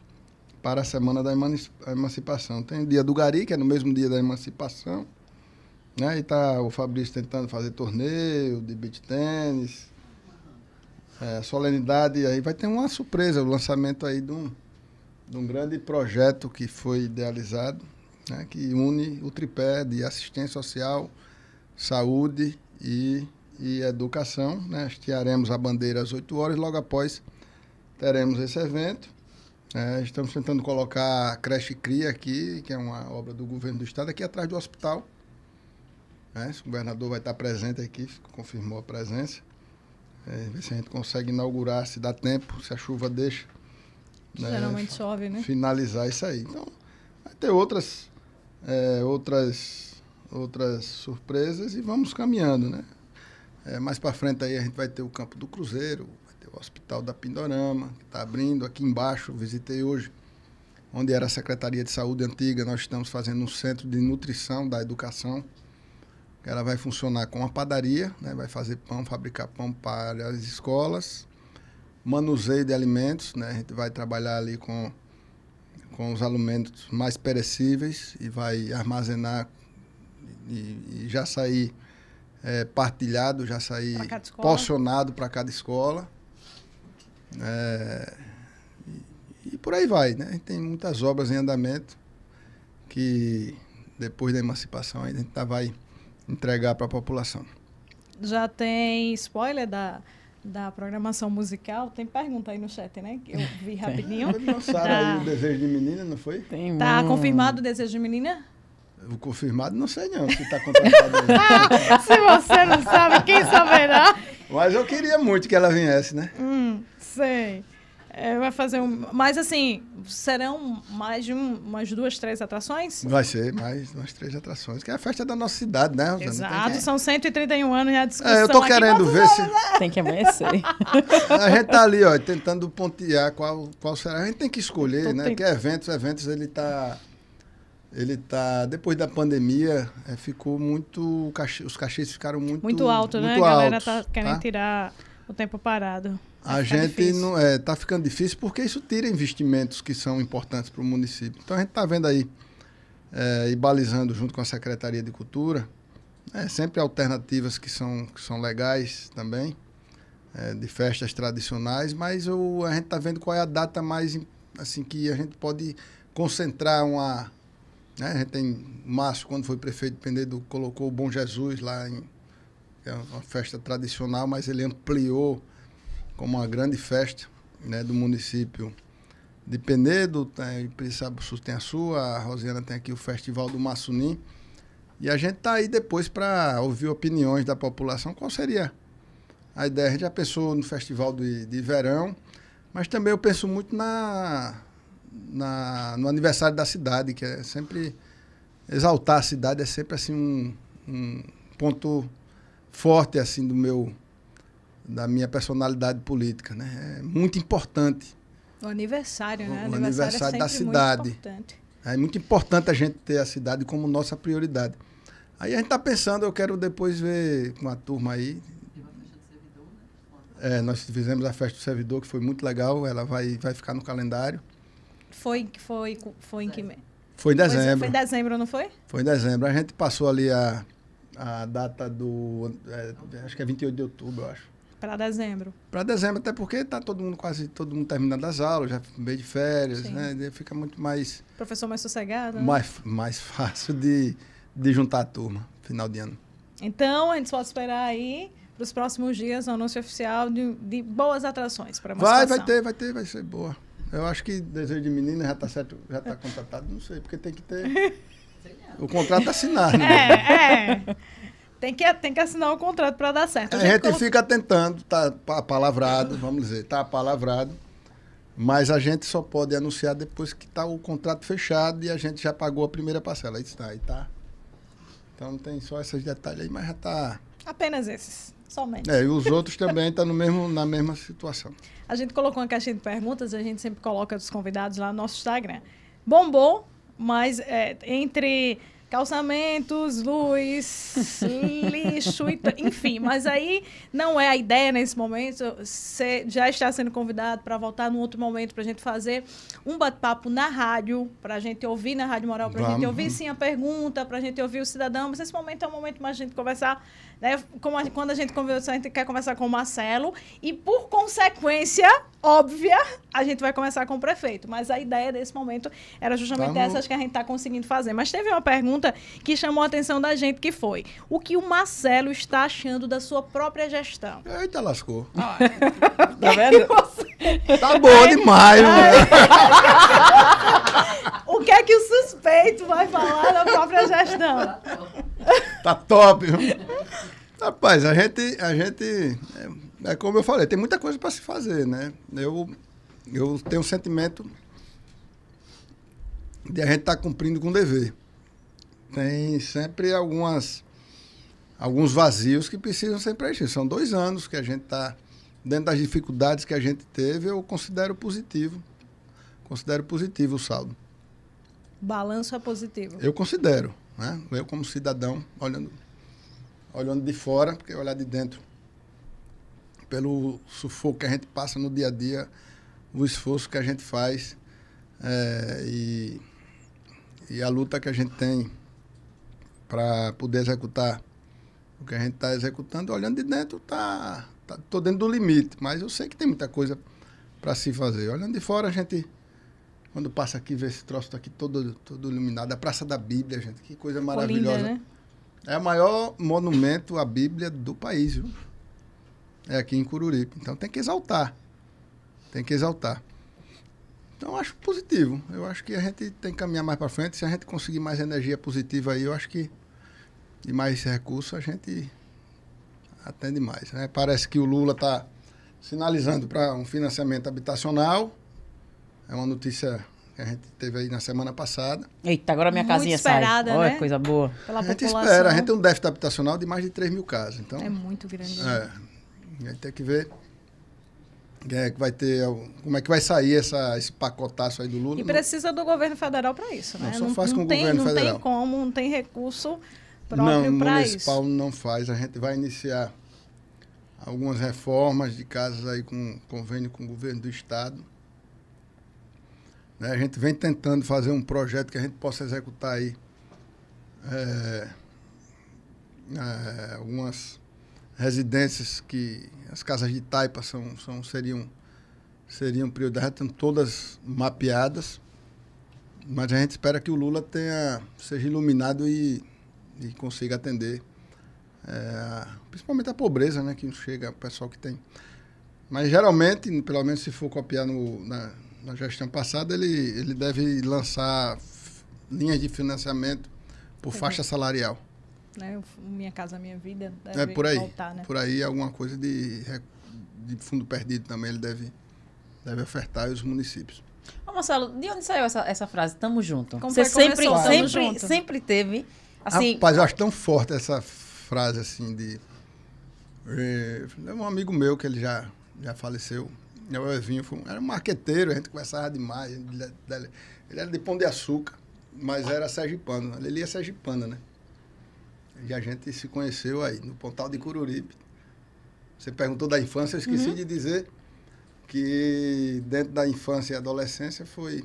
para a Semana da Emancipação. Tem o dia do Gari, que é no mesmo dia da emancipação, né? E tá o Fabrício tentando fazer torneio de beach tênis, é, solenidade aí vai ter uma surpresa, o lançamento aí de um, de um grande projeto que foi idealizado, né, que une o tripé de assistência social, saúde e, e educação. Né? Estiaremos a bandeira às 8 horas, logo após teremos esse evento. É, estamos tentando colocar a creche CRIA aqui, que é uma obra do governo do estado, aqui atrás do hospital. Né? O governador vai estar presente aqui, confirmou a presença. É, ver se a gente consegue inaugurar, se dá tempo, se a chuva deixa. Né? Geralmente chove, né? Finalizar isso aí. Então, vai ter outras, é, outras, outras surpresas e vamos caminhando, né? É, mais para frente aí a gente vai ter o campo do Cruzeiro, vai ter o Hospital da Pindorama, que está abrindo aqui embaixo, visitei hoje, onde era a Secretaria de Saúde antiga, nós estamos fazendo um centro de nutrição da educação. Ela vai funcionar com uma padaria, né? vai fazer pão, fabricar pão para as escolas, manuseio de alimentos, né? a gente vai trabalhar ali com, com os alimentos mais perecíveis e vai armazenar e, e já sair é, partilhado, já sair porcionado para cada escola. É, e, e, por aí vai, né? A gente tem muitas obras em andamento que depois da emancipação a gente tá, vai entregar para a população. Já tem spoiler da, da programação musical? Tem pergunta aí no chat, né? Que eu vi rapidinho. Lançaram tá. o Desejo de Menina, não foi? Tem tá um... confirmado o Desejo de Menina? confirmado não sei não, se está contratado. se você não sabe, quem saberá? Mas eu queria muito que ela viesse, né? Hum, sei. É, vai fazer um. Mas assim, serão mais de um, umas duas, três atrações? Vai ser mais umas três atrações, que é a festa da nossa cidade, né, Exato, que... são 131 anos a discussão. É, eu tô aqui, querendo ver se. Né? Tem que amanhecer. a gente tá ali, ó, tentando pontear qual, qual será. A gente tem que escolher, né? Tem... Que eventos, eventos, ele tá. Ele tá. Depois da pandemia, é, ficou muito. Os cachês ficaram muito. Muito alto, né? muito né? Altos, a galera tá querendo tá? tirar o tempo parado. Tá a gente está não é, tá ficando difícil porque isso tira investimentos que são importantes para o município. Então a gente está vendo aí é, e balizando junto com a Secretaria de Cultura, é, sempre alternativas que são, que são legais também, é, de festas tradicionais, mas o, a gente está vendo qual é a data mais assim que a gente pode concentrar uma. Né? A gente tem Márcio, quando foi prefeito de Penedo, colocou o Bom Jesus lá em. É uma festa tradicional, mas ele ampliou como uma grande festa né, do município de Penedo, tem, Sul tem a sua, a Rosiana tem aqui o Festival do Massunim. E a gente tá aí depois para ouvir opiniões da população. Qual seria a ideia? Já pensou no festival de, de verão, mas também eu penso muito na, na, no aniversário da cidade, que é sempre exaltar a cidade é sempre assim um, um ponto forte assim do meu da minha personalidade política. Né? É muito importante. O aniversário, né? O, aniversário, é aniversário é da cidade. Muito importante. É muito importante a gente ter a cidade como nossa prioridade. Aí a gente está pensando, eu quero depois ver com a turma aí. Né? É, nós fizemos a festa do servidor, que foi muito legal. Ela vai, vai ficar no calendário. Foi, foi, foi em que mês? Foi em é, dezembro. Foi em dezembro, não foi? Foi em dezembro. A gente passou ali a, a data do. É, acho que é 28 de outubro, eu acho. Para dezembro. Para dezembro, até porque está todo mundo, quase todo mundo terminando as aulas, já meio de férias, Sim. né? fica muito mais. Professor mais sossegado? Né? Mais, mais fácil de, de juntar a turma, final de ano. Então, a gente pode esperar aí para os próximos dias o um anúncio oficial de, de boas atrações para Vai, vai ter, vai ter, vai ser boa. Eu acho que desejo de menina já está certo, já está contratado, não sei, porque tem que ter. o contrato assinado. Né? É, é. Tem que, tem que assinar o um contrato para dar certo. A gente, a gente como... fica tentando, tá palavrado, vamos dizer, tá palavrado. Mas a gente só pode anunciar depois que está o contrato fechado e a gente já pagou a primeira parcela. Aí está, aí tá Então tem só esses detalhes aí, mas já está. Apenas esses, somente. É, e os outros também estão tá no mesmo, na mesma situação. A gente colocou uma caixinha de perguntas, a gente sempre coloca dos convidados lá no nosso Instagram. Bombou, mas é, entre calçamentos, luz, lixo, enfim. Mas aí não é a ideia nesse momento. Você já está sendo convidado para voltar num outro momento para a gente fazer um bate-papo na rádio, para a gente ouvir na Rádio Moral, para a gente ouvir sim a pergunta, para a gente ouvir o cidadão. Mas esse momento é um momento mais a gente conversar né? Como a, quando a gente conversa, a gente quer conversar com o Marcelo e, por consequência óbvia, a gente vai começar com o prefeito. Mas a ideia desse momento era justamente essas que a gente está conseguindo fazer. Mas teve uma pergunta que chamou a atenção da gente, que foi o que o Marcelo está achando da sua própria gestão? Eita, lascou. tá é vendo? Você... Tá boa demais, é. O que é que o suspeito vai falar da própria gestão? Tá tá top. Viu? Rapaz, a gente, a gente é, é, como eu falei, tem muita coisa para se fazer, né? Eu, eu tenho um sentimento de a gente estar tá cumprindo com o dever. Tem sempre algumas alguns vazios que precisam ser preenchidos. São dois anos que a gente está dentro das dificuldades que a gente teve. Eu considero positivo, considero positivo o saldo. Balanço é positivo. Eu considero. Né? Eu, como cidadão, olhando, olhando de fora, porque olhar de dentro, pelo sufoco que a gente passa no dia a dia, o esforço que a gente faz é, e, e a luta que a gente tem para poder executar o que a gente está executando, olhando de dentro, tá, tá, tô dentro do limite, mas eu sei que tem muita coisa para se fazer. Olhando de fora, a gente quando passa aqui, vê esse troço tá aqui todo, todo iluminado. A Praça da Bíblia, gente, que coisa maravilhosa. né? É o maior monumento à Bíblia do país, viu? É aqui em Cururipe. Então tem que exaltar. Tem que exaltar. Então eu acho positivo. Eu acho que a gente tem que caminhar mais para frente. Se a gente conseguir mais energia positiva aí, eu acho que e mais recursos a gente atende mais. Né? Parece que o Lula está sinalizando para um financiamento habitacional é uma notícia que a gente teve aí na semana passada. Eita, agora minha Muito casinha esperada, sai. Olha, né? coisa boa. Pela a gente população. espera, a gente tem um déficit habitacional de mais de 3 mil casas. Então, é muito grande. É, a gente tem que ver quem é que vai ter, como é que vai sair essa, esse pacotaço aí do Lula. E precisa do governo federal para isso, né? Não, só não, faz com não o governo não federal. Não tem como, não tem recurso próprio para isso. Não, municipal não faz. A gente vai iniciar algumas reformas de casas aí com convênio com o governo do estado né? A gente vem tentando fazer um projeto que a gente possa executar aí é, é, algumas residências que as casas de taipa são, são, seriam, seriam prioridade, estão todas mapeadas, mas a gente espera que o Lula tenha, seja iluminado e, e consiga atender é, principalmente a pobreza, né, que chega o pessoal que tem. Mas geralmente, pelo menos se for copiar no, na, na gestão passada, ele, ele deve lançar linhas de financiamento por é. faixa salarial. Né? Minha Casa Minha Vida é, deve é, por aí, voltar, né? Por aí alguma coisa de, de fundo perdido também ele deve, deve ofertar aos municípios. Ô Marcelo, de onde saiu essa, essa frase? Tamo junto. Como Você sempre, sempre, junto. sempre teve. Assim... Rapaz, eu acho tão forte essa frase assim de. Eh, é um amigo meu que ele já, já faleceu, o Evinho foi, era um marqueteiro, a gente conversava demais. Gente, ele era de Pão de Açúcar, mas era sergipano. Né? Ele é sergipana, né? E a gente se conheceu aí, no Pontal de Cururipe. Você perguntou da infância, eu esqueci uhum. de dizer que dentro da infância e adolescência foi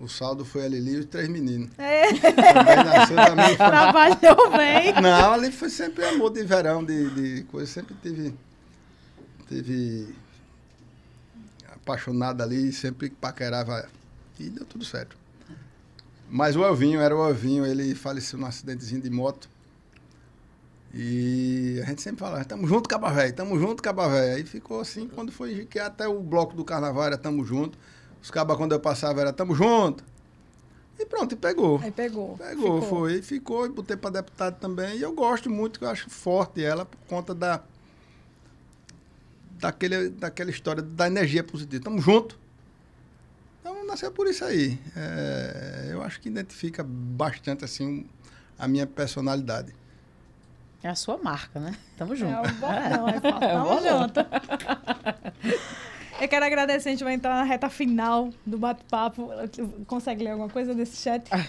o saldo foi a Lili e os três meninos. É. Nasceu minha Trabalhou bem. Não, ali foi sempre amor de verão, de, de coisa. Sempre teve, teve apaixonada ali, sempre paquerava. E deu tudo certo. Mas o Elvinho, era o Elvinho, ele faleceu num acidentezinho de moto. E a gente sempre falava, tamo junto, Caba Véia, tamo junto, Caba Véia. Aí ficou assim, quando foi que até o bloco do carnaval era tamo junto. Os cabas, quando eu passava, era tamo junto. E pronto, e pegou. Aí pegou. Pegou, ficou. foi. E ficou, e botei para deputado também. E eu gosto muito, eu acho forte ela, por conta da daquele, daquela história da energia positiva. Estamos juntos. Então, nasceu por isso aí. É, eu acho que identifica bastante, assim, a minha personalidade. É a sua marca, né? Tamo é junto. É, é o bordão, é, é, junto. Eu quero agradecer, a gente vai entrar na reta final do bate-papo. Consegue ler alguma coisa desse chat? Ah,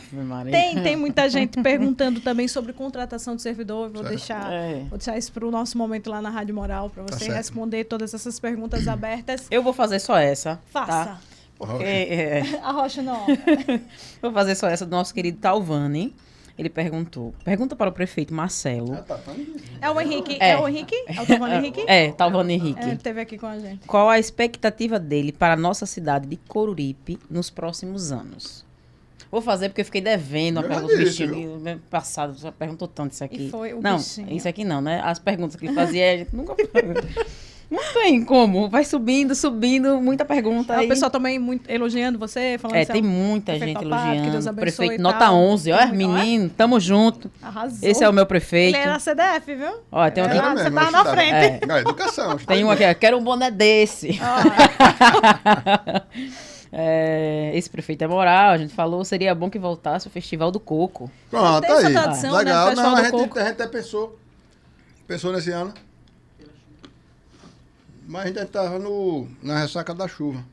tem, tem muita gente perguntando também sobre contratação de servidor. vou deixar, é. vou deixar isso para o nosso momento lá na Rádio Moral, para tá você tá responder todas essas perguntas abertas. Eu vou fazer só essa. Tá? Faça. Tá? Porque, Rocha. É... A Rocha não. vou fazer só essa do nosso querido Talvani. Ele perguntou. Pergunta para o prefeito Marcelo. Ah, tá, tá é o Henrique. É, é o Henrique? É o Talvano é. Henrique? É, Henrique. É, ele esteve aqui com a gente. Qual a expectativa dele para a nossa cidade de Coruripe nos próximos anos? Vou fazer porque eu fiquei devendo a pergunta do bichinho passado. Já perguntou tanto isso aqui. E foi o não, bichinho. isso aqui não, né? As perguntas que ele fazia, a gente nunca. Não tem como. Vai subindo, subindo, muita pergunta. Ah, aí. O pessoal também muito, elogiando você, falando É, tem é muita gente papai, elogiando. prefeito nota 11. Olha, menino, é? tamo junto. Arrasou. Esse é o meu prefeito. Ele é na CDF, viu? Olha, tem um é aqui. É, você tá na tá. frente. É. educação. Tem tá um aqui, eu quero um boné desse. Ah. É, esse prefeito é moral, a gente falou, seria bom que voltasse o Festival do Coco. Pronto, tá aí. Tradição, né, Legal, né? não, a gente, a gente até pensou, pensou nesse ano. Mas a gente estava na ressaca da chuva.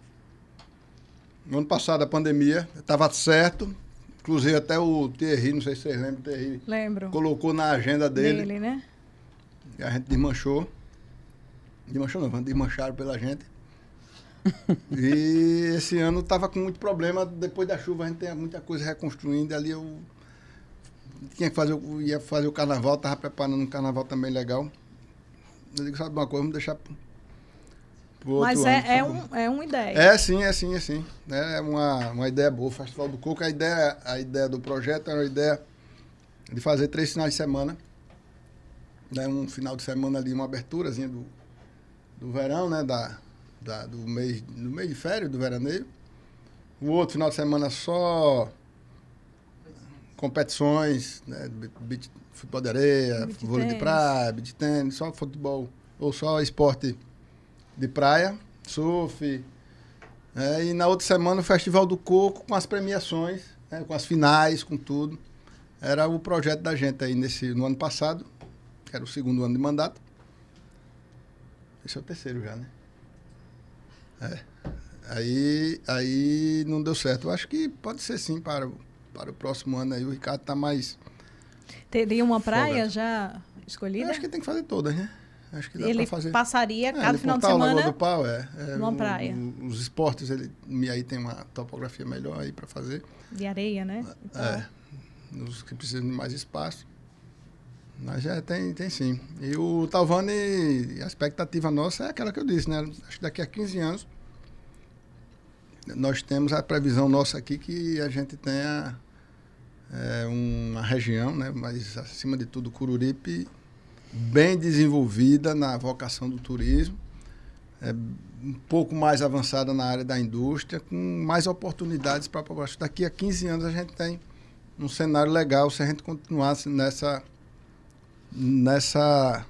No ano passado, a pandemia, estava certo. Inclusive até o Thierry, não sei se vocês lembram, Thierry. Lembro. Colocou na agenda dele. Dele, né? E a gente desmanchou. Desmanchou não, desmancharam pela gente. e esse ano estava com muito problema. Depois da chuva, a gente tem muita coisa reconstruindo. Ali eu tinha que fazer, ia fazer o carnaval, estava preparando um carnaval também legal. Eu digo, sabe uma coisa, vamos deixar Outro Mas é, é, um, é uma ideia. É sim, é sim, é sim. É uma, uma ideia boa. O Festival do Coco, a ideia, a ideia do projeto era a ideia de fazer três finais de semana. Né? Um final de semana ali, uma aberturazinha do, do verão, né? Da, da, do, mês, do mês de férias, do veraneio. O outro final de semana só competições, né? futebol de areia, beat vôlei tênis. de praia, beat tênis, só futebol ou só esporte de praia, surf. É, e na outra semana o Festival do Coco com as premiações, né, com as finais, com tudo. Era o projeto da gente aí nesse, no ano passado, que era o segundo ano de mandato. Esse é o terceiro já, né? É. Aí, aí não deu certo. Eu acho que pode ser sim para, para o próximo ano aí. O Ricardo está mais. Teria uma praia já escolhida? Eu acho que tem que fazer todas, né? Acho que dá ele fazer. passaria é, cada final de semana. Lagoa do Pau, é. é numa um, praia. Um, os esportes, ele aí tem uma topografia melhor aí para fazer. De areia, né? Então... É. Os que precisam de mais espaço. Mas já é, tem, tem sim. E o Talvani, a expectativa nossa é aquela que eu disse, né? Acho que daqui a 15 anos nós temos a previsão nossa aqui que a gente tenha é, uma região, né? Mas acima de tudo, Cururipe bem desenvolvida na vocação do turismo, é, um pouco mais avançada na área da indústria, com mais oportunidades para a população. Daqui a 15 anos a gente tem um cenário legal se a gente continuasse nessa, nessa,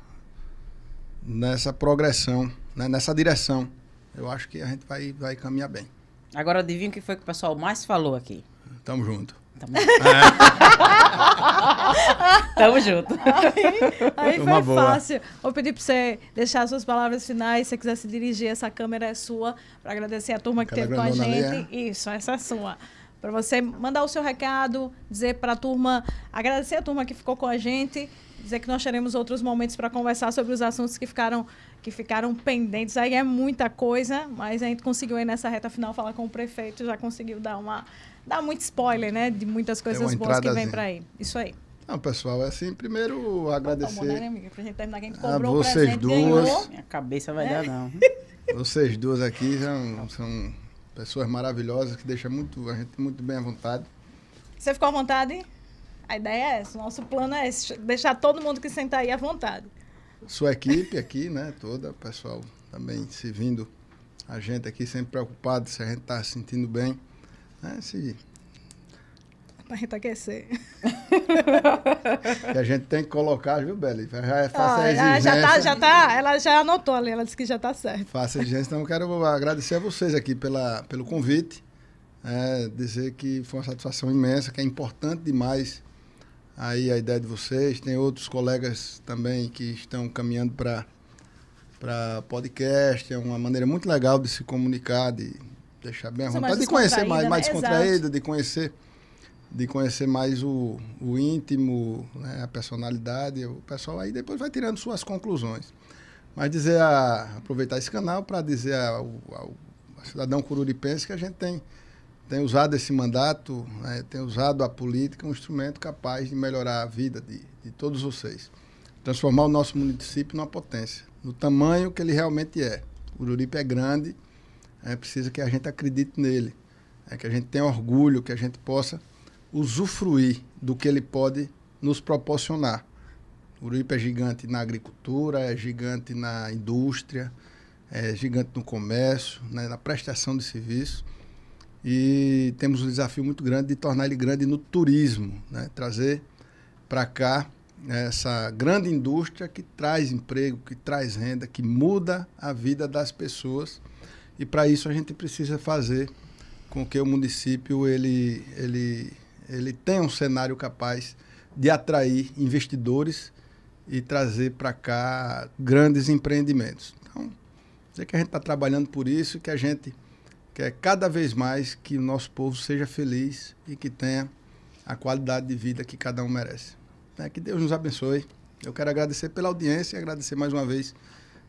nessa progressão, né? nessa direção. Eu acho que a gente vai, vai caminhar bem. Agora adivinha o que foi que o pessoal mais falou aqui. Tamo junto. Tamo, é. Tamo junto. Aí, aí foi fácil. Vou pedir pra você deixar suas palavras finais. Se você quiser se dirigir, essa câmera é sua. Para agradecer a turma que esteve com a gente. É. Isso, essa é sua. Para você mandar o seu recado, dizer para a turma, agradecer a turma que ficou com a gente, dizer que nós teremos outros momentos para conversar sobre os assuntos que ficaram, que ficaram pendentes. Aí é muita coisa, mas a gente conseguiu aí nessa reta final falar com o prefeito, já conseguiu dar uma dá muito spoiler, né? De muitas coisas boas que vem para aí. Isso aí. Não, pessoal, é assim, primeiro então, agradecer. Tomou, né, gente vocês duas. Minha cabeça vai é. dar, não. vocês duas aqui são, são pessoas maravilhosas que deixam muito, a gente muito bem à vontade. Você ficou à vontade? A ideia é essa. O nosso plano é esse, deixar todo mundo que sentar aí à vontade. Sua equipe aqui, né? Toda, pessoal também se vindo a gente aqui, sempre preocupado se a gente está se sentindo bem. É, seguir. Pra gente aquecer. que a gente tem que colocar, viu, Beli? Já, faça ah, exigência. Já tá, já tá, ela já anotou ali, ela disse que já tá certo. Faça exigência. Então, quero agradecer a vocês aqui pela, pelo convite. É, dizer que foi uma satisfação imensa, que é importante demais aí a ideia de vocês. Tem outros colegas também que estão caminhando para podcast. É uma maneira muito legal de se comunicar, de, deixar bem à é vontade, de conhecer mais, né? mais descontraído, de conhecer de conhecer mais o, o íntimo, né? a personalidade. O pessoal aí depois vai tirando suas conclusões. Mas dizer a, aproveitar esse canal para dizer ao, ao, ao cidadão cururipense que a gente tem, tem usado esse mandato, né? tem usado a política, um instrumento capaz de melhorar a vida de, de todos vocês. Transformar o nosso município numa potência, no tamanho que ele realmente é. O Cururipe é grande, é preciso que a gente acredite nele, é que a gente tenha orgulho, que a gente possa usufruir do que ele pode nos proporcionar. O Uripe é gigante na agricultura, é gigante na indústria, é gigante no comércio, né, na prestação de serviço. E temos um desafio muito grande de tornar ele grande no turismo, né, trazer para cá né, essa grande indústria que traz emprego, que traz renda, que muda a vida das pessoas e para isso a gente precisa fazer com que o município ele, ele, ele tenha um cenário capaz de atrair investidores e trazer para cá grandes empreendimentos. Então, dizer que a gente está trabalhando por isso, que a gente quer cada vez mais que o nosso povo seja feliz e que tenha a qualidade de vida que cada um merece. É, que Deus nos abençoe. Eu quero agradecer pela audiência e agradecer mais uma vez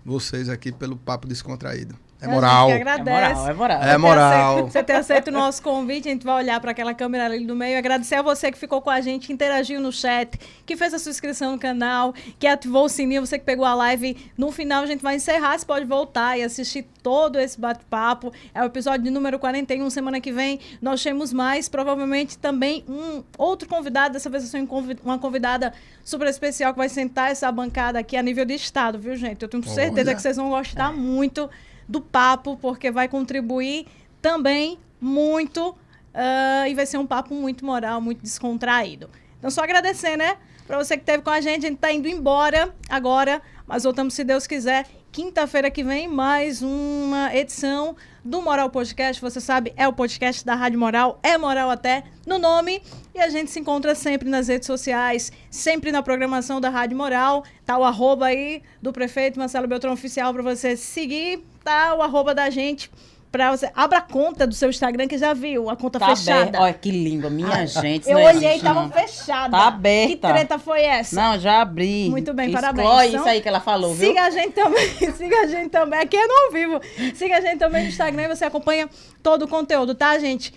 vocês aqui pelo papo descontraído. É moral. Agradece. É moral, é moral. É moral. você ter aceito o nosso convite, a gente vai olhar para aquela câmera ali do meio. Agradecer a você que ficou com a gente, que interagiu no chat, que fez a sua inscrição no canal, que ativou o sininho, você que pegou a live. No final a gente vai encerrar, você pode voltar e assistir todo esse bate-papo. É o episódio número 41. Semana que vem nós temos mais, provavelmente também um outro convidado. Dessa vez eu sou uma convidada super especial que vai sentar essa bancada aqui a nível de estado, viu, gente? Eu tenho certeza Olha. que vocês vão gostar é. muito do papo, porque vai contribuir também muito uh, e vai ser um papo muito moral, muito descontraído. Então, só agradecer, né? Para você que esteve com a gente, a gente está indo embora agora, mas voltamos se Deus quiser quinta-feira que vem, mais uma edição do Moral Podcast. Você sabe, é o podcast da Rádio Moral, é Moral até no nome. E a gente se encontra sempre nas redes sociais, sempre na programação da Rádio Moral. Tá o arroba aí do prefeito Marcelo Beltrão Oficial para você seguir, tá o arroba da gente Pra você, abra a conta do seu Instagram que já viu a conta tá fechada. Olha que língua, minha ah, gente. Eu é olhei e tava fechada. Tá aberta. Que treta foi essa? Não, já abri. Muito bem, Explore parabéns. Então, isso aí que ela falou, viu? Siga a gente também. siga a gente também. Aqui é no ao vivo. Siga a gente também no Instagram e você acompanha todo o conteúdo, tá, gente?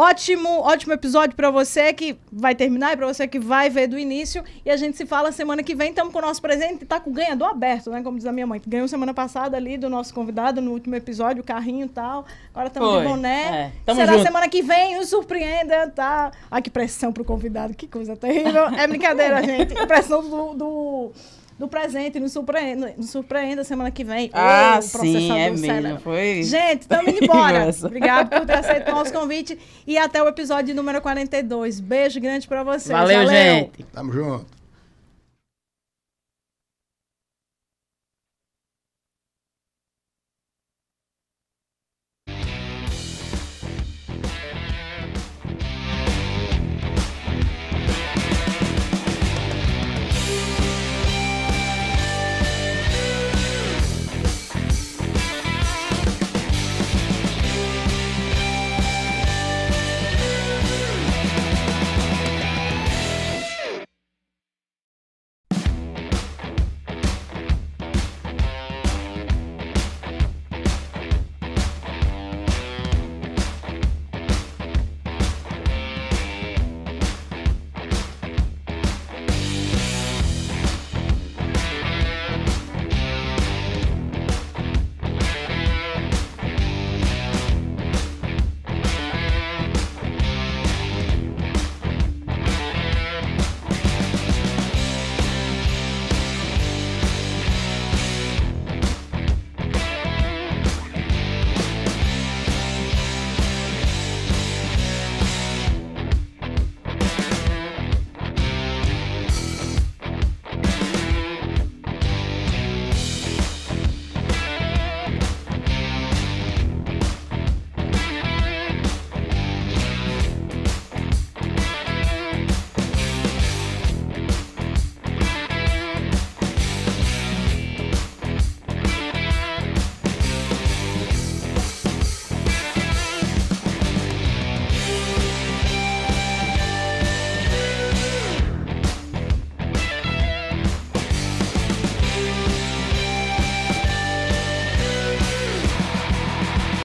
Ótimo, ótimo episódio para você que vai terminar e para você que vai ver do início. E a gente se fala semana que vem. Estamos com o nosso presente, tá com o ganhador aberto, né? Como diz a minha mãe. Ganhou semana passada ali do nosso convidado no último episódio, o carrinho e tal. Agora estamos de boné. É, Será junto. semana que vem, nos surpreenda, tá? Ai, que pressão pro convidado, que coisa terrível. É brincadeira, gente. Pressão do, do no presente, nos surpreenda, nos surpreenda semana que vem. Ah, Ei, sim, é mesmo, foi... Gente, estamos indo embora. Obrigado por ter aceito o nosso convite e até o episódio número 42. Beijo grande para vocês. Valeu, Valeu, gente. Tamo junto.